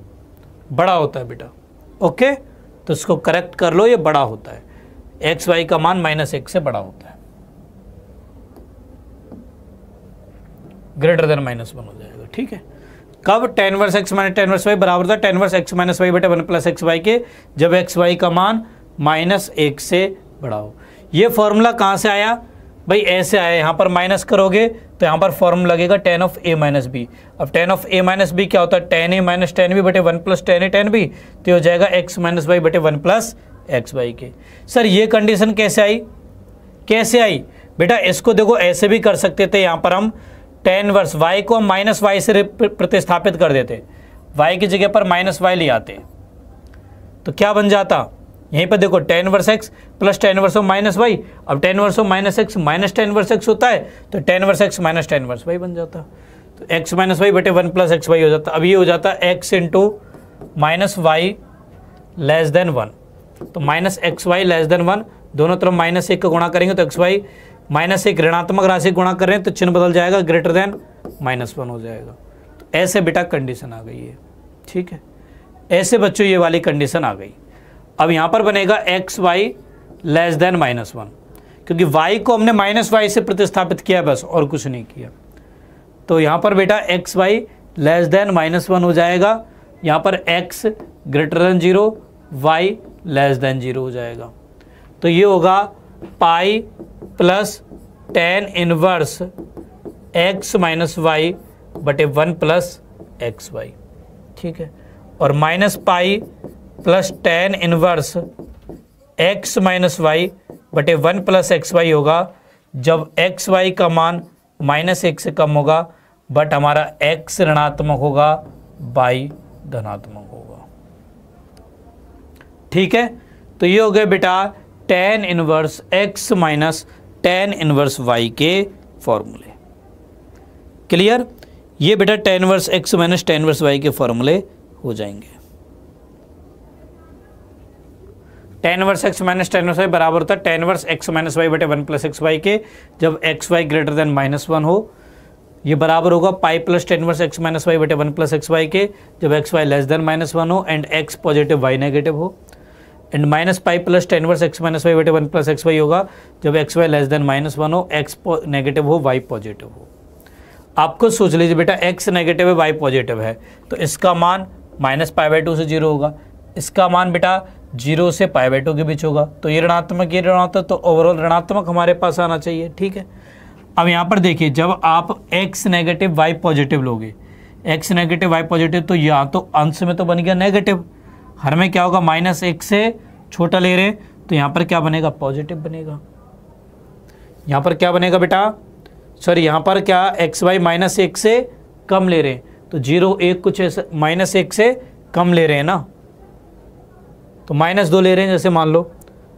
बड़ा होता है बेटा ओके तो इसको करेक्ट कर लो ये बड़ा होता है एक्स वाई का मान माइनस एक से बड़ा होता है ग्रेटर देन माइनस वन हो जाएगा ठीक है कब tan inverse x minus tan inverse y बराबर था tan inverse x minus y बटे वन प्लस एक्स वाई के जब एक्स वाई का मान माइनस एक से बड़ा हो ये फॉर्मूला कहाँ से आया भाई ऐसे आया यहाँ पर माइनस करोगे तो यहाँ पर फॉर्म लगेगा tan of a minus b अब tan of a minus b क्या होता है tan a minus tan b बटे one plus tan a tan b तो हो जाएगा एक्स माइनस वाई बटे वन प्लस एक्स वाई के सर ये कंडीशन कैसे आई कैसे आई बेटा इसको देखो ऐसे भी कर सकते थे यहाँ पर हम टेन वर्स वाई को हम माइनस वाई से प्रतिस्थापित कर देते वाई की जगह पर माइनस वाई ले आते तो क्या बन जाता यहीं पर देखो tan inverse x plus tan inverse of minus y अब tan inverse of minus x minus tan inverse x होता है तो tan inverse x minus tan inverse y बन जाता तो एक्स माइनस वाई बटे वन प्लस एक्स वाई हो जाता अब ये हो जाता x into minus y less than one तो minus x y less than one दोनों तरफ माइनस एक का गुणा करेंगे तो एक्स वाई माइनस एक ऋणात्मक राशि गुणा करें तो चिन्ह बदल जाएगा ग्रेटर देन माइनस वन हो जाएगा तो ऐसे बेटा कंडीशन आ गई है ठीक है ऐसे बच्चों ये वाली कंडीशन आ गई अब यहाँ पर बनेगा x y less than minus one क्योंकि वाई को हमने माइनस वाई से प्रतिस्थापित किया बस और कुछ नहीं किया तो यहाँ पर बेटा x y less than minus one हो जाएगा यहाँ पर x greater than zero y less than zero हो जाएगा तो ये होगा pi plus tan inverse x minus y बटे वन प्लस एक्स वाई ठीक है और minus pi plus tan inverse x minus y बटे वन प्लस एक्स वाई होगा जब एक्स वाई का मान माइनस एक से कम होगा बट हमारा एक्स ऋणात्मक होगा बाई धनात्मक ठीक है तो ये हो गया बेटा tan inverse x minus tan inverse y के फॉर्मूले क्लियर ये बेटा tan inverse x minus tan inverse y के फॉर्मूले हो जाएंगे tan inverse x minus tan inverse y बराबर होता है tan inverse x minus y बटे वन प्लस एक्स वाई के जब x y greater than minus one हो ये बराबर होगा pi plus tan inverse x minus y बटे वन प्लस एक्स वाई के जब x y less than minus one हो and x positive y negative हो and minus pi plus tan inverse x minus y बेटे वन प्लस एक्स वाई होगा जब x y less than minus one हो एक्स नेगेटिव हो वाई पॉजिटिव हो आपको सोच लीजिए बेटा एक्स नेगेटिव है वाई पॉजिटिव है तो इसका मान माइनस पाई बाई टू से जीरो होगा इसका मान बेटा जीरो से पाई बाई टू के बीच होगा तो ये ऋणात्मक ये ऋणात्मक तो ओवरऑल ऋणात्मक हमारे पास आना चाहिए ठीक है अब यहाँ पर देखिए जब आप एक्स नेगेटिव वाई पॉजिटिव लोगे एक्स नेगेटिव वाई पॉजिटिव तो यहाँ तो अंश में तो बन गया नेगेटिव हर में क्या होगा माइनस एक से छोटा ले रहे तो यहाँ पर क्या बनेगा पॉजिटिव बनेगा यहाँ पर क्या बनेगा बेटा सॉरी यहाँ पर क्या एक्स वाई माइनस एक से कम ले रहे तो जीरो एक कुछ ऐसा माइनस एक से कम ले रहे हैं ना तो माइनस दो ले रहे हैं जैसे मान लो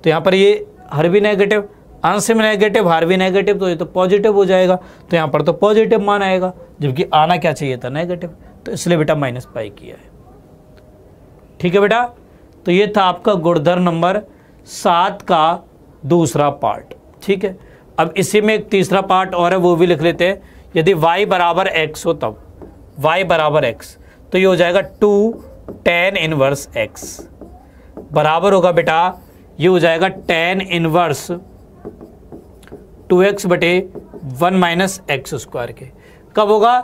तो यहाँ पर ये हर भी नेगेटिव आंसर में नेगेटिव हर भी नेगेटिव तो ये तो पॉजिटिव हो जाएगा तो यहाँ पर तो पॉजिटिव मान आएगा जबकि आना क्या चाहिए था नेगेटिव तो इसलिए बेटा माइनस पाई किया है ठीक है बेटा तो ये था आपका गुड़धर नंबर सात का दूसरा पार्ट ठीक है अब इसी में एक तीसरा पार्ट और है वो भी लिख लेते हैं यदि y बराबर एक्स हो तब y बराबर एक्स तो ये हो जाएगा टू टेन इनवर्स एक्स बराबर होगा बेटा ये हो जाएगा टेन इनवर्स टू एक्स बटे वन माइनस एक्स स्क्वायर के कब होगा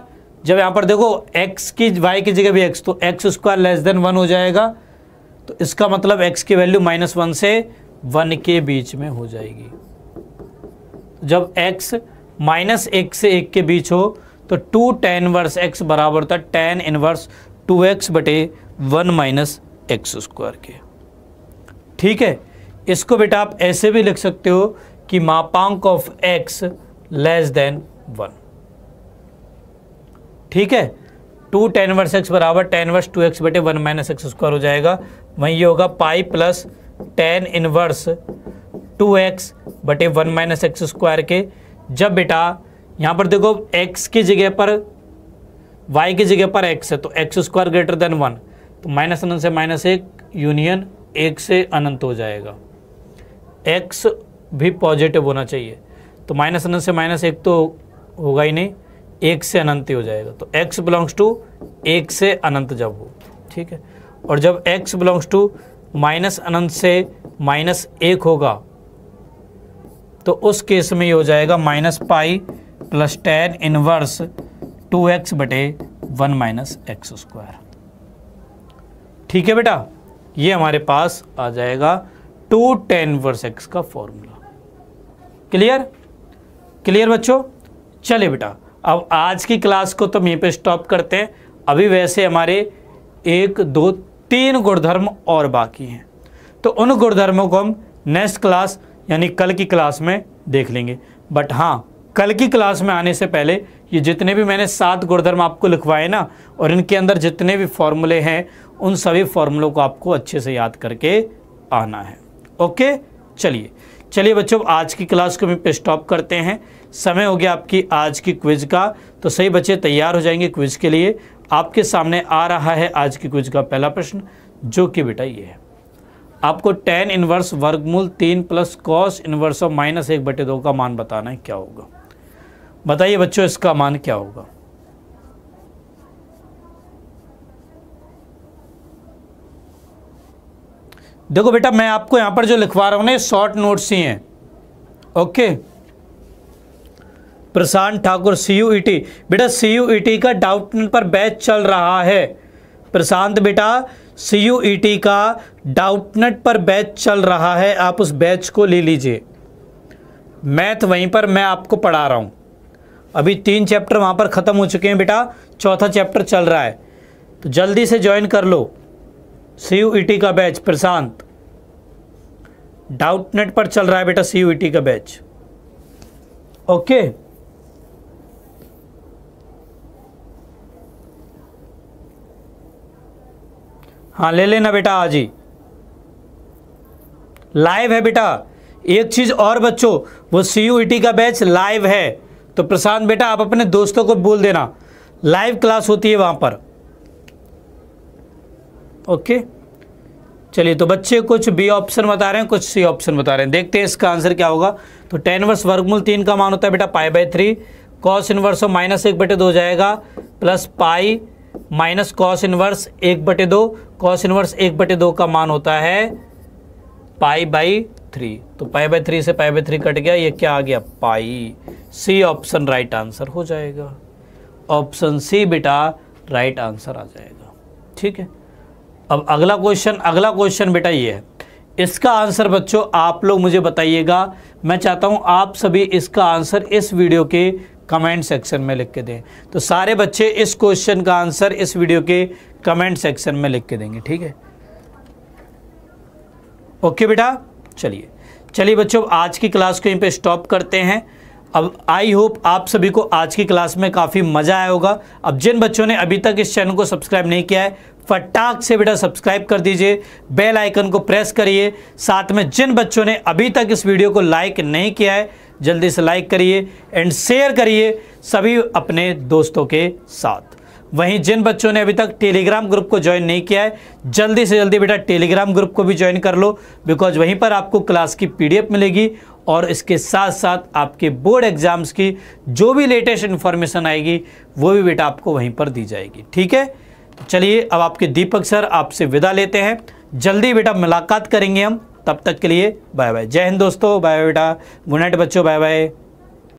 जब यहाँ पर देखो x की y की जगह भी x तो x square less than one हो जाएगा तो इसका मतलब x की वैल्यू माइनस वन से वन के बीच में हो जाएगी जब x माइनस एक से एक के बीच हो तो टू टेन वर्स एक्स बराबर था टेन इनवर्स टू एक्स बटे वन माइनस एक्स स्क्वायर के ठीक है इसको बेटा आप ऐसे भी लिख सकते हो कि मापांक of x less than one ठीक है टू टेन वर्स एक्स बराबर टेन वर्स टू एक्स बटे वन माइनस एक्स स्क्वायर हो जाएगा वहीं ये होगा pi plus tan inverse two x बटे वन माइनस एक्स स्क्वायर के जब बेटा यहाँ पर देखो एक्स की जगह पर वाई की जगह पर एक्स है तो x square greater than one तो माइनस अनंत से माइनस एक यूनियन एक से अनंत हो जाएगा एक्स भी पॉजिटिव होना चाहिए तो माइनस अनंत से माइनस एक तो होगा ही नहीं एक से अनंत ही हो जाएगा तो एक्स बिलोंग्स टू एक से अनंत जब हो ठीक है और जब x बिलोंग्स टू माइनस अनंत से माइनस एक होगा तो उस केस में ये हो जाएगा minus pi plus tan inverse two x बटे वन माइनस एक्स स्क्वायर ठीक है बेटा ये हमारे पास आ जाएगा टू टेन वर्स एक्स का फॉर्मूला क्लियर क्लियर बच्चों चले बेटा अब आज की क्लास को तो यहीं पे स्टॉप करते हैं अभी वैसे हमारे एक दो तीन गुणधर्म और बाकी हैं तो उन गुणधर्मों को हम नेक्स्ट क्लास यानी कल की क्लास में देख लेंगे बट हाँ कल की क्लास में आने से पहले ये जितने भी मैंने सात गुणधर्म आपको लिखवाए ना और इनके अंदर जितने भी फॉर्मूले हैं उन सभी फॉर्मूलों को आपको अच्छे से याद करके आना है ओके चलिए चलिए बच्चों आज की क्लास को भी स्टॉप करते हैं समय हो गया आपकी आज की क्विज़ का तो सही बच्चे तैयार हो जाएंगे क्विज़ के लिए आपके सामने आ रहा है आज की क्विज का पहला प्रश्न जो कि बेटा ये है आपको टेन इनवर्स वर्गमूल तीन plus cos inverse of minus एक बटे दो का मान बताना है क्या होगा बताइए बच्चों इसका मान क्या होगा देखो बेटा मैं आपको यहां पर जो लिखवा रहा हूं ना ये शॉर्ट नोट्स ही हैं okay Prashant Thakur C U E T बेटा सी यू ई टी का डाउटनेट पर बैच चल रहा है प्रशांत बेटा सी यू ई टी का डाउटनेट पर बैच चल रहा है आप उस बैच को ले लीजिए मैथ वहीं पर मैं आपको पढ़ा रहा हूँ अभी तीन चैप्टर वहाँ पर ख़त्म हो चुके हैं बेटा चौथा चैप्टर चल रहा है तो जल्दी से ज्वाइन कर लो सी यू ई टी का बैच प्रशांत डाउटनेट पर चल रहा है बेटा सी यू ई टी का बैच ओके हाँ ले लेना बेटा आज ही लाइव है बेटा एक चीज़ और बच्चों वो सी यू टी का बैच लाइव है तो प्रशांत बेटा आप अपने दोस्तों को बोल देना लाइव क्लास होती है वहां पर ओके चलिए तो बच्चे कुछ बी ऑप्शन बता रहे हैं कुछ सी ऑप्शन बता रहे हैं देखते हैं इसका आंसर क्या होगा तो टेन वर्स वर्गमूल तीन का मान होता है बेटा pi by three cos inverse minus एक बेटे दो जाएगा plus pi minus cos inverse एक बटे दो कॉस इनवर्स एक बटे दो का मान होता है पाई बाई थ्री तो पाई बाई थ्री से पाई बाई थ्री कट गया ये क्या आ गया pi C option right answer हो जाएगा ऑप्शन सी बेटा राइट आंसर आ जाएगा ठीक है अब अगला क्वेश्चन अगला क्वेश्चन बेटा ये है इसका आंसर बच्चों आप लोग मुझे बताइएगा मैं चाहता हूं आप सभी इसका आंसर इस वीडियो के कमेंट सेक्शन में लिख के दें तो सारे बच्चे इस क्वेश्चन का आंसर इस वीडियो के कमेंट सेक्शन में लिख के देंगे ठीक है ओके बेटा चलिए चलिए बच्चों आज की क्लास को यहीं पे स्टॉप करते हैं अब आई होप आप सभी को आज की क्लास में काफ़ी मज़ा आया होगा अब जिन बच्चों ने अभी तक इस चैनल को सब्सक्राइब नहीं किया है फटाक से बेटा सब्सक्राइब कर दीजिए बेल आइकन को प्रेस करिए साथ में जिन बच्चों ने अभी तक इस वीडियो को लाइक नहीं किया है जल्दी से लाइक करिए एंड शेयर करिए सभी अपने दोस्तों के साथ वहीं जिन बच्चों ने अभी तक टेलीग्राम ग्रुप को ज्वाइन नहीं किया है जल्दी से जल्दी बेटा टेलीग्राम ग्रुप को भी ज्वाइन कर लो बिकॉज वहीं पर आपको क्लास की पीडीएफ मिलेगी और इसके साथ साथ आपके बोर्ड एग्ज़ाम्स की जो भी लेटेस्ट इन्फॉर्मेशन आएगी वो भी बेटा आपको वहीं पर दी जाएगी ठीक है चलिए अब आपके दीपक सर आपसे विदा लेते हैं जल्दी बेटा मुलाकात करेंगे हम तब तक के लिए बाय बाय जय हिंद दोस्तों बाय बेटा गुड नाइट बच्चों बाय बाय